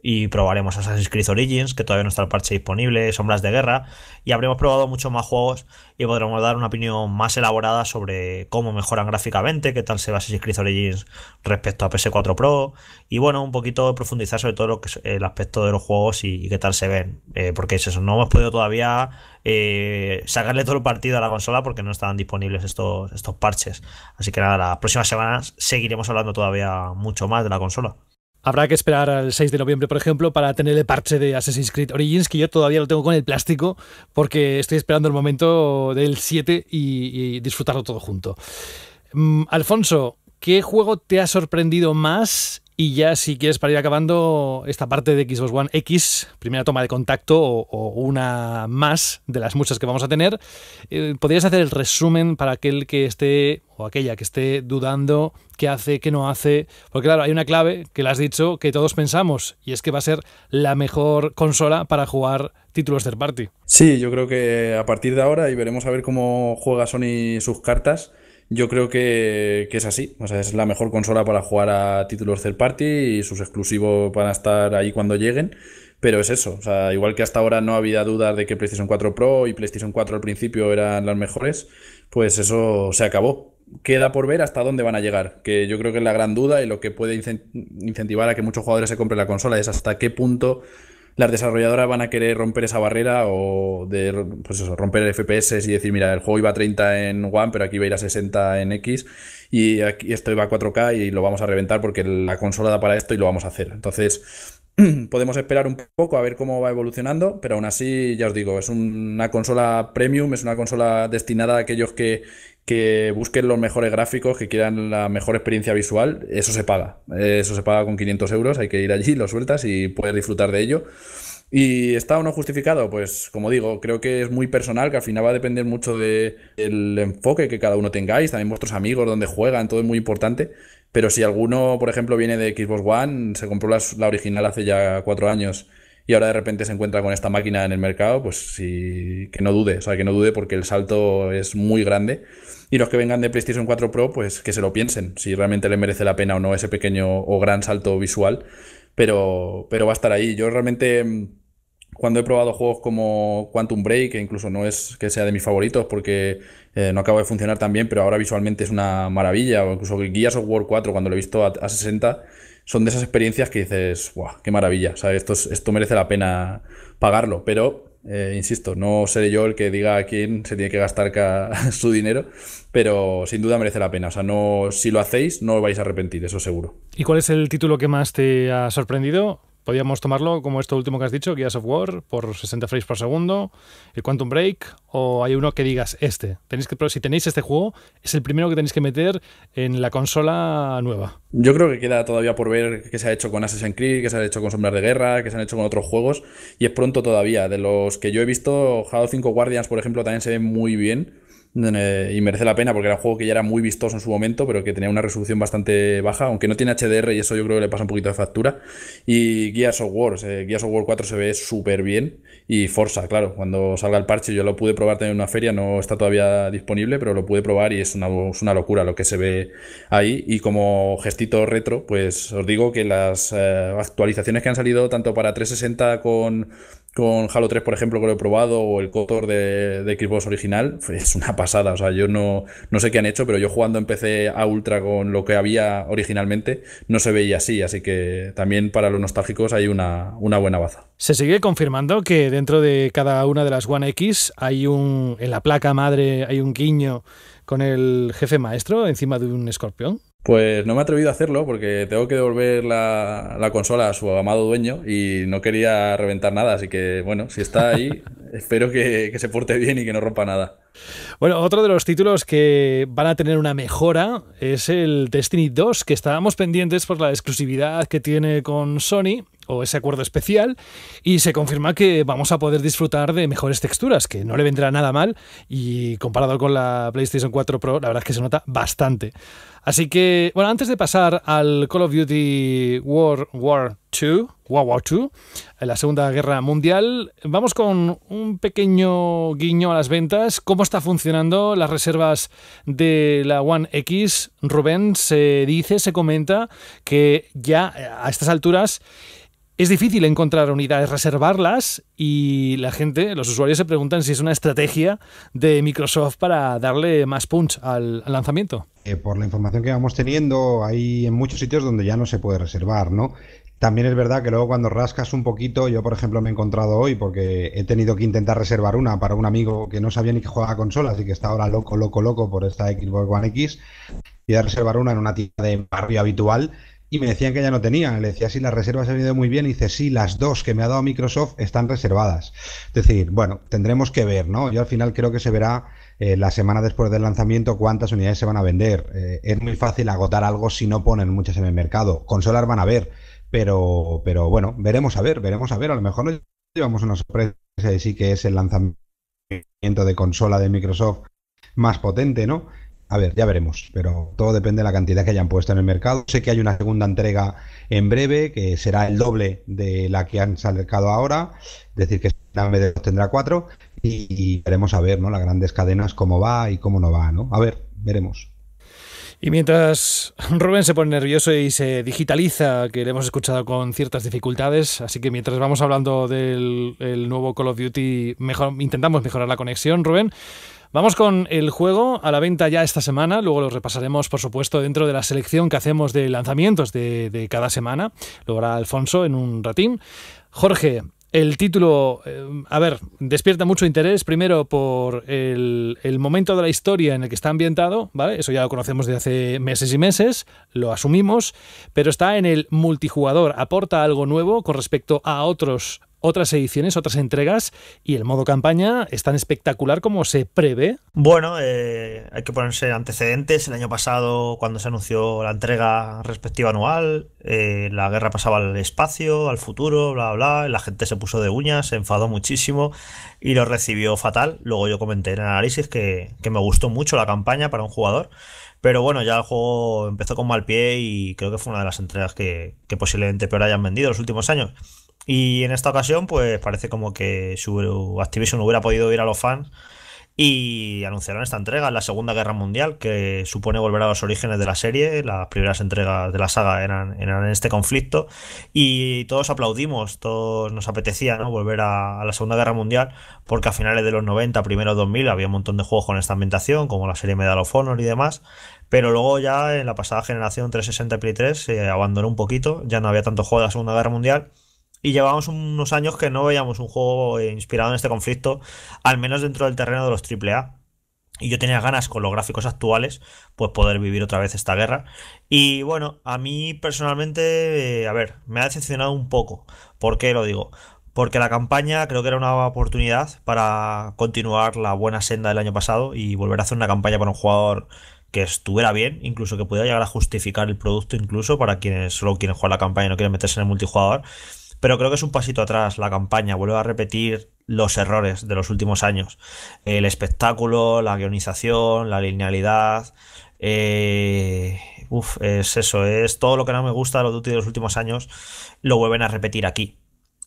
y probaremos Assassin's Creed Origins, que todavía no está el parche disponible, Sombras de Guerra, y habremos probado muchos más juegos y podremos dar una opinión más elaborada sobre cómo mejoran gráficamente, qué tal se ve Assassin's Creed Origins respecto a PS4 Pro, y bueno, un poquito profundizar sobre todo lo que el aspecto de los juegos y, qué tal se ven, eh, porque eso, no hemos podido todavía eh, sacarle todo el partido a la consola porque no estaban disponibles estos, estos parches. Así que nada, las próximas semanas seguiremos hablando todavía mucho más de la consola. Habrá que esperar al 6 de noviembre, por ejemplo, para tener el parche de Assassin's Creed Origins, que yo todavía lo tengo con el plástico, porque estoy esperando el momento del 7 y, disfrutarlo todo junto. Mm, Alfonso, ¿qué juego te ha sorprendido más y ya si quieres para ir acabando esta parte de Xbox One X, primera toma de contacto o, una más de las muchas que vamos a tener, eh, podrías hacer el resumen para aquel que esté o aquella que esté dudando qué hace, qué no hace, porque claro, hay una clave que le has dicho que todos pensamos y es que va a ser la mejor consola para jugar títulos third party. Sí, yo creo que a partir de ahora y veremos a ver cómo juega Sony sus cartas yo creo que, es así. O sea, es la mejor consola para jugar a títulos third party y sus exclusivos van a estar ahí cuando lleguen. Pero es eso, o sea, igual que hasta ahora no había dudas de que PlayStation 4 Pro y PlayStation 4 al principio eran las mejores, pues eso se acabó. Queda por ver hasta dónde van a llegar, que yo creo que es la gran duda y lo que puede incentivar a que muchos jugadores se compren la consola es hasta qué punto las desarrolladoras van a querer romper esa barrera o de pues romper FPS y decir, mira, el juego iba a 30 en One, pero aquí va a ir a 60 en X y aquí esto iba a 4K y lo vamos a reventar porque la consola da para esto y lo vamos a hacer. Entonces, podemos esperar un poco a ver cómo va evolucionando, pero aún así, ya os digo, es una consola premium, es una consola destinada a aquellos que que busquen los mejores gráficos, que quieran la mejor experiencia visual, eso se paga. Eso se paga con 500 euros, hay que ir allí, lo sueltas y puedes disfrutar de ello. ¿Y está o no justificado? Pues como digo, creo que es muy personal, que al final va a depender mucho del el enfoque que cada uno tengáis, también vuestros amigos, donde juegan, todo es muy importante. Pero si alguno, por ejemplo, viene de Xbox One, se compró la, la original hace ya cuatro años y ahora de repente se encuentra con esta máquina en el mercado, pues sí, que no dude, o sea, que no dude porque el salto es muy grande y los que vengan de PlayStation 4 Pro, pues que se lo piensen, si realmente le merece la pena o no ese pequeño o gran salto visual. Pero, pero va a estar ahí. Yo realmente mm, cuando he probado juegos como Quantum Break, que incluso no es que sea de mis favoritos porque eh, no acaba de funcionar tan bien, pero ahora visualmente es una maravilla, o incluso Guías of War 4 cuando lo he visto a, 60, son de esas experiencias que dices, ¡guau! ¡Qué maravilla! O esto, esto merece la pena pagarlo, pero eh, insisto, no seré yo el que diga a quién se tiene que gastar su dinero, pero sin duda merece la pena. O sea, no, si lo hacéis, no os vais a arrepentir, eso seguro. ¿Y cuál es el título que más te ha sorprendido? ¿Podríamos tomarlo como esto último que has dicho, Gears of War, por 60 frames por segundo, el Quantum Break, o hay uno que digas este. Tenéis que, si tenéis este juego, es el primero que tenéis que meter en la consola nueva. Yo creo que queda todavía por ver qué se ha hecho con Assassin's Creed, qué se ha hecho con Sombras de Guerra, qué se han hecho con otros juegos, y es pronto todavía. De los que yo he visto, Halo 5 Guardians, por ejemplo, también se ve muy bien y merece la pena porque era un juego que ya era muy vistoso en su momento, pero que tenía una resolución bastante baja, aunque no tiene HDR y eso yo creo que le pasa un poquito de factura. Y Gears of War, eh, Gears of War 4 se ve súper bien y Forza, claro, cuando salga el parche yo lo pude probar también en una feria, no está todavía disponible, pero lo pude probar y es una, locura lo que se ve ahí. Y como gestito retro, pues os digo que las eh, actualizaciones que han salido tanto para 360 con con Halo 3, por ejemplo, que lo he probado, o el Cotor de, de Xbox original, es una pasada. O sea, yo no, no sé qué han hecho, pero yo jugando empecé a Ultra con lo que había originalmente, no se veía así. Así que también para los nostálgicos hay una, una buena baza. Se sigue confirmando que dentro de cada una de las One X hay un. En la placa madre hay un guiño con el jefe maestro encima de un escorpión. Pues no me he atrevido a hacerlo porque tengo que devolver la, consola a su amado dueño y no quería reventar nada, así que bueno, si está ahí, espero que, que, se porte bien y que no rompa nada. Bueno, otro de los títulos que van a tener una mejora es el Destiny 2, que estábamos pendientes por la exclusividad que tiene con Sony o ese acuerdo especial y se confirma que vamos a poder disfrutar de mejores texturas, que no le vendrá nada mal y comparado con la PlayStation 4 Pro, la verdad es que se nota bastante. Así que, bueno, antes de pasar al Call of Duty World War 2, World War 2, la Segunda Guerra Mundial, vamos con un pequeño guiño a las ventas, cómo está funcionando las reservas de la One X. Rubén se dice, se comenta que ya eh, a estas alturas es difícil encontrar unidades, reservarlas y la gente, los usuarios se preguntan si es una estrategia de Microsoft para darle más punch al, lanzamiento. Eh, por la información que vamos teniendo, hay en muchos sitios donde ya no se puede reservar, ¿no? También es verdad que luego cuando rascas un poquito, yo por ejemplo me he encontrado hoy porque he tenido que intentar reservar una para un amigo que no sabía ni que jugaba consolas y que está ahora loco, loco, loco por esta Xbox One X y a reservar una en una tienda de barrio habitual y me decían que ya no tenían. Le decía, si las reservas han ido muy bien. Y dice, sí, las dos que me ha dado Microsoft están reservadas. Es decir, bueno, tendremos que ver, ¿no? Yo al final creo que se verá eh, la semana después del lanzamiento cuántas unidades se van a vender. Eh, es muy fácil agotar algo si no ponen muchas en el mercado. Consolas van a ver, pero, pero bueno, veremos a ver, veremos a ver. A lo mejor nos llevamos una sorpresa y sí que es el lanzamiento de consola de Microsoft más potente, ¿no? A ver, ya veremos, pero todo depende de la cantidad que hayan puesto en el mercado. Sé que hay una segunda entrega en breve, que será el doble de la que han sacado ahora, es decir, que en vez tendrá cuatro, y, veremos a ver, ¿no? Las grandes cadenas, cómo va y cómo no va, ¿no? A ver, veremos. Y mientras Rubén se pone nervioso y se digitaliza, que le hemos escuchado con ciertas dificultades, así que mientras vamos hablando del nuevo Call of Duty, mejor, intentamos mejorar la conexión, Rubén. Vamos con el juego a la venta ya esta semana, luego lo repasaremos por supuesto dentro de la selección que hacemos de lanzamientos de, cada semana, lo hará Alfonso en un ratín. Jorge, el título, eh, a ver, despierta mucho interés, primero por el, el, momento de la historia en el que está ambientado, ¿vale? Eso ya lo conocemos de hace meses y meses, lo asumimos, pero está en el multijugador, aporta algo nuevo con respecto a otros otras ediciones, otras entregas y el modo campaña es tan espectacular como se prevé. Bueno, eh, hay que ponerse antecedentes. El año pasado, cuando se anunció la entrega respectiva anual, eh, la guerra pasaba al espacio, al futuro, bla, bla. La gente se puso de uñas, se enfadó muchísimo y lo recibió fatal. Luego yo comenté en el análisis que, me gustó mucho la campaña para un jugador. Pero bueno, ya el juego empezó con mal pie y creo que fue una de las entregas que, que posiblemente peor hayan vendido los últimos años. Y en esta ocasión, pues parece como que su Activision hubiera podido ir a los fans y anunciaron esta entrega la Segunda Guerra Mundial, que supone volver a los orígenes de la serie. Las primeras entregas de la saga eran, en este conflicto y todos aplaudimos, todos nos apetecía ¿no? volver a, la Segunda Guerra Mundial, porque a finales de los 90, primeros 2000, había un montón de juegos con esta ambientación, como la serie Medal of Honor y demás. Pero luego ya en la pasada generación 360 Play 3 se abandonó un poquito, ya no había tanto juego de la Segunda Guerra Mundial y llevábamos unos años que no veíamos un juego eh, inspirado en este conflicto, al menos dentro del terreno de los AAA. Y yo tenía ganas con los gráficos actuales, pues poder vivir otra vez esta guerra. Y bueno, a mí personalmente, eh, a ver, me ha decepcionado un poco. ¿Por qué lo digo? Porque la campaña creo que era una oportunidad para continuar la buena senda del año pasado y volver a hacer una campaña para un jugador que estuviera bien, incluso que pudiera llegar a justificar el producto, incluso para quienes solo quieren jugar la campaña y no quieren meterse en el multijugador pero creo que es un pasito atrás la campaña, vuelve a repetir los errores de los últimos años. El espectáculo, la guionización, la linealidad. Eh, uf, es eso, es todo lo que no me gusta de los Duty de los últimos años, lo vuelven a repetir aquí.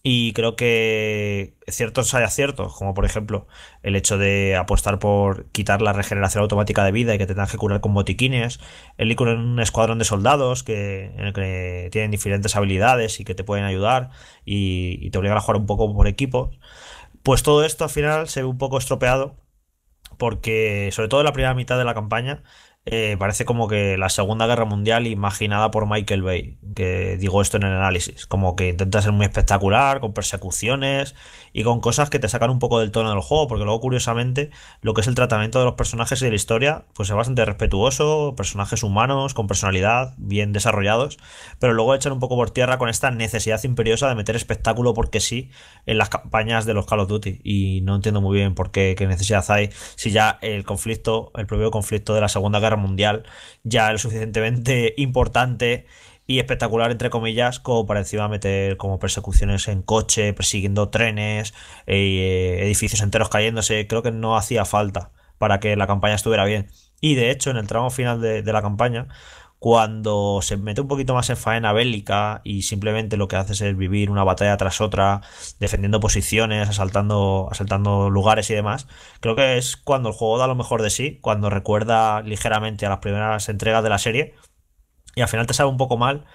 Y creo que ciertos hay aciertos, como por ejemplo el hecho de apostar por quitar la regeneración automática de vida y que tengas que curar con botiquines, el ir en un escuadrón de soldados que, en el que tienen diferentes habilidades y que te pueden ayudar y, te obligan a jugar un poco por equipo, Pues todo esto al final se ve un poco estropeado porque sobre todo en la primera mitad de la campaña eh, parece como que la Segunda Guerra Mundial imaginada por Michael Bay, que digo esto en el análisis, como que intenta ser muy espectacular, con persecuciones y con cosas que te sacan un poco del tono del juego, porque luego curiosamente lo que es el tratamiento de los personajes y de la historia, pues es bastante respetuoso, personajes humanos, con personalidad, bien desarrollados, pero luego echan un poco por tierra con esta necesidad imperiosa de meter espectáculo porque sí en las campañas de los Call of Duty y no entiendo muy bien por qué, qué necesidad hay si ya el conflicto, el propio conflicto de la Segunda Guerra Mundial ya es suficientemente importante y espectacular, entre comillas, como para meter como persecuciones en coche, persiguiendo trenes, eh, eh, edificios enteros cayéndose. Creo que no hacía falta para que la campaña estuviera bien. Y de hecho, en el tramo final de, la campaña, cuando se mete un poquito más en faena bélica y simplemente lo que hace es vivir una batalla tras otra, defendiendo posiciones, asaltando, asaltando lugares y demás, creo que es cuando el juego da lo mejor de sí, cuando recuerda ligeramente a las primeras entregas de la serie, y al final te sabe un poco mal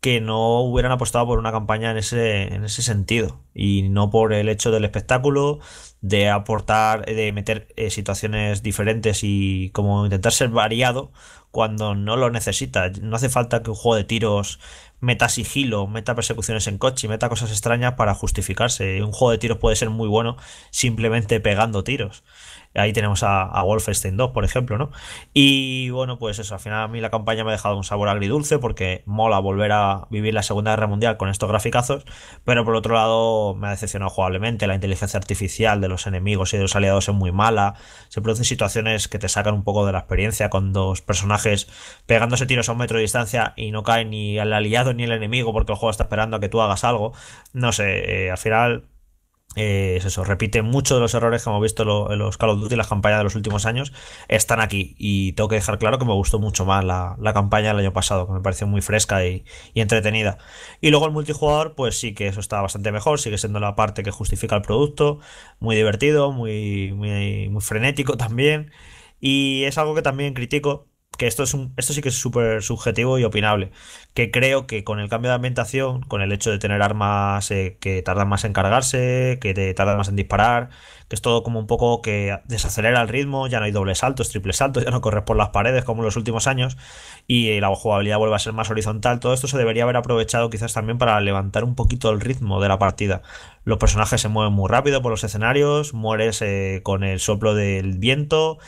que no hubieran apostado por una campaña en ese, en ese sentido y no por el hecho del espectáculo, de aportar, de meter eh, situaciones diferentes y como intentar ser variado cuando no lo necesita. No hace falta que un juego de tiros meta sigilo, meta persecuciones en coche, meta cosas extrañas para justificarse. Un juego de tiros puede ser muy bueno simplemente pegando tiros. Ahí tenemos a, Wolfenstein 2, por ejemplo, ¿no? Y bueno, pues eso, al final a mí la campaña me ha dejado un sabor agridulce porque mola volver a vivir la Segunda Guerra Mundial con estos graficazos, pero por otro lado me ha decepcionado jugablemente, la inteligencia artificial de los enemigos y de los aliados es muy mala, se producen situaciones que te sacan un poco de la experiencia con dos personajes pegándose tiros a un metro de distancia y no cae ni al aliado ni el enemigo porque el juego está esperando a que tú hagas algo, no sé, eh, al final eh, es eso, repite muchos de los errores que hemos visto en los Call of Duty, las campañas de los últimos años, están aquí. Y tengo que dejar claro que me gustó mucho más la, campaña del año pasado, que me pareció muy fresca y, entretenida. Y luego el multijugador, pues sí que eso está bastante mejor, sigue siendo la parte que justifica el producto, muy divertido, muy, muy frenético también. Y es algo que también critico que esto, es un, esto sí que es súper subjetivo y opinable, que creo que con el cambio de ambientación, con el hecho de tener armas eh, que tardan más en cargarse, que te tardan más en disparar, que es todo como un poco que desacelera el ritmo, ya no hay doble saltos, triple saltos, ya no corres por las paredes como en los últimos años, y eh, la jugabilidad vuelve a ser más horizontal, todo esto se debería haber aprovechado quizás también para levantar un poquito el ritmo de la partida. Los personajes se mueven muy rápido por los escenarios, mueres eh, con el soplo del viento,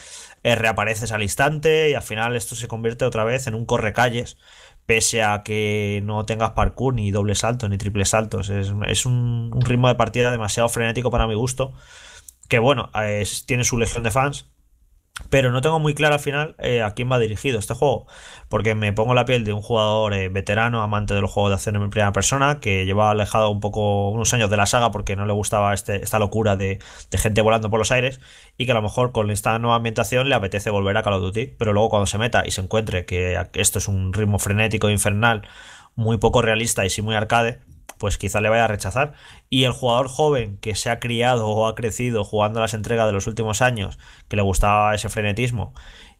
eh, reapareces al instante y al final esto se convierte otra vez en un correcalles, pese a que no tengas parkour ni doble salto ni triple saltos. Es, un, ritmo de partida demasiado frenético para mi gusto, que bueno, eh, tiene su legión de fans, pero no tengo muy claro al final eh, a quién va dirigido este juego, porque me pongo la piel de un jugador eh, veterano, amante de los juegos de acción en primera persona, que lleva alejado un poco unos años de la saga porque no le gustaba este, esta locura de, de, gente volando por los aires, y que a lo mejor con esta nueva ambientación le apetece volver a Call of Duty, pero luego cuando se meta y se encuentre que esto es un ritmo frenético, infernal, muy poco realista y sí muy arcade, pues quizá le vaya a rechazar. Y el jugador joven que se ha criado o ha crecido jugando las entregas de los últimos años, que le gustaba ese frenetismo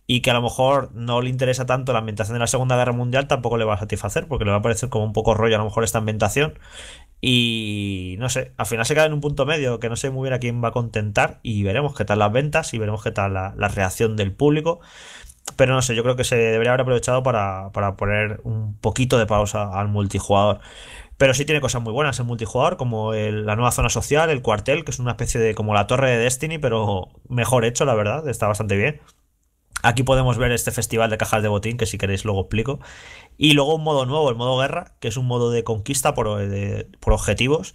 y que a lo mejor no le interesa tanto la ambientación de la Segunda Guerra Mundial, tampoco le va a satisfacer porque le va a parecer como un poco rollo a lo mejor esta ambientación. Y no sé, al final se queda en un punto medio que no sé muy bien a quién va a contentar y veremos qué tal las ventas y veremos qué tal la, reacción del público. Pero no sé, yo creo que se debería haber aprovechado para, para poner un poquito de pausa al multijugador. Pero sí tiene cosas muy buenas en multijugador, como la nueva zona social, el cuartel, que es una especie de como la torre de Destiny, pero mejor hecho, la verdad, está bastante bien. Aquí podemos ver este festival de cajas de botín, que si queréis luego explico. Y luego un modo nuevo, el modo guerra, que es un modo de conquista por, por objetivos,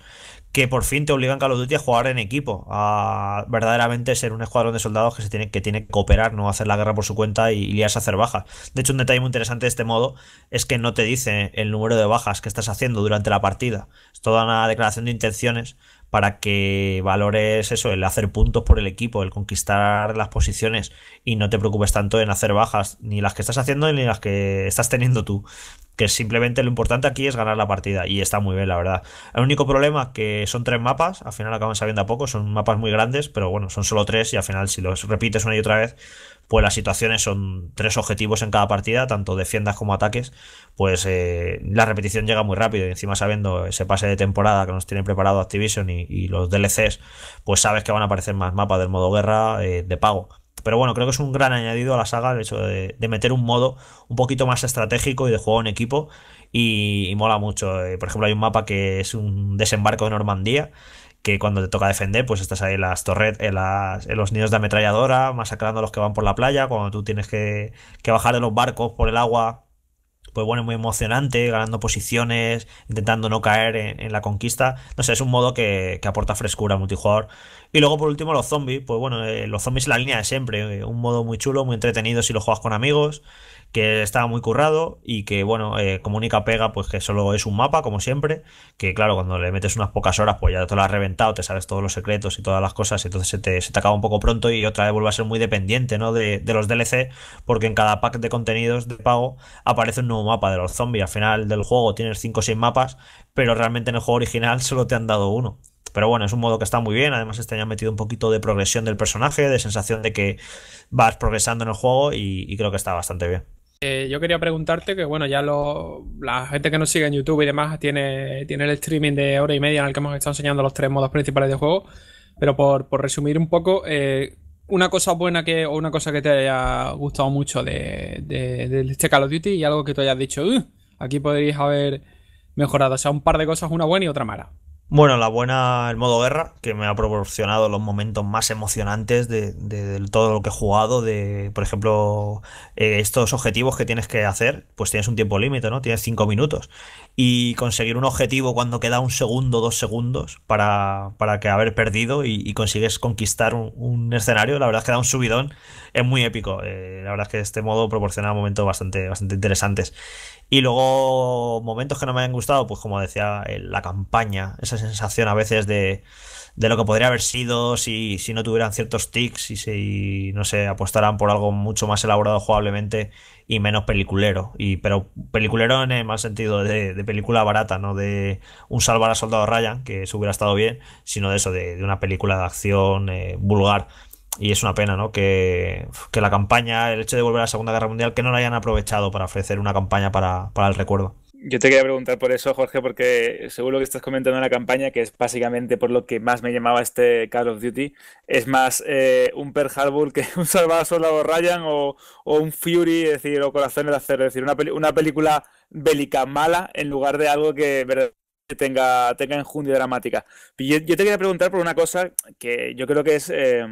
que por fin te obligan Call of Duty a jugar en equipo, a verdaderamente ser un escuadrón de soldados que se tiene que, tiene que cooperar, no hacer la guerra por su cuenta y, a hacer bajas. De hecho, un detalle muy interesante de este modo es que no te dice el número de bajas que estás haciendo durante la partida. Es toda una declaración de intenciones para que valores eso, el hacer puntos por el equipo, el conquistar las posiciones y no te preocupes tanto en hacer bajas, ni las que estás haciendo ni las que estás teniendo tú. Que simplemente lo importante aquí es ganar la partida y está muy bien, la verdad. El único problema que son tres mapas, al final acaban sabiendo a poco, son mapas muy grandes, pero bueno, son solo tres y al final si los repites una y otra vez pues las situaciones son tres objetivos en cada partida, tanto defiendas como ataques, pues eh, la repetición llega muy rápido y encima sabiendo ese pase de temporada que nos tiene preparado Activision y, los DLCs, pues sabes que van a aparecer más mapas del modo guerra eh, de pago. Pero bueno, creo que es un gran añadido a la saga el hecho de, meter un modo un poquito más estratégico y de juego en equipo y, y mola mucho. Eh, por ejemplo, hay un mapa que es un desembarco de Normandía que cuando te toca defender, pues estás ahí en las torretas, en, los nidos de ametralladora, masacrando a los que van por la playa, cuando tú tienes que, bajar de los barcos por el agua, pues bueno, es muy emocionante, ganando posiciones, intentando no caer en, la conquista. No sé, es un modo que, aporta frescura al multijugador. Y luego, por último, los zombies. Pues bueno, eh, los zombies es la línea de siempre. un modo muy chulo, muy entretenido si lo juegas con amigos que estaba muy currado y que, bueno, comunica eh, como única pega, pues que solo es un mapa, como siempre, que claro, cuando le metes unas pocas horas, pues ya te lo has reventado, te sabes todos los secretos y todas las cosas, y entonces se te, acaba un poco pronto y otra vez vuelve a ser muy dependiente, ¿no? De, de los DLC, porque en cada pack de contenidos de pago aparece un nuevo mapa de los zombies. Al final del juego tienes 5 o 6 mapas, pero realmente en el juego original solo te han dado uno. Pero bueno, es un modo que está muy bien. Además, este año ha metido un poquito de progresión del personaje, de sensación de que vas progresando en el juego y creo que está bastante bien. Eh, yo quería preguntarte que, bueno, ya lo, la gente que nos sigue en YouTube y demás tiene, tiene el streaming de hora y media en el que hemos estado enseñando los tres modos principales de juego. Pero por, por resumir un poco, eh, una cosa buena que, o una cosa que te haya gustado mucho de, de, este Call of Duty y algo que tú hayas dicho, aquí podrías haber mejorado. O sea, un par de cosas, una buena y otra mala. Bueno, la buena, el modo guerra, que me ha proporcionado los momentos más emocionantes de, todo lo que he jugado, de, por ejemplo, eh, estos objetivos que tienes que hacer, pues tienes un tiempo límite, ¿no? Tienes cinco minutos. Y conseguir un objetivo cuando queda un segundo, dos segundos para, que haber perdido y, consigues conquistar un, escenario, la verdad es que da un subidón, es muy épico. Eh, la verdad es que este modo proporciona momentos bastante, bastante interesantes. Y luego momentos que no me han gustado, pues como decía, la campaña, esa sensación a veces de, de lo que podría haber sido si, si no tuvieran ciertos tics y si, no sé, apostaran por algo mucho más elaborado jugablemente y menos peliculero. Y, pero peliculero en el mal sentido de, película barata, no de un salvar a soldado Ryan, que eso hubiera estado bien, sino de eso, de, una película de acción eh, vulgar y es una pena, ¿no? Que, la campaña, el hecho de volver a la Segunda Guerra Mundial, que no la hayan aprovechado para ofrecer una campaña para, el recuerdo. Yo te quería preguntar por eso, Jorge, porque según lo que estás comentando en la campaña, que es básicamente por lo que más me llamaba este Call of Duty, es más eh, un Pearl Harbor que un Salvador Soldado Ryan o, un Fury, es decir, o corazón de Acero, es decir, una, película bélica mala en lugar de algo que tenga, tenga enjundia dramática. Yo, yo te quería preguntar por una cosa que yo creo que es... Eh,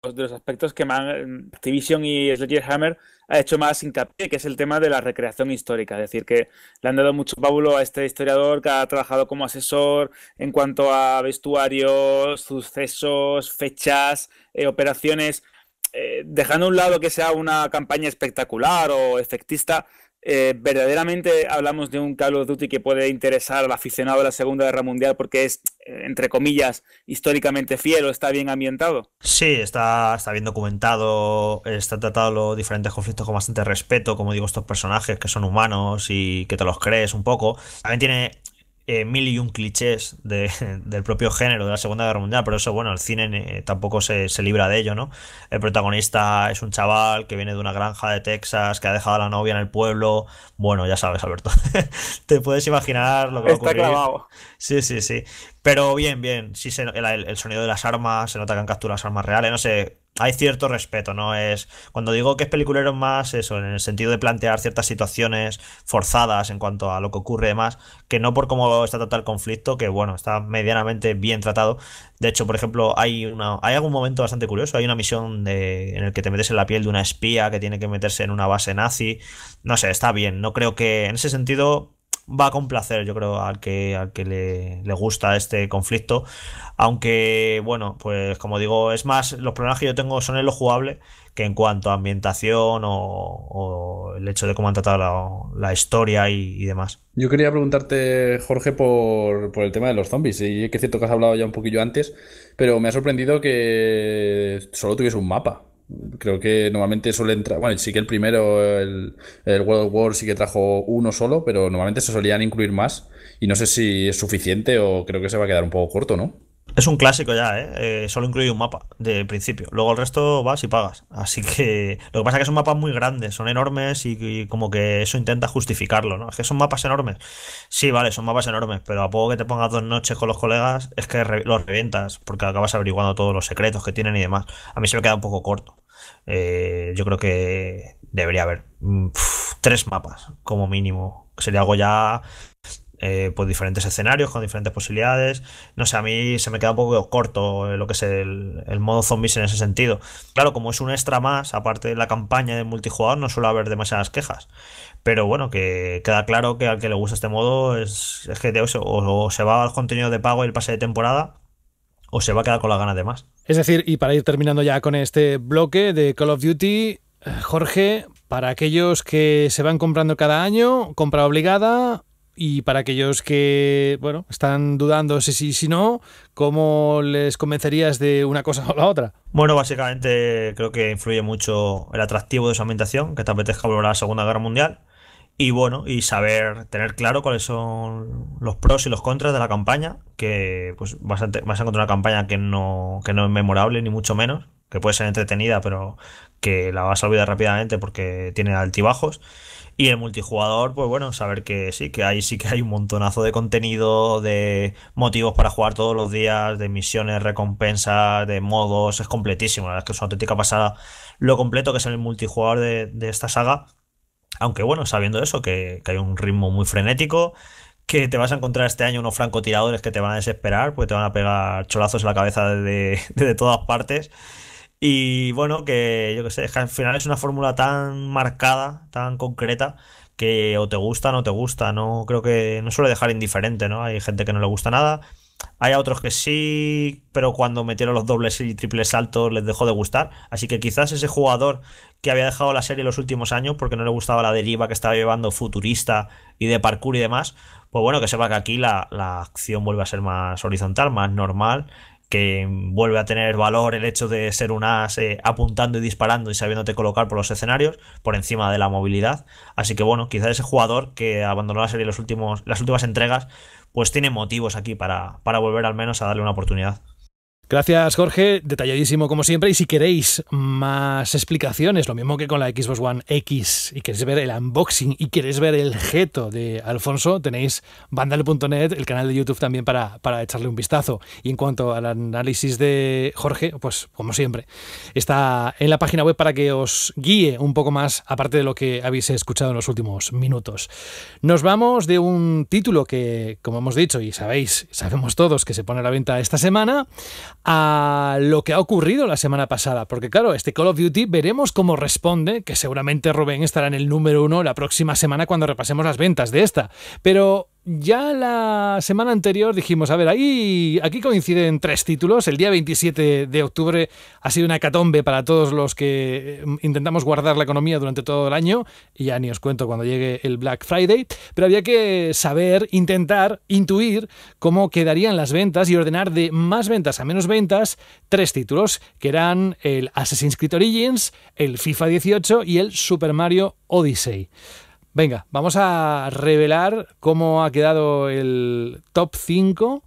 pues, de los aspectos que más mm, Activision y Sledgehammer ha hecho más hincapié, que es el tema de la recreación histórica. Es decir, que le han dado mucho pábulo a este historiador que ha trabajado como asesor en cuanto a vestuarios, sucesos, fechas, eh, operaciones. Eh, dejando a un lado que sea una campaña espectacular o efectista, eh, verdaderamente hablamos de un Call of Duty que puede interesar al aficionado de la Segunda Guerra Mundial porque es, eh, entre comillas, históricamente fiel o está bien ambientado? Sí, está, está bien documentado, está tratado los diferentes conflictos con bastante respeto, como digo, estos personajes que son humanos y que te los crees un poco. También tiene eh, mil y un clichés del propio género de la Segunda Guerra Mundial, pero eso, bueno, el cine eh, tampoco se, libra de ello, ¿no? El protagonista es un chaval que viene de una granja de Texas, que ha dejado a la novia en el pueblo. Bueno, ya sabes, Alberto. Te puedes imaginar lo que va a ocurrir. Sí, sí, sí. Pero bien, bien. Sí, el, el, sonido de las armas, se nota que han capturado las armas reales, no sé hay cierto respeto, ¿no? Es. Cuando digo que es peliculero más eso, en el sentido de plantear ciertas situaciones forzadas en cuanto a lo que ocurre más demás, que no por cómo está tratado el conflicto, que bueno, está medianamente bien tratado. De hecho, por ejemplo, hay una. hay algún momento bastante curioso. Hay una misión en el que te metes en la piel de una espía que tiene que meterse en una base nazi. No sé, está bien. No creo que. En ese sentido, va a complacer, yo creo, al que, al que le, gusta este conflicto. Aunque, bueno, pues como digo, es más, los problemas que yo tengo son en lo jugable que en cuanto a ambientación o, el hecho de cómo han tratado la, historia y, demás. Yo quería preguntarte, Jorge, por, por el tema de los zombies. Y que es cierto que has hablado ya un poquillo antes, pero me ha sorprendido que solo tuviese un mapa. Creo que normalmente suele entrar. Bueno, sí que el primero, el, World World War, sí que trajo uno solo, pero normalmente se solían incluir más. Y no sé si es suficiente o creo que se va a quedar un poco corto, ¿no? Es un clásico ya, ¿eh? eh solo incluye un mapa de principio. Luego el resto vas y pagas. Así que lo que pasa es que son mapas muy grandes, son enormes y, como que eso intenta justificarlo, ¿no? Es que son mapas enormes. Sí, vale, son mapas enormes, pero a poco que te pongas dos noches con los colegas es que lo los revientas porque acabas averiguando todos los secretos que tienen y demás. A mí se me queda un poco corto. Eh, yo creo que debería haber mm, tres mapas como mínimo. Sería algo ya eh, pues diferentes escenarios, con diferentes posibilidades. No sé, a mí se me queda un poco corto eh, lo que es el, modo zombies en ese sentido. Claro, como es un extra más, aparte de la campaña de multijugador, no suele haber demasiadas quejas. Pero bueno, que queda claro que al que le gusta este modo es, que o, o, se va al contenido de pago y el pase de temporada, o se va a quedar con la ganas de más. Es decir, y para ir terminando ya con este bloque de Call of Duty, Jorge, para aquellos que se van comprando cada año, compra obligada, y para aquellos que, bueno, están dudando si sí, si, si no, ¿cómo les convencerías de una cosa o la otra? Bueno, básicamente creo que influye mucho el atractivo de su ambientación, que te apetezca volver a la Segunda Guerra Mundial. Y bueno, y saber, tener claro cuáles son los pros y los contras de la campaña, que pues vas a, encontrar una campaña que no, no es memorable, ni mucho menos, que puede ser entretenida, pero que la vas a olvidar rápidamente porque tiene altibajos. Y el multijugador, pues bueno, saber que sí, que ahí sí que hay un montonazo de contenido, de motivos para jugar todos los días, de misiones, recompensas, de modos, es completísimo. La verdad es que es una auténtica pasada lo completo que es el multijugador de, de esta saga. Aunque bueno, sabiendo eso, que, hay un ritmo muy frenético, que te vas a encontrar este año unos francotiradores que te van a desesperar, pues te van a pegar cholazos en la cabeza de todas partes. Y bueno, que yo que sé, que al final es una fórmula tan marcada, tan concreta, que o te gusta o no te gusta, no creo que no suele dejar indiferente, ¿no? Hay gente que no le gusta nada, hay otros que sí, pero cuando metieron los dobles y triples saltos les dejó de gustar. Así que quizás ese jugador que había dejado la serie los últimos años porque no le gustaba la deriva que estaba llevando futurista y de parkour y demás, pues bueno, que sepa que aquí la, acción vuelve a ser más horizontal, más normal, que vuelve a tener valor el hecho de ser un as eh, apuntando y disparando y sabiéndote colocar por los escenarios por encima de la movilidad. Así que bueno, quizás ese jugador que abandonó la serie los últimos, las últimas entregas pues tiene motivos aquí para, para volver al menos a darle una oportunidad. Gracias Jorge, detalladísimo como siempre y si queréis más explicaciones, lo mismo que con la Xbox One X y queréis ver el unboxing y queréis ver el geto de Alfonso, tenéis Vandal.net, el canal de YouTube también para, para, echarle un vistazo. Y en cuanto al análisis de Jorge, pues como siempre, está en la página web para que os guíe un poco más aparte de lo que habéis escuchado en los últimos minutos. Nos vamos de un título que, como hemos dicho y sabéis, sabemos todos que se pone a la venta esta semana a lo que ha ocurrido la semana pasada. Porque claro, este Call of Duty veremos cómo responde, que seguramente Rubén estará en el número uno la próxima semana cuando repasemos las ventas de esta. Pero ya la semana anterior dijimos, a ver, ahí, aquí coinciden tres títulos. El día 27 de octubre ha sido una catombe para todos los que eh, intentamos guardar la economía durante todo el año. Y ya ni os cuento cuando llegue el Black Friday. Pero había que saber, intentar, intuir cómo quedarían las ventas y ordenar de más ventas a menos ventas tres títulos, que eran el Assassin's Creed Origins, el FIFA 18 y el Super Mario Odyssey. Venga, vamos a revelar cómo ha quedado el top 5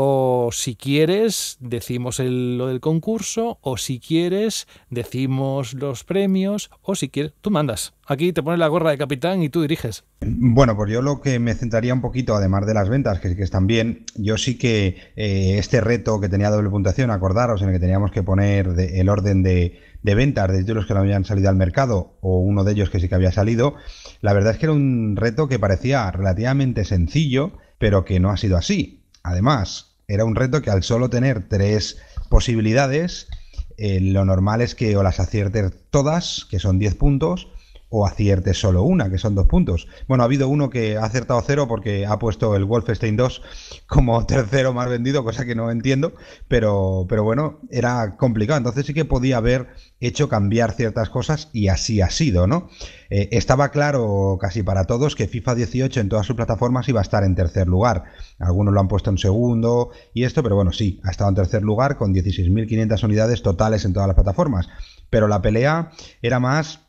o si quieres decimos lo del concurso, o si quieres decimos los premios, o si quieres, tú mandas. Aquí te pones la gorra de capitán y tú diriges. Bueno, pues yo lo que me centraría un poquito, además de las ventas, que, que están bien, yo sí que eh, este reto que tenía doble puntuación, acordaros, en el que teníamos que poner el orden de, ventas de títulos que no habían salido al mercado o uno de ellos que sí que había salido, la verdad es que era un reto que parecía relativamente sencillo, pero que no ha sido así. Además, era un reto que al solo tener tres posibilidades, eh, lo normal es que o las aciertes todas, que son 10 puntos, o acierte solo una, que son dos puntos. Bueno, ha habido uno que ha acertado cero porque ha puesto el Wolfenstein 2 como tercero más vendido, cosa que no entiendo, pero, pero bueno, era complicado. Entonces sí que podía haber hecho cambiar ciertas cosas y así ha sido, ¿no? Eh, estaba claro casi para todos que FIFA 18 en todas sus plataformas iba a estar en tercer lugar. Algunos lo han puesto en segundo y esto, pero bueno, sí, ha estado en tercer lugar con 16.500 unidades totales en todas las plataformas. Pero la pelea era más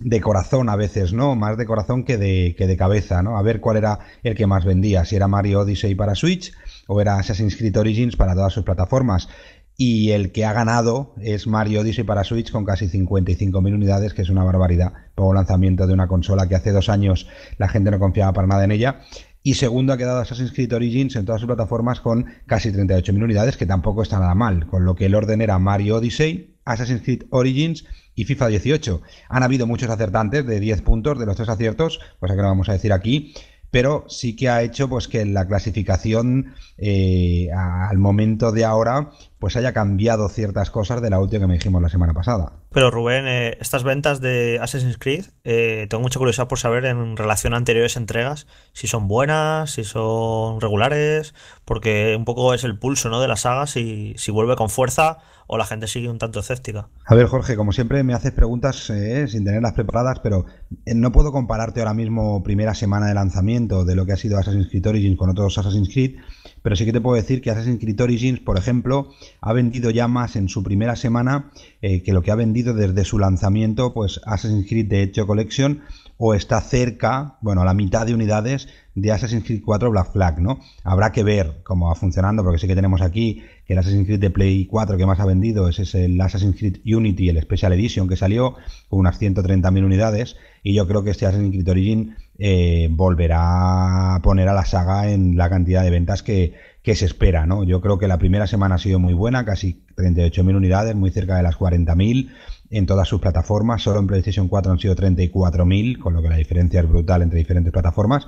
de corazón a veces, ¿no? Más de corazón que de, que de cabeza, ¿no? A ver cuál era el que más vendía, si era Mario Odyssey para Switch o era Assassin's Creed Origins para todas sus plataformas. Y el que ha ganado es Mario Odyssey para Switch con casi 55.000 unidades, que es una barbaridad, por el lanzamiento de una consola que hace dos años la gente no confiaba para nada en ella y segundo ha quedado Assassin's Creed Origins en todas sus plataformas con casi 38.000 unidades, que tampoco está nada mal, con lo que el orden era Mario Odyssey, Assassin's Creed Origins y FIFA 18. Han habido muchos acertantes de 10 puntos de los tres aciertos, pues que no vamos a decir aquí, pero sí que ha hecho pues que la clasificación eh, al momento de ahora pues haya cambiado ciertas cosas de la última que me dijimos la semana pasada. Pero Rubén, eh, estas ventas de Assassin's Creed, eh, tengo mucha curiosidad por saber en relación a anteriores entregas si son buenas, si son regulares, porque un poco es el pulso ¿no? de la saga, si, si vuelve con fuerza o la gente sigue un tanto escéptica. A ver, Jorge, como siempre me haces preguntas eh, sin tenerlas preparadas, pero no puedo compararte ahora mismo primera semana de lanzamiento de lo que ha sido Assassin's Creed Origins con otros Assassin's Creed pero sí que te puedo decir que Assassin's Creed Origins, por ejemplo, ha vendido ya más en su primera semana eh, que lo que ha vendido desde su lanzamiento, pues Assassin's Creed de Hecho Collection, o está cerca, bueno, a la mitad de unidades de Assassin's Creed 4 Black Flag, ¿no? Habrá que ver cómo va funcionando, porque sí que tenemos aquí que el Assassin's Creed de Play 4 que más ha vendido ese es el Assassin's Creed Unity, el Special Edition que salió con unas 130.000 unidades, y yo creo que este Assassin's Creed Origin eh, volverá a poner a la saga en la cantidad de ventas que, se espera. ¿no? Yo creo que la primera semana ha sido muy buena, casi 38.000 unidades, muy cerca de las 40.000 en todas sus plataformas. Solo en PlayStation 4 han sido 34.000, con lo que la diferencia es brutal entre diferentes plataformas.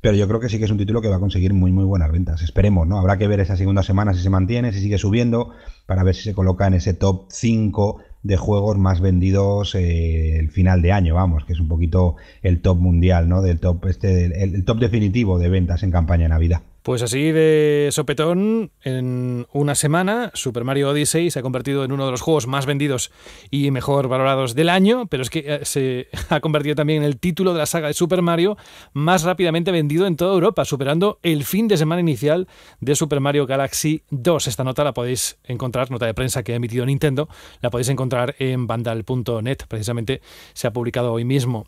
Pero yo creo que sí que es un título que va a conseguir muy, muy buenas ventas. Esperemos, ¿no? Habrá que ver esa segunda semana si se mantiene, si sigue subiendo, para ver si se coloca en ese top 5 de juegos más vendidos eh, el final de año, vamos, que es un poquito el top mundial, ¿no? Del top, este, el, top definitivo de ventas en campaña Navidad. Pues así de sopetón, en una semana, Super Mario Odyssey se ha convertido en uno de los juegos más vendidos y mejor valorados del año, pero es que eh, se ha convertido también en el título de la saga de Super Mario más rápidamente vendido en toda Europa, superando el fin de semana inicial de Super Mario Galaxy 2. Esta nota la podéis encontrar, nota de prensa que ha emitido Nintendo, la podéis encontrar en vandal.net, precisamente se ha publicado hoy mismo.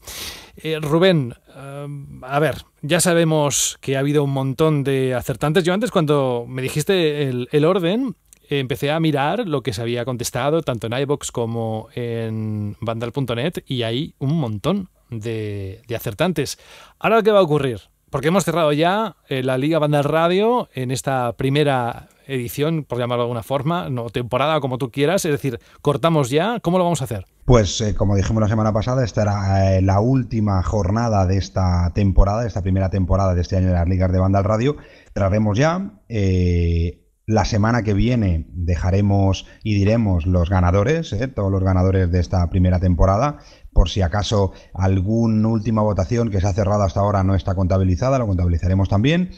Eh, Rubén, eh, a ver, ya sabemos que ha habido un montón de acertantes. Yo antes cuando me dijiste el, orden, empecé a mirar lo que se había contestado tanto en iBox como en vandal.net y hay un montón de, acertantes. Ahora, ¿qué va a ocurrir? Porque hemos cerrado ya eh, la Liga Vandal Radio en esta primera edición, por llamarlo de alguna forma, no temporada, como tú quieras. Es decir, cortamos ya. ¿Cómo lo vamos a hacer? Pues eh, como dijimos la semana pasada, esta era eh, la última jornada de esta temporada, de esta primera temporada de este año de las ligas de banda al radio. Traeremos ya. Eh, la semana que viene dejaremos y diremos los ganadores, todos los ganadores de esta primera temporada. Por si acaso alguna última votación que se ha cerrado hasta ahora no está contabilizada, lo contabilizaremos también.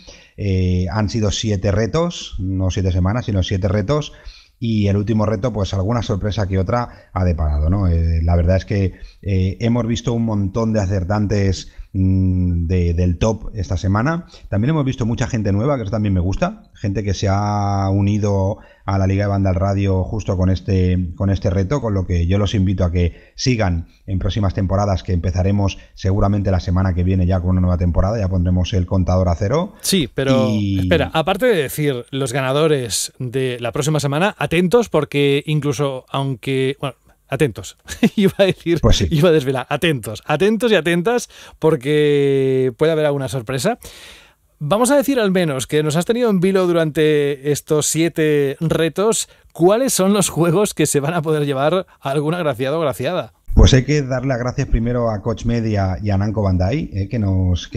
han sido siete retos, no siete semanas, sino siete retos y el último reto, pues alguna sorpresa que otra ha deparado, ¿no? Eh, la verdad es que eh, hemos visto un montón de acertantes Mm, de, del top esta semana. También hemos visto mucha gente nueva, que eso también me gusta, gente que se ha unido a la Liga de Banda al Radio justo con este, con este reto, con lo que yo los invito a que sigan en próximas temporadas, que empezaremos seguramente la semana que viene ya con una nueva temporada, ya pondremos el contador a cero. Sí, pero espera, aparte de decir los ganadores de la próxima semana, atentos porque incluso aunque, bueno, atentos. iba a decir, pues iba a desvelar, atentos, atentos y atentas, porque puede haber alguna sorpresa. Vamos a decir al menos que nos has tenido en vilo durante estos siete retos. ¿Cuáles son los juegos que se van a poder llevar a alguna graciada o graciada? Pues hay que darle las gracias primero a Coach Media y a Nanco Bandai, eh, que nos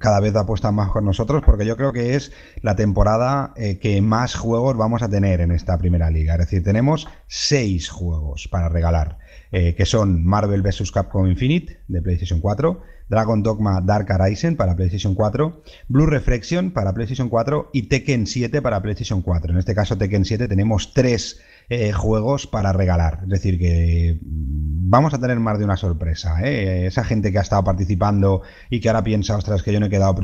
cada vez apuestan más con nosotros, porque yo creo que es la temporada eh, que más juegos vamos a tener en esta primera liga. Es decir, tenemos seis juegos para regalar, eh, que son Marvel vs. Capcom Infinite de PlayStation 4, Dragon Dogma Dark Horizon para PlayStation 4, Blue Reflection para PlayStation 4 y Tekken 7 para PlayStation 4. En este caso Tekken 7 tenemos tres eh, juegos para regalar. Es decir, que mm, vamos a tener más de una sorpresa. ¿eh? Esa gente que ha estado participando y que ahora piensa, ostras, que yo no he quedado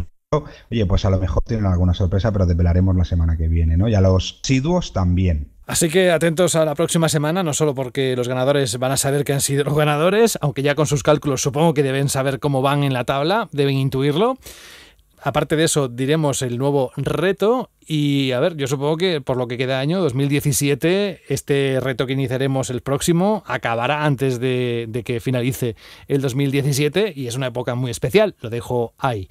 oye, pues a lo mejor tienen alguna sorpresa, pero desvelaremos la semana que viene, ¿no? Y a los siduos también. Así que atentos a la próxima semana, no solo porque los ganadores van a saber que han sido los ganadores, aunque ya con sus cálculos supongo que deben saber cómo van en la tabla, deben intuirlo. Aparte de eso, diremos el nuevo reto y a ver, yo supongo que por lo que queda año 2017, este reto que iniciaremos el próximo acabará antes de, que finalice el 2017 y es una época muy especial, lo dejo ahí.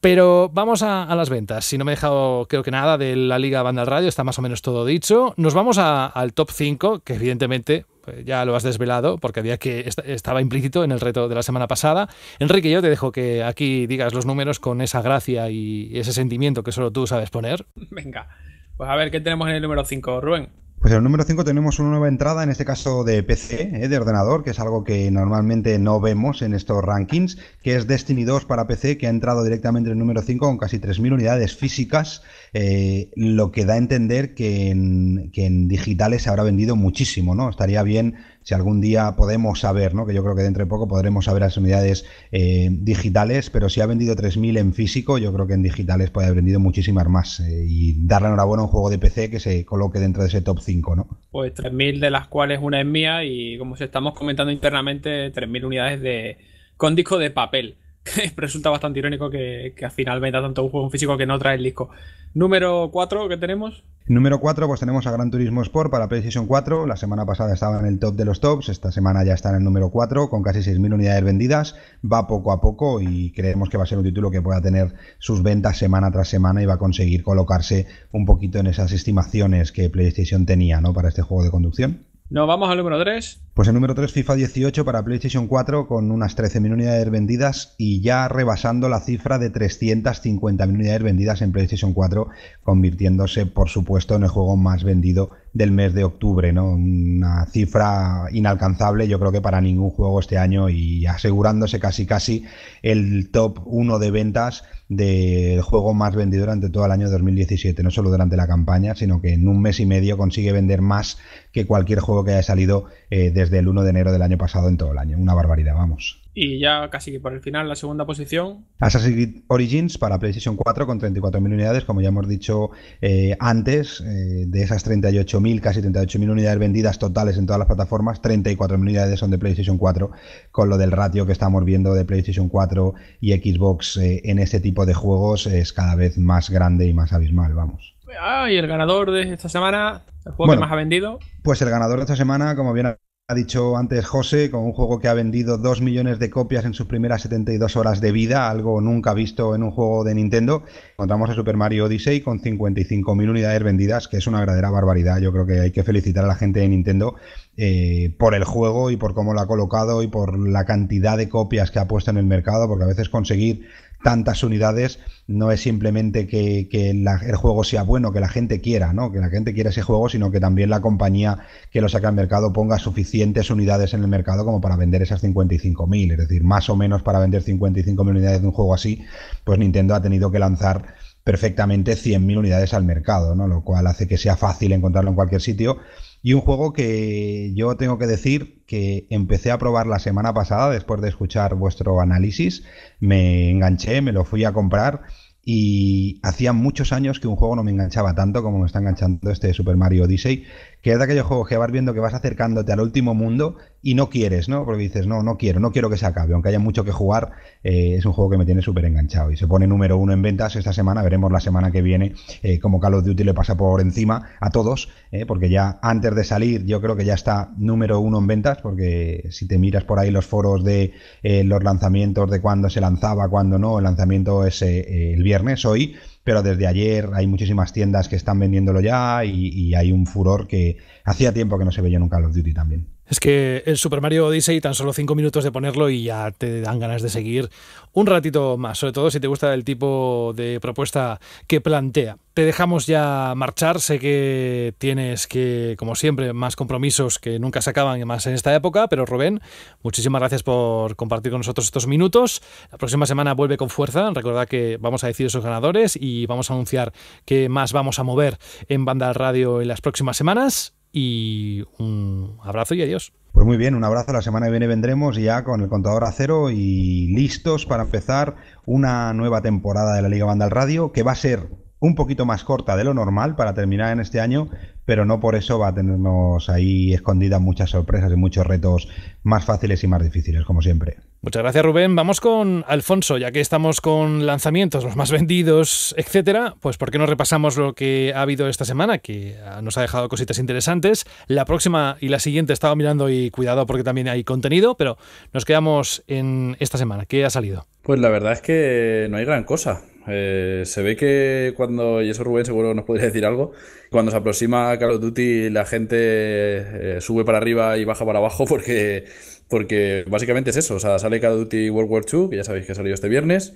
Pero vamos a, las ventas. Si no me he dejado, creo que nada, de la Liga Banda Radio, está más o menos todo dicho. Nos vamos al top 5, que evidentemente pues ya lo has desvelado, porque había que estaba implícito en el reto de la semana pasada. Enrique, yo te dejo que aquí digas los números con esa gracia y ese sentimiento que solo tú sabes poner. Venga, pues a ver qué tenemos en el número 5, Rubén. Pues en el número 5 tenemos una nueva entrada, en este caso de PC, eh, de ordenador, que es algo que normalmente no vemos en estos rankings, que es Destiny 2 para PC, que ha entrado directamente en el número 5 con casi 3.000 unidades físicas eh, lo que da a entender que en, digitales se habrá vendido muchísimo, ¿no? Estaría bien si algún día podemos saber, ¿no? Que yo creo que dentro de poco podremos saber las unidades eh, digitales, pero si ha vendido 3.000 en físico, yo creo que en digitales puede haber vendido muchísimas más. Eh, y darle enhorabuena a un juego de PC que se coloque dentro de ese top 5, ¿no? Pues 3.000 de las cuales una es mía y como se estamos comentando internamente, 3.000 unidades de con disco de papel. resulta bastante irónico que, que, al final venda tanto un juego físico que no trae el disco. Número 4 que tenemos. Número 4, pues tenemos a Gran Turismo Sport para PlayStation 4. La semana pasada estaba en el top de los tops, esta semana ya está en el número 4 con casi 6.000 unidades vendidas. Va poco a poco y creemos que va a ser un título que pueda tener sus ventas semana tras semana y va a conseguir colocarse un poquito en esas estimaciones que PlayStation tenía ¿no? para este juego de conducción no vamos al número 3. Pues el número 3, FIFA 18 para PlayStation 4 con unas 13.000 unidades vendidas y ya rebasando la cifra de 350.000 unidades vendidas en PlayStation 4, convirtiéndose por supuesto en el juego más vendido del mes de octubre, ¿no? Una cifra inalcanzable yo creo que para ningún juego este año y asegurándose casi casi el top 1 de ventas del juego más vendido durante todo el año 2017, no solo durante la campaña, sino que en un mes y medio consigue vender más que cualquier juego que haya salido eh, desde el 1 de enero del año pasado en todo el año. Una barbaridad, vamos. Y ya casi que por el final, la segunda posición. Assassin's Creed Origins para PlayStation 4 con 34.000 unidades, como ya hemos dicho eh, antes, eh, de esas 38.000, casi 38.000 unidades vendidas totales en todas las plataformas, 34.000 unidades son de PlayStation 4, con lo del ratio que estamos viendo de PlayStation 4 y Xbox eh, en este tipo de juegos es cada vez más grande y más abismal, vamos. Ah, y el ganador de esta semana, el juego que más ha vendido. Pues el ganador de esta semana, como bien ha dicho antes José, con un juego que ha vendido 2 millones de copias en sus primeras 72 horas de vida, algo nunca visto en un juego de Nintendo, encontramos a Super Mario Odyssey con 55.000 unidades vendidas, que es una verdadera barbaridad. Yo creo que hay que felicitar a la gente de Nintendo eh, por el juego y por cómo lo ha colocado y por la cantidad de copias que ha puesto en el mercado, porque a veces conseguir tantas unidades no es simplemente que, el juego sea bueno, que la gente quiera, ¿no? Que la gente quiera ese juego, sino que también la compañía que lo saca al mercado ponga suficientes unidades en el mercado como para vender esas 55.000. Es decir, más o menos para vender 55.000 unidades de un juego así, pues Nintendo ha tenido que lanzar perfectamente 100.000 unidades al mercado, ¿no? Lo cual hace que sea fácil encontrarlo en cualquier sitio y un juego que yo tengo que decir que empecé a probar la semana pasada después de escuchar vuestro análisis. Me enganché, me lo fui a comprar y hacía muchos años que un juego no me enganchaba tanto como me está enganchando este Super Mario Odyssey que es de aquellos juegos que vas viendo que vas acercándote al último mundo y no quieres, ¿no? Porque dices, no, no quiero, no quiero que se acabe, aunque haya mucho que jugar, eh, es un juego que me tiene súper enganchado y se pone número uno en ventas esta semana, veremos la semana que viene eh, como Call of Duty le pasa por encima a todos, eh, porque ya antes de salir yo creo que ya está número uno en ventas, porque si te miras por ahí los foros de los lanzamientos, de cuándo se lanzaba, cuándo no, el lanzamiento es el viernes, hoy, pero desde ayer hay muchísimas tiendas que están vendiéndolo ya y, hay un furor que hacía tiempo que no se veía en los Duty también. Es que el Super Mario Odyssey, tan solo cinco minutos de ponerlo y ya te dan ganas de seguir un ratito más, sobre todo si te gusta el tipo de propuesta que plantea. Te dejamos ya marchar, sé que tienes que, como siempre, más compromisos que nunca se acaban y más en esta época, pero Rubén, muchísimas gracias por compartir con nosotros estos minutos. La próxima semana vuelve con fuerza, recordad que vamos a decir esos ganadores y vamos a anunciar qué más vamos a mover en Banda Radio en las próximas semanas y un abrazo y adiós. Pues muy bien, un abrazo. La semana que viene vendremos ya con el contador a cero y listos para empezar una nueva temporada de la Liga Bandal Radio que va a ser un poquito más corta de lo normal para terminar en este año, pero no por eso va a tenernos ahí escondidas muchas sorpresas y muchos retos más fáciles y más difíciles, como siempre. Muchas gracias Rubén. Vamos con Alfonso, ya que estamos con lanzamientos, los más vendidos, etcétera, pues por qué no repasamos lo que ha habido esta semana, que nos ha dejado cositas interesantes. La próxima y la siguiente estaba mirando y cuidado porque también hay contenido, pero nos quedamos en esta semana. ¿Qué ha salido? Pues la verdad es que no hay gran cosa. Eh, se ve que cuando, y eso Rubén seguro nos podría decir algo, cuando se aproxima Call of Duty la gente eh, sube para arriba y baja para abajo porque porque básicamente es eso, o sea, sale Call of Duty World War II, que ya sabéis que ha salió este viernes,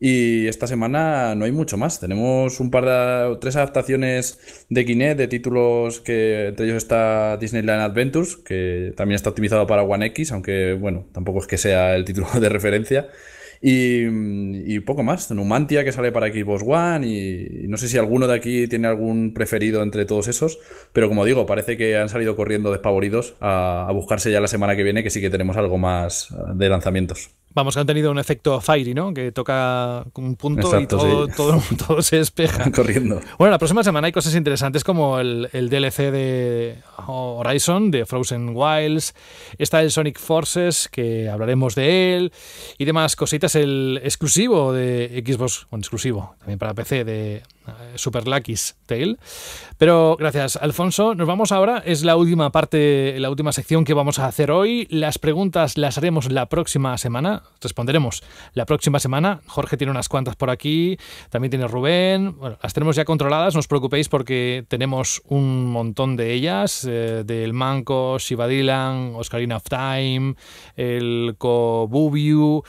y esta semana no hay mucho más. Tenemos un par de tres adaptaciones de Guiné, de títulos que entre ellos está Disneyland Adventures, que también está optimizado para One X, aunque bueno, tampoco es que sea el título de referencia. Y, poco más. Numantia que sale para Xbox One. Y, y, no sé si alguno de aquí tiene algún preferido entre todos esos. Pero como digo, parece que han salido corriendo despavoridos a, a buscarse ya la semana que viene, que sí que tenemos algo más eh, de lanzamientos. Vamos, que han tenido un efecto fiery, ¿no? Que toca un punto y todo, se despeja. Corriendo. Bueno, la próxima semana hay cosas interesantes como el, el, DLC de Horizon, de Frozen Wilds. Está el Sonic Forces, que hablaremos de él. Y demás cositas. El exclusivo de Xbox, bueno, exclusivo, también para PC, de eh, super Lucky's Tail, Pero gracias, Alfonso. Nos vamos ahora. Es la última parte, la última sección que vamos a hacer hoy. Las preguntas las haremos la próxima semana. Responderemos la próxima semana. Jorge tiene unas cuantas por aquí. También tiene Rubén. las tenemos ya controladas. No os preocupéis porque tenemos un montón de ellas. Eh, del Manco, Shiva Dylan, Oscarina of Time, el Cobubiu,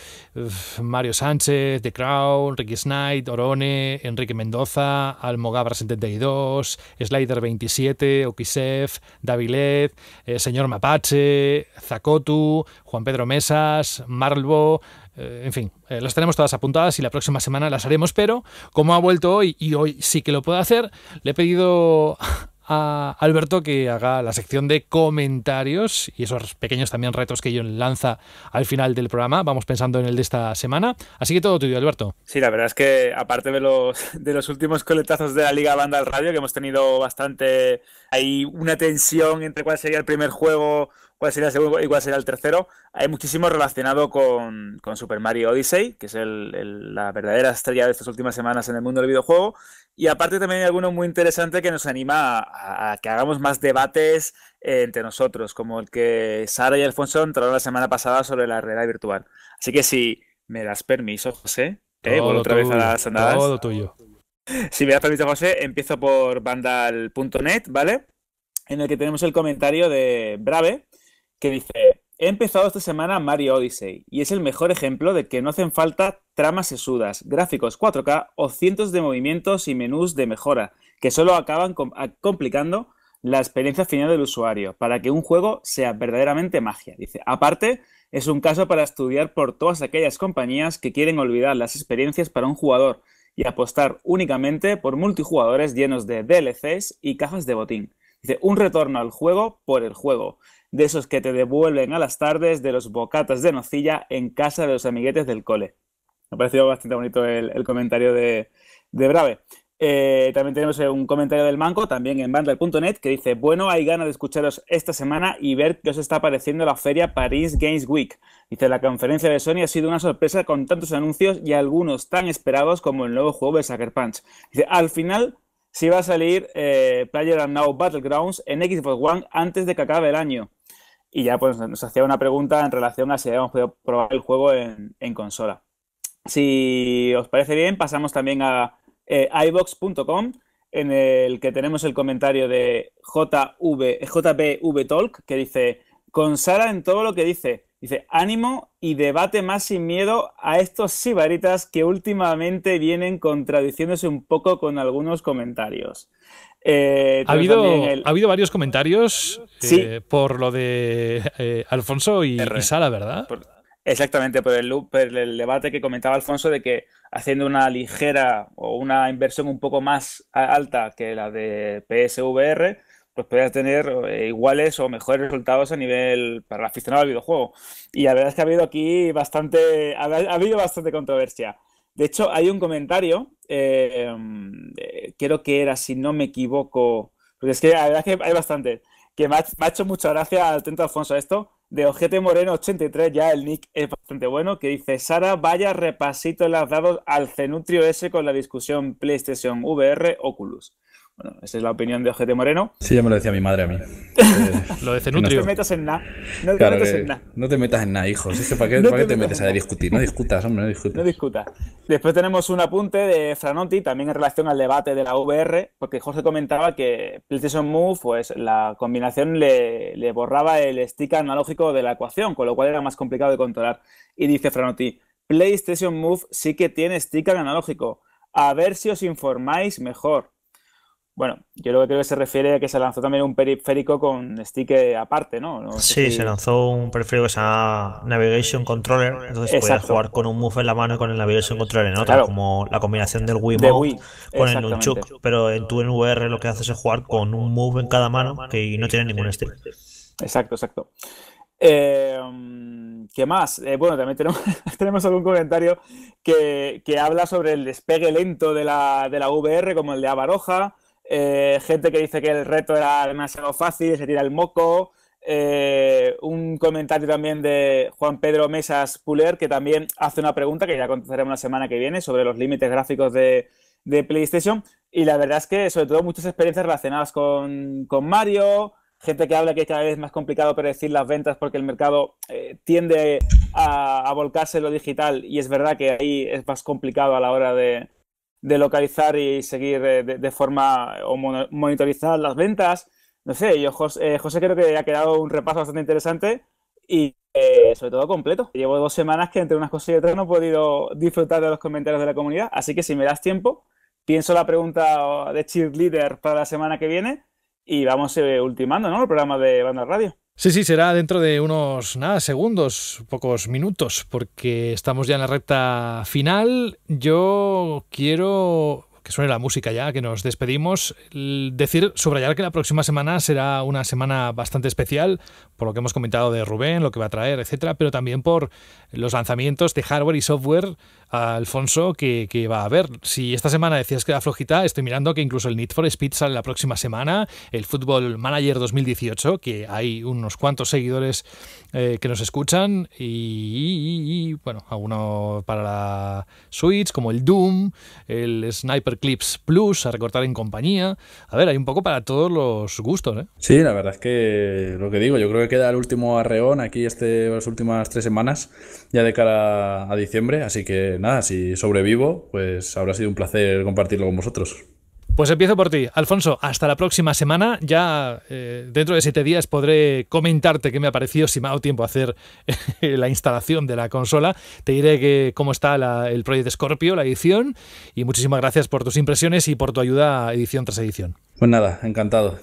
Mario Sánchez, The Crown, Ricky Knight, Orone, Enrique Mendoza. Almogabra 72, Slider 27, Okisef Davilet, eh, Señor Mapache, Zacotu, Juan Pedro Mesas, Marlbo, eh, en fin, eh, las tenemos todas apuntadas y la próxima semana las haremos, pero como ha vuelto hoy y hoy sí que lo puedo hacer, le he pedido a Alberto que haga la sección de comentarios y esos pequeños también retos que yo lanza al final del programa. Vamos pensando en el de esta semana. Así que todo tuyo, Alberto. Sí, la verdad es que aparte de los, de los últimos coletazos de la Liga Banda al Radio, que hemos tenido bastante. Hay una tensión entre cuál sería el primer juego cuál sería el segundo y cuál sería el tercero. Hay muchísimo relacionado con, Super Mario Odyssey, que es el, la verdadera estrella de estas últimas semanas en el mundo del videojuego. Y aparte también hay alguno muy interesante que nos anima a, que hagamos más debates eh, entre nosotros, como el que Sara y Alfonso entraron la semana pasada sobre la realidad virtual. Así que si me das permiso, José, eh, otra vez a las andadas. Todo tuyo. Si me das permiso, José, empiezo por vandal.net, ¿vale? En el que tenemos el comentario de Brave, que dice, He empezado esta semana Mario Odyssey y es el mejor ejemplo de que no hacen falta tramas sesudas, gráficos 4K o cientos de movimientos y menús de mejora que solo acaban complicando la experiencia final del usuario para que un juego sea verdaderamente magia. Dice, aparte, es un caso para estudiar por todas aquellas compañías que quieren olvidar las experiencias para un jugador y apostar únicamente por multijugadores llenos de DLCs y cajas de botín. Dice, un retorno al juego por el juego de esos que te devuelven a las tardes de los bocatas de nocilla en casa de los amiguetes del cole. Me ha parecido bastante bonito el, comentario de, Brave. Eh, también tenemos eh, un comentario del Manco, también en bandal.net, que dice, bueno, hay ganas de escucharos esta semana y ver qué os está pareciendo la feria Paris Games Week. Dice, la conferencia de Sony ha sido una sorpresa con tantos anuncios y algunos tan esperados como el nuevo juego de Sucker Punch. Dice, al final si va a salir eh, Player Now Battlegrounds en Xbox One antes de que acabe el año y ya pues, nos hacía una pregunta en relación a si habíamos podido probar el juego en, consola. Si os parece bien, pasamos también a eh, ibox.com, en el que tenemos el comentario de JV, Talk, que dice, con Sara en todo lo que dice, dice, ánimo y debate más sin miedo a estos sibaritas que últimamente vienen contradiciéndose un poco con algunos comentarios. Eh, ha, habido, ha habido varios comentarios eh, por lo de eh, Alfonso y, y, Sara, ¿verdad? exactamente, por el, debate que comentaba Alfonso de que haciendo una ligera o una inversión un poco más alta que la de PSVR, pues podías tener iguales o mejores resultados a nivel para el aficionado al videojuego. Y la verdad es que ha habido aquí bastante, ha habido bastante controversia. De hecho, hay un comentario, quiero eh, eh, creo que era, si no me equivoco, porque es que la verdad que hay bastante, que me ha, hecho mucha gracia al atento Alfonso esto, de Ojete Moreno 83, ya el nick es bastante bueno, que dice, Sara, vaya repasito las las dado al Cenutrio S con la discusión PlayStation VR Oculus. Bueno, esa es la opinión de OGT Moreno. Sí, ya me lo decía mi madre a mí. No te metas en nada. No te metas en nada. No te metas en hijos. ¿para qué, te, metes a discutir? No discutas, hombre, no discutas. No discutas. Después tenemos un apunte de Franotti, también en relación al debate de la VR, porque Jorge comentaba que PlayStation Move, pues la combinación le, le borraba el stick analógico de la ecuación, con lo cual era más complicado de controlar. Y dice Franotti, PlayStation Move sí que tiene stick analógico. A ver si os informáis mejor. Bueno, yo lo que creo que se refiere a que se lanzó también un periférico con stick aparte, ¿no? sí, se lanzó un periférico que se llama Navigation Controller, entonces puedes jugar con un move en la mano y con el Navigation Controller en otra, como la combinación del Wii, con el Nunchuk, pero en tu NVR lo que haces es jugar con un move en cada mano que no tiene ningún stick. Exacto, exacto. Eh, ¿Qué más? Eh, bueno, también tenemos, algún comentario que, habla sobre el despegue lento de la, de la VR, como el de Avaroja, eh, gente que dice que el reto era demasiado fácil, se tira el moco. Eh, un comentario también de Juan Pedro Mesas Puler, que también hace una pregunta que ya contestaremos la semana que viene sobre los límites gráficos de, PlayStation. Y la verdad es que, sobre todo, muchas experiencias relacionadas con, Mario, gente que habla que es cada vez más complicado predecir las ventas porque el mercado eh, tiende a, a volcarse lo digital y es verdad que ahí es más complicado a la hora de, de localizar y seguir de, forma o monitorizar las ventas. No sé, yo, eh, José, creo que ha quedado un repaso bastante interesante y eh, sobre todo completo. Llevo dos semanas que entre unas cosas y otras no he podido disfrutar de los comentarios de la comunidad, así que si me das tiempo, pienso la pregunta de cheerleader para la semana que viene y vamos eh, ultimando el programa de Banda Radio. Sí, sí, será dentro de unos nada, segundos, pocos minutos, porque estamos ya en la recta final. Yo quiero que suene la música ya, que nos despedimos. Decir, subrayar que la próxima semana será una semana bastante especial, por lo que hemos comentado de Rubén, lo que va a traer, etcétera, pero también por los lanzamientos de hardware y software Alfonso que, va a ver Si esta semana decías que era flojita, estoy mirando que incluso el Need for Speed sale la próxima semana, el Football Manager 2018, que hay unos cuantos seguidores eh, que nos escuchan, y, bueno, alguno para la Switch, como el Doom, el Sniper Clips Plus, a recortar en compañía. A ver, hay un poco para todos los gustos. ¿eh? Sí, la verdad es que lo que digo, yo creo que queda el último arreón aquí este, las últimas tres semanas, ya de cara a diciembre, así que nada, si sobrevivo, pues habrá sido un placer compartirlo con vosotros. Pues empiezo por ti. Alfonso, hasta la próxima semana. Ya eh, dentro de siete días podré comentarte qué me ha parecido, si me ha dado tiempo a hacer la instalación de la consola. Te diré cómo está el proyecto Scorpio, la edición. Y muchísimas gracias por tus impresiones y por tu ayuda edición tras edición. Pues nada, encantado.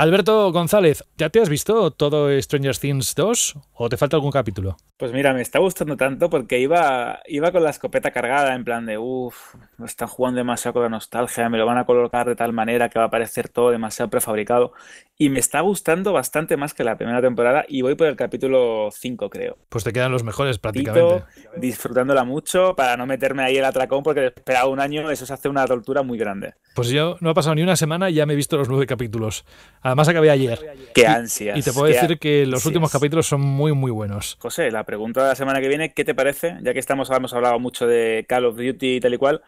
Alberto González, ¿ya te has visto todo Stranger Things 2 o te falta algún capítulo? Pues mira, me está gustando tanto porque iba, iba con la escopeta cargada en plan de, uff, No están jugando demasiado con la nostalgia, me lo van a colocar de tal manera que va a parecer todo demasiado prefabricado. Y me está gustando bastante más que la primera temporada y voy por el capítulo 5, creo. Pues te quedan los mejores prácticamente. disfrutándola mucho para no meterme ahí el atracón porque esperado un año, eso se hace una tortura muy grande. Pues yo no ha pasado ni una semana y ya me he visto los nueve capítulos. Además acabé ayer. Qué ansias. Y, te puedo decir que los últimos capítulos son muy, muy buenos. José, la pregunta de la semana que viene, ¿qué te parece? Ya que estamos, hemos hablado mucho de Call of Duty y tal y cual.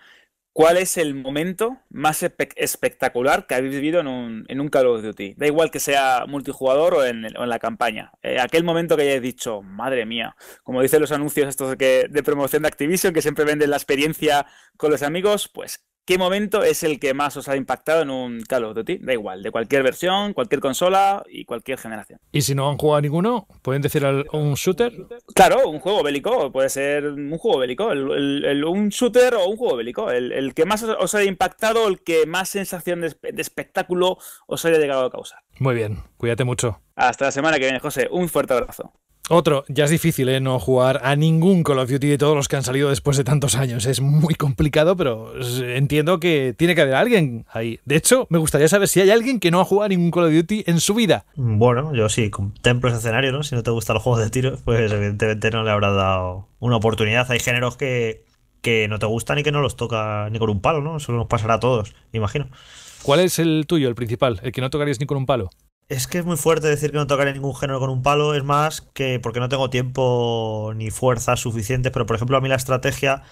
¿Cuál es el momento más espectacular que habéis vivido en un, en Call of Duty? Da igual que sea multijugador o en, la campaña. Eh, aquel momento que hayáis dicho, madre mía, como dicen los anuncios estos que, de promoción de Activision, que siempre venden la experiencia con los amigos, pues ¿Qué momento es el que más os ha impactado en un Call of Duty? Da igual, de cualquier versión, cualquier consola y cualquier generación. ¿Y si no han jugado ninguno? ¿Pueden decir al, un shooter? Claro, un juego bélico, puede ser un juego bélico, un shooter o un juego bélico. El, que más os haya impactado, o el que más sensación de espectáculo os haya llegado a causar. Muy bien, cuídate mucho. Hasta la semana que viene, José. Un fuerte abrazo. Otro, ya es difícil ¿eh? no jugar a ningún Call of Duty de todos los que han salido después de tantos años. Es muy complicado, pero entiendo que tiene que haber alguien ahí. De hecho, me gustaría saber si hay alguien que no ha jugado a ningún Call of Duty en su vida. Bueno, yo sí, contemplo ese escenario, ¿no? Si no te gustan los juegos de tiro, pues evidentemente no le habrá dado una oportunidad. Hay géneros que, que no te gustan y que no los toca ni con un palo, ¿no? Eso nos pasará a todos, imagino. ¿Cuál es el tuyo, el principal? ¿El que no tocarías ni con un palo? Es que es muy fuerte decir que no tocaré ningún género con un palo, es más que porque no tengo tiempo ni fuerzas suficientes pero por ejemplo a mí la estrategia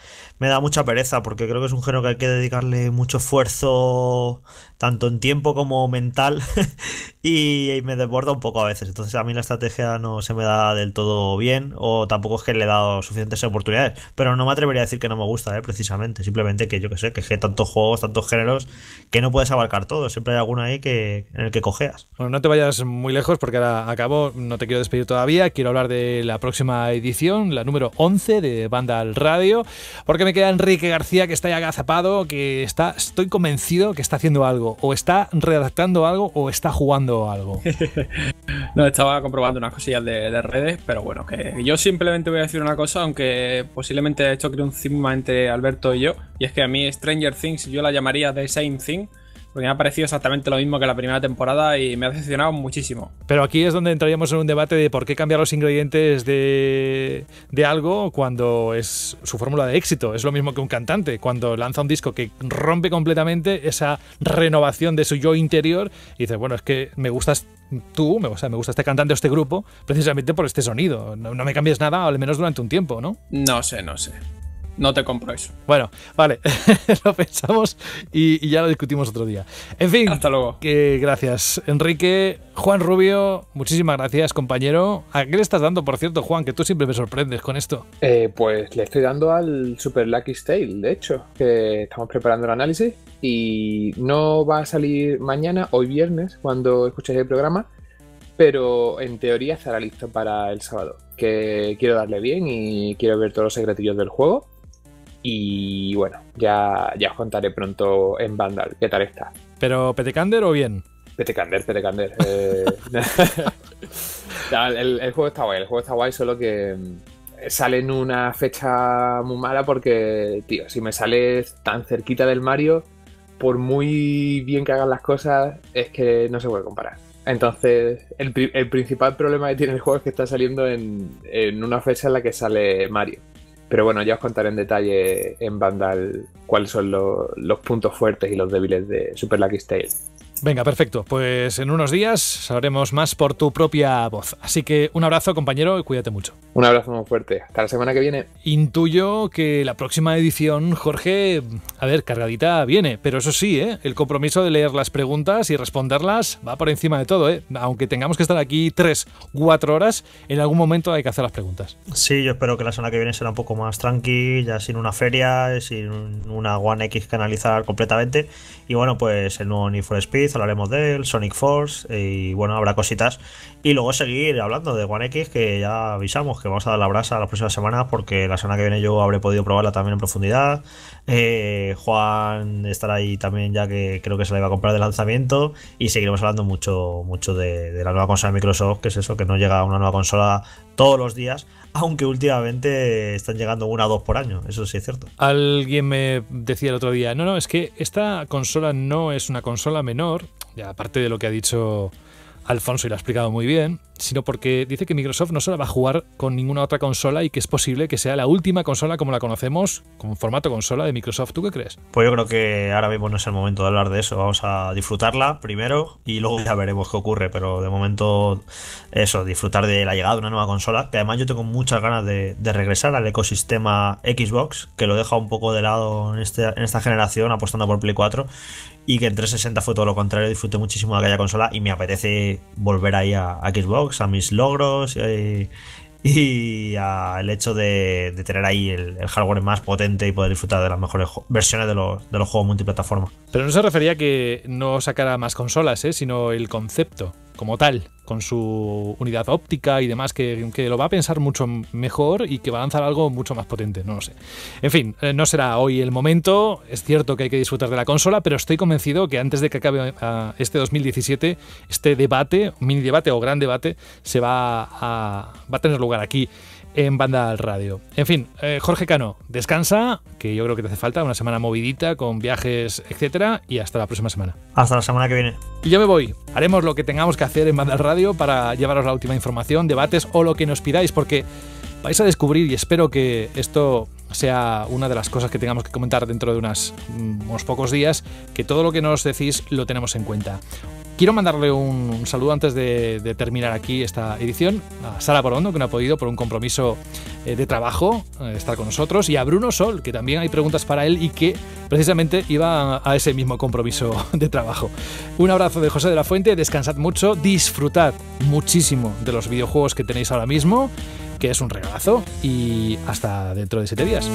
me da mucha pereza porque creo que es un género que hay que dedicarle mucho esfuerzo, tanto en tiempo como mental, y, me desborda un poco a veces. Entonces a mí la estrategia no se me da del todo bien, o tampoco es que le he dado suficientes oportunidades, pero no me atrevería a decir que no me gusta, ¿eh? precisamente, simplemente que yo que sé, que hay tantos juegos, tantos géneros, que no puedes abarcar todo, siempre hay alguno ahí que, en el que cojeas. Bueno, no te vayas muy lejos porque ahora acabo, no te quiero despedir todavía, quiero hablar de la próxima edición, la número 11 de Banda al Radio, porque me queda Enrique García, que está ya agazapado, que está, estoy convencido que está haciendo algo, o está redactando algo, o está jugando algo. no, estaba comprobando unas cosillas de, redes, pero bueno, que yo simplemente voy a decir una cosa, aunque posiblemente esto creo un cima entre Alberto y yo, y es que a mí Stranger Things yo la llamaría The Same Thing porque me ha parecido exactamente lo mismo que la primera temporada y me ha decepcionado muchísimo. Pero aquí es donde entraríamos en un debate de por qué cambiar los ingredientes de, algo cuando es su fórmula de éxito. Es lo mismo que un cantante, cuando lanza un disco que rompe completamente esa renovación de su yo interior y dices, bueno, es que me gustas tú, me, o sea, me gusta este cantante o este grupo, precisamente por este sonido. No, no me cambies nada, al menos durante un tiempo, ¿no? No sé, no sé no te compro eso. Bueno, vale, lo pensamos y, ya lo discutimos otro día. En fin, hasta luego. Que, gracias, Enrique. Juan Rubio, muchísimas gracias, compañero. ¿A qué le estás dando, por cierto, Juan? Que tú siempre me sorprendes con esto. Eh, pues le estoy dando al Super Lucky Tale, de hecho, que estamos preparando el análisis y no va a salir mañana, hoy viernes, cuando escuchéis el programa, pero en teoría estará listo para el sábado. Que quiero darle bien y quiero ver todos los secretillos del juego. Y bueno, ya, ya os contaré pronto en Vandal qué tal está. ¿Pero Petecander o bien? Petecander, Petecander. Eh... el, juego está guay, el juego está guay, solo que mm, sale en una fecha muy mala porque, tío, si me sales tan cerquita del Mario, por muy bien que hagan las cosas, es que no se puede comparar. Entonces, el, principal problema que tiene el juego es que está saliendo en una fecha en la que sale Mario. Pero bueno, ya os contaré en detalle en Vandal cuáles son los puntos fuertes y los débiles de Super Lucky Tale. Venga, perfecto. Pues en unos días sabremos más por tu propia voz. Así que un abrazo, compañero, y cuídate mucho. Un abrazo muy fuerte. Hasta la semana que viene. Intuyo que la próxima edición, Jorge, a ver, cargadita viene. Pero eso sí, ¿eh? el compromiso de leer las preguntas y responderlas va por encima de todo. ¿eh? Aunque tengamos que estar aquí tres, cuatro horas, en algún momento hay que hacer las preguntas. Sí, yo espero que la semana que viene será un poco más tranquila, sin una feria, sin una One X que completamente y bueno, pues el nuevo Need for Speed, hablaremos de él, Sonic Force, y bueno, habrá cositas. Y luego seguir hablando de One X, que ya avisamos que vamos a dar la brasa las próximas semanas, porque la semana que viene yo habré podido probarla también en profundidad. Eh, Juan estará ahí también ya que creo que se la iba a comprar de lanzamiento y seguiremos hablando mucho, mucho de, la nueva consola de Microsoft, que es eso, que no llega una nueva consola todos los días, aunque últimamente están llegando una o dos por año, eso sí es cierto. Alguien me decía el otro día, no, no, es que esta consola no es una consola menor, ya aparte de lo que ha dicho... Alfonso y lo ha explicado muy bien, sino porque dice que Microsoft no solo va a jugar con ninguna otra consola y que es posible que sea la última consola como la conocemos, con formato consola de Microsoft. ¿Tú qué crees? Pues yo creo que ahora mismo no es el momento de hablar de eso. Vamos a disfrutarla primero y luego ya veremos qué ocurre. Pero de momento, eso, disfrutar de la llegada de una nueva consola. Que además yo tengo muchas ganas de, regresar al ecosistema Xbox, que lo deja un poco de lado en, este, en esta generación apostando por Play 4 y que en 360 fue todo lo contrario. Disfruté muchísimo de aquella consola y me apetece volver ahí a, Xbox, a mis logros eh, y al hecho de, tener ahí el, hardware más potente y poder disfrutar de las mejores versiones de los, juegos multiplataforma. Pero no se refería a que no sacara más consolas, eh, sino el concepto como tal, con su unidad óptica y demás, que, lo va a pensar mucho mejor y que va a lanzar algo mucho más potente, no lo sé. En fin, eh, no será hoy el momento, es cierto que hay que disfrutar de la consola, pero estoy convencido que antes de que acabe eh, este 2017, este debate, mini debate o gran debate, se va a, va a tener lugar aquí en banda al radio. En fin, eh, Jorge Cano, descansa, que yo creo que te hace falta una semana movidita con viajes, etcétera, y hasta la próxima semana. Hasta la semana que viene. Y yo me voy. Haremos lo que tengamos que hacer en banda al radio para llevaros la última información, debates o lo que nos pidáis, porque vais a descubrir y espero que esto sea una de las cosas que tengamos que comentar dentro de mm, unos pocos días, que todo lo que nos decís lo tenemos en cuenta. Quiero mandarle un, saludo antes de, terminar aquí esta edición a Sara Borondo, que no ha podido por un compromiso eh, de trabajo eh, estar con nosotros, y a Bruno Sol, que también hay preguntas para él y que precisamente iba a, ese mismo compromiso de trabajo. Un abrazo de José de la Fuente, descansad mucho, disfrutad muchísimo de los videojuegos que tenéis ahora mismo, que es un regalazo, y hasta dentro de siete días.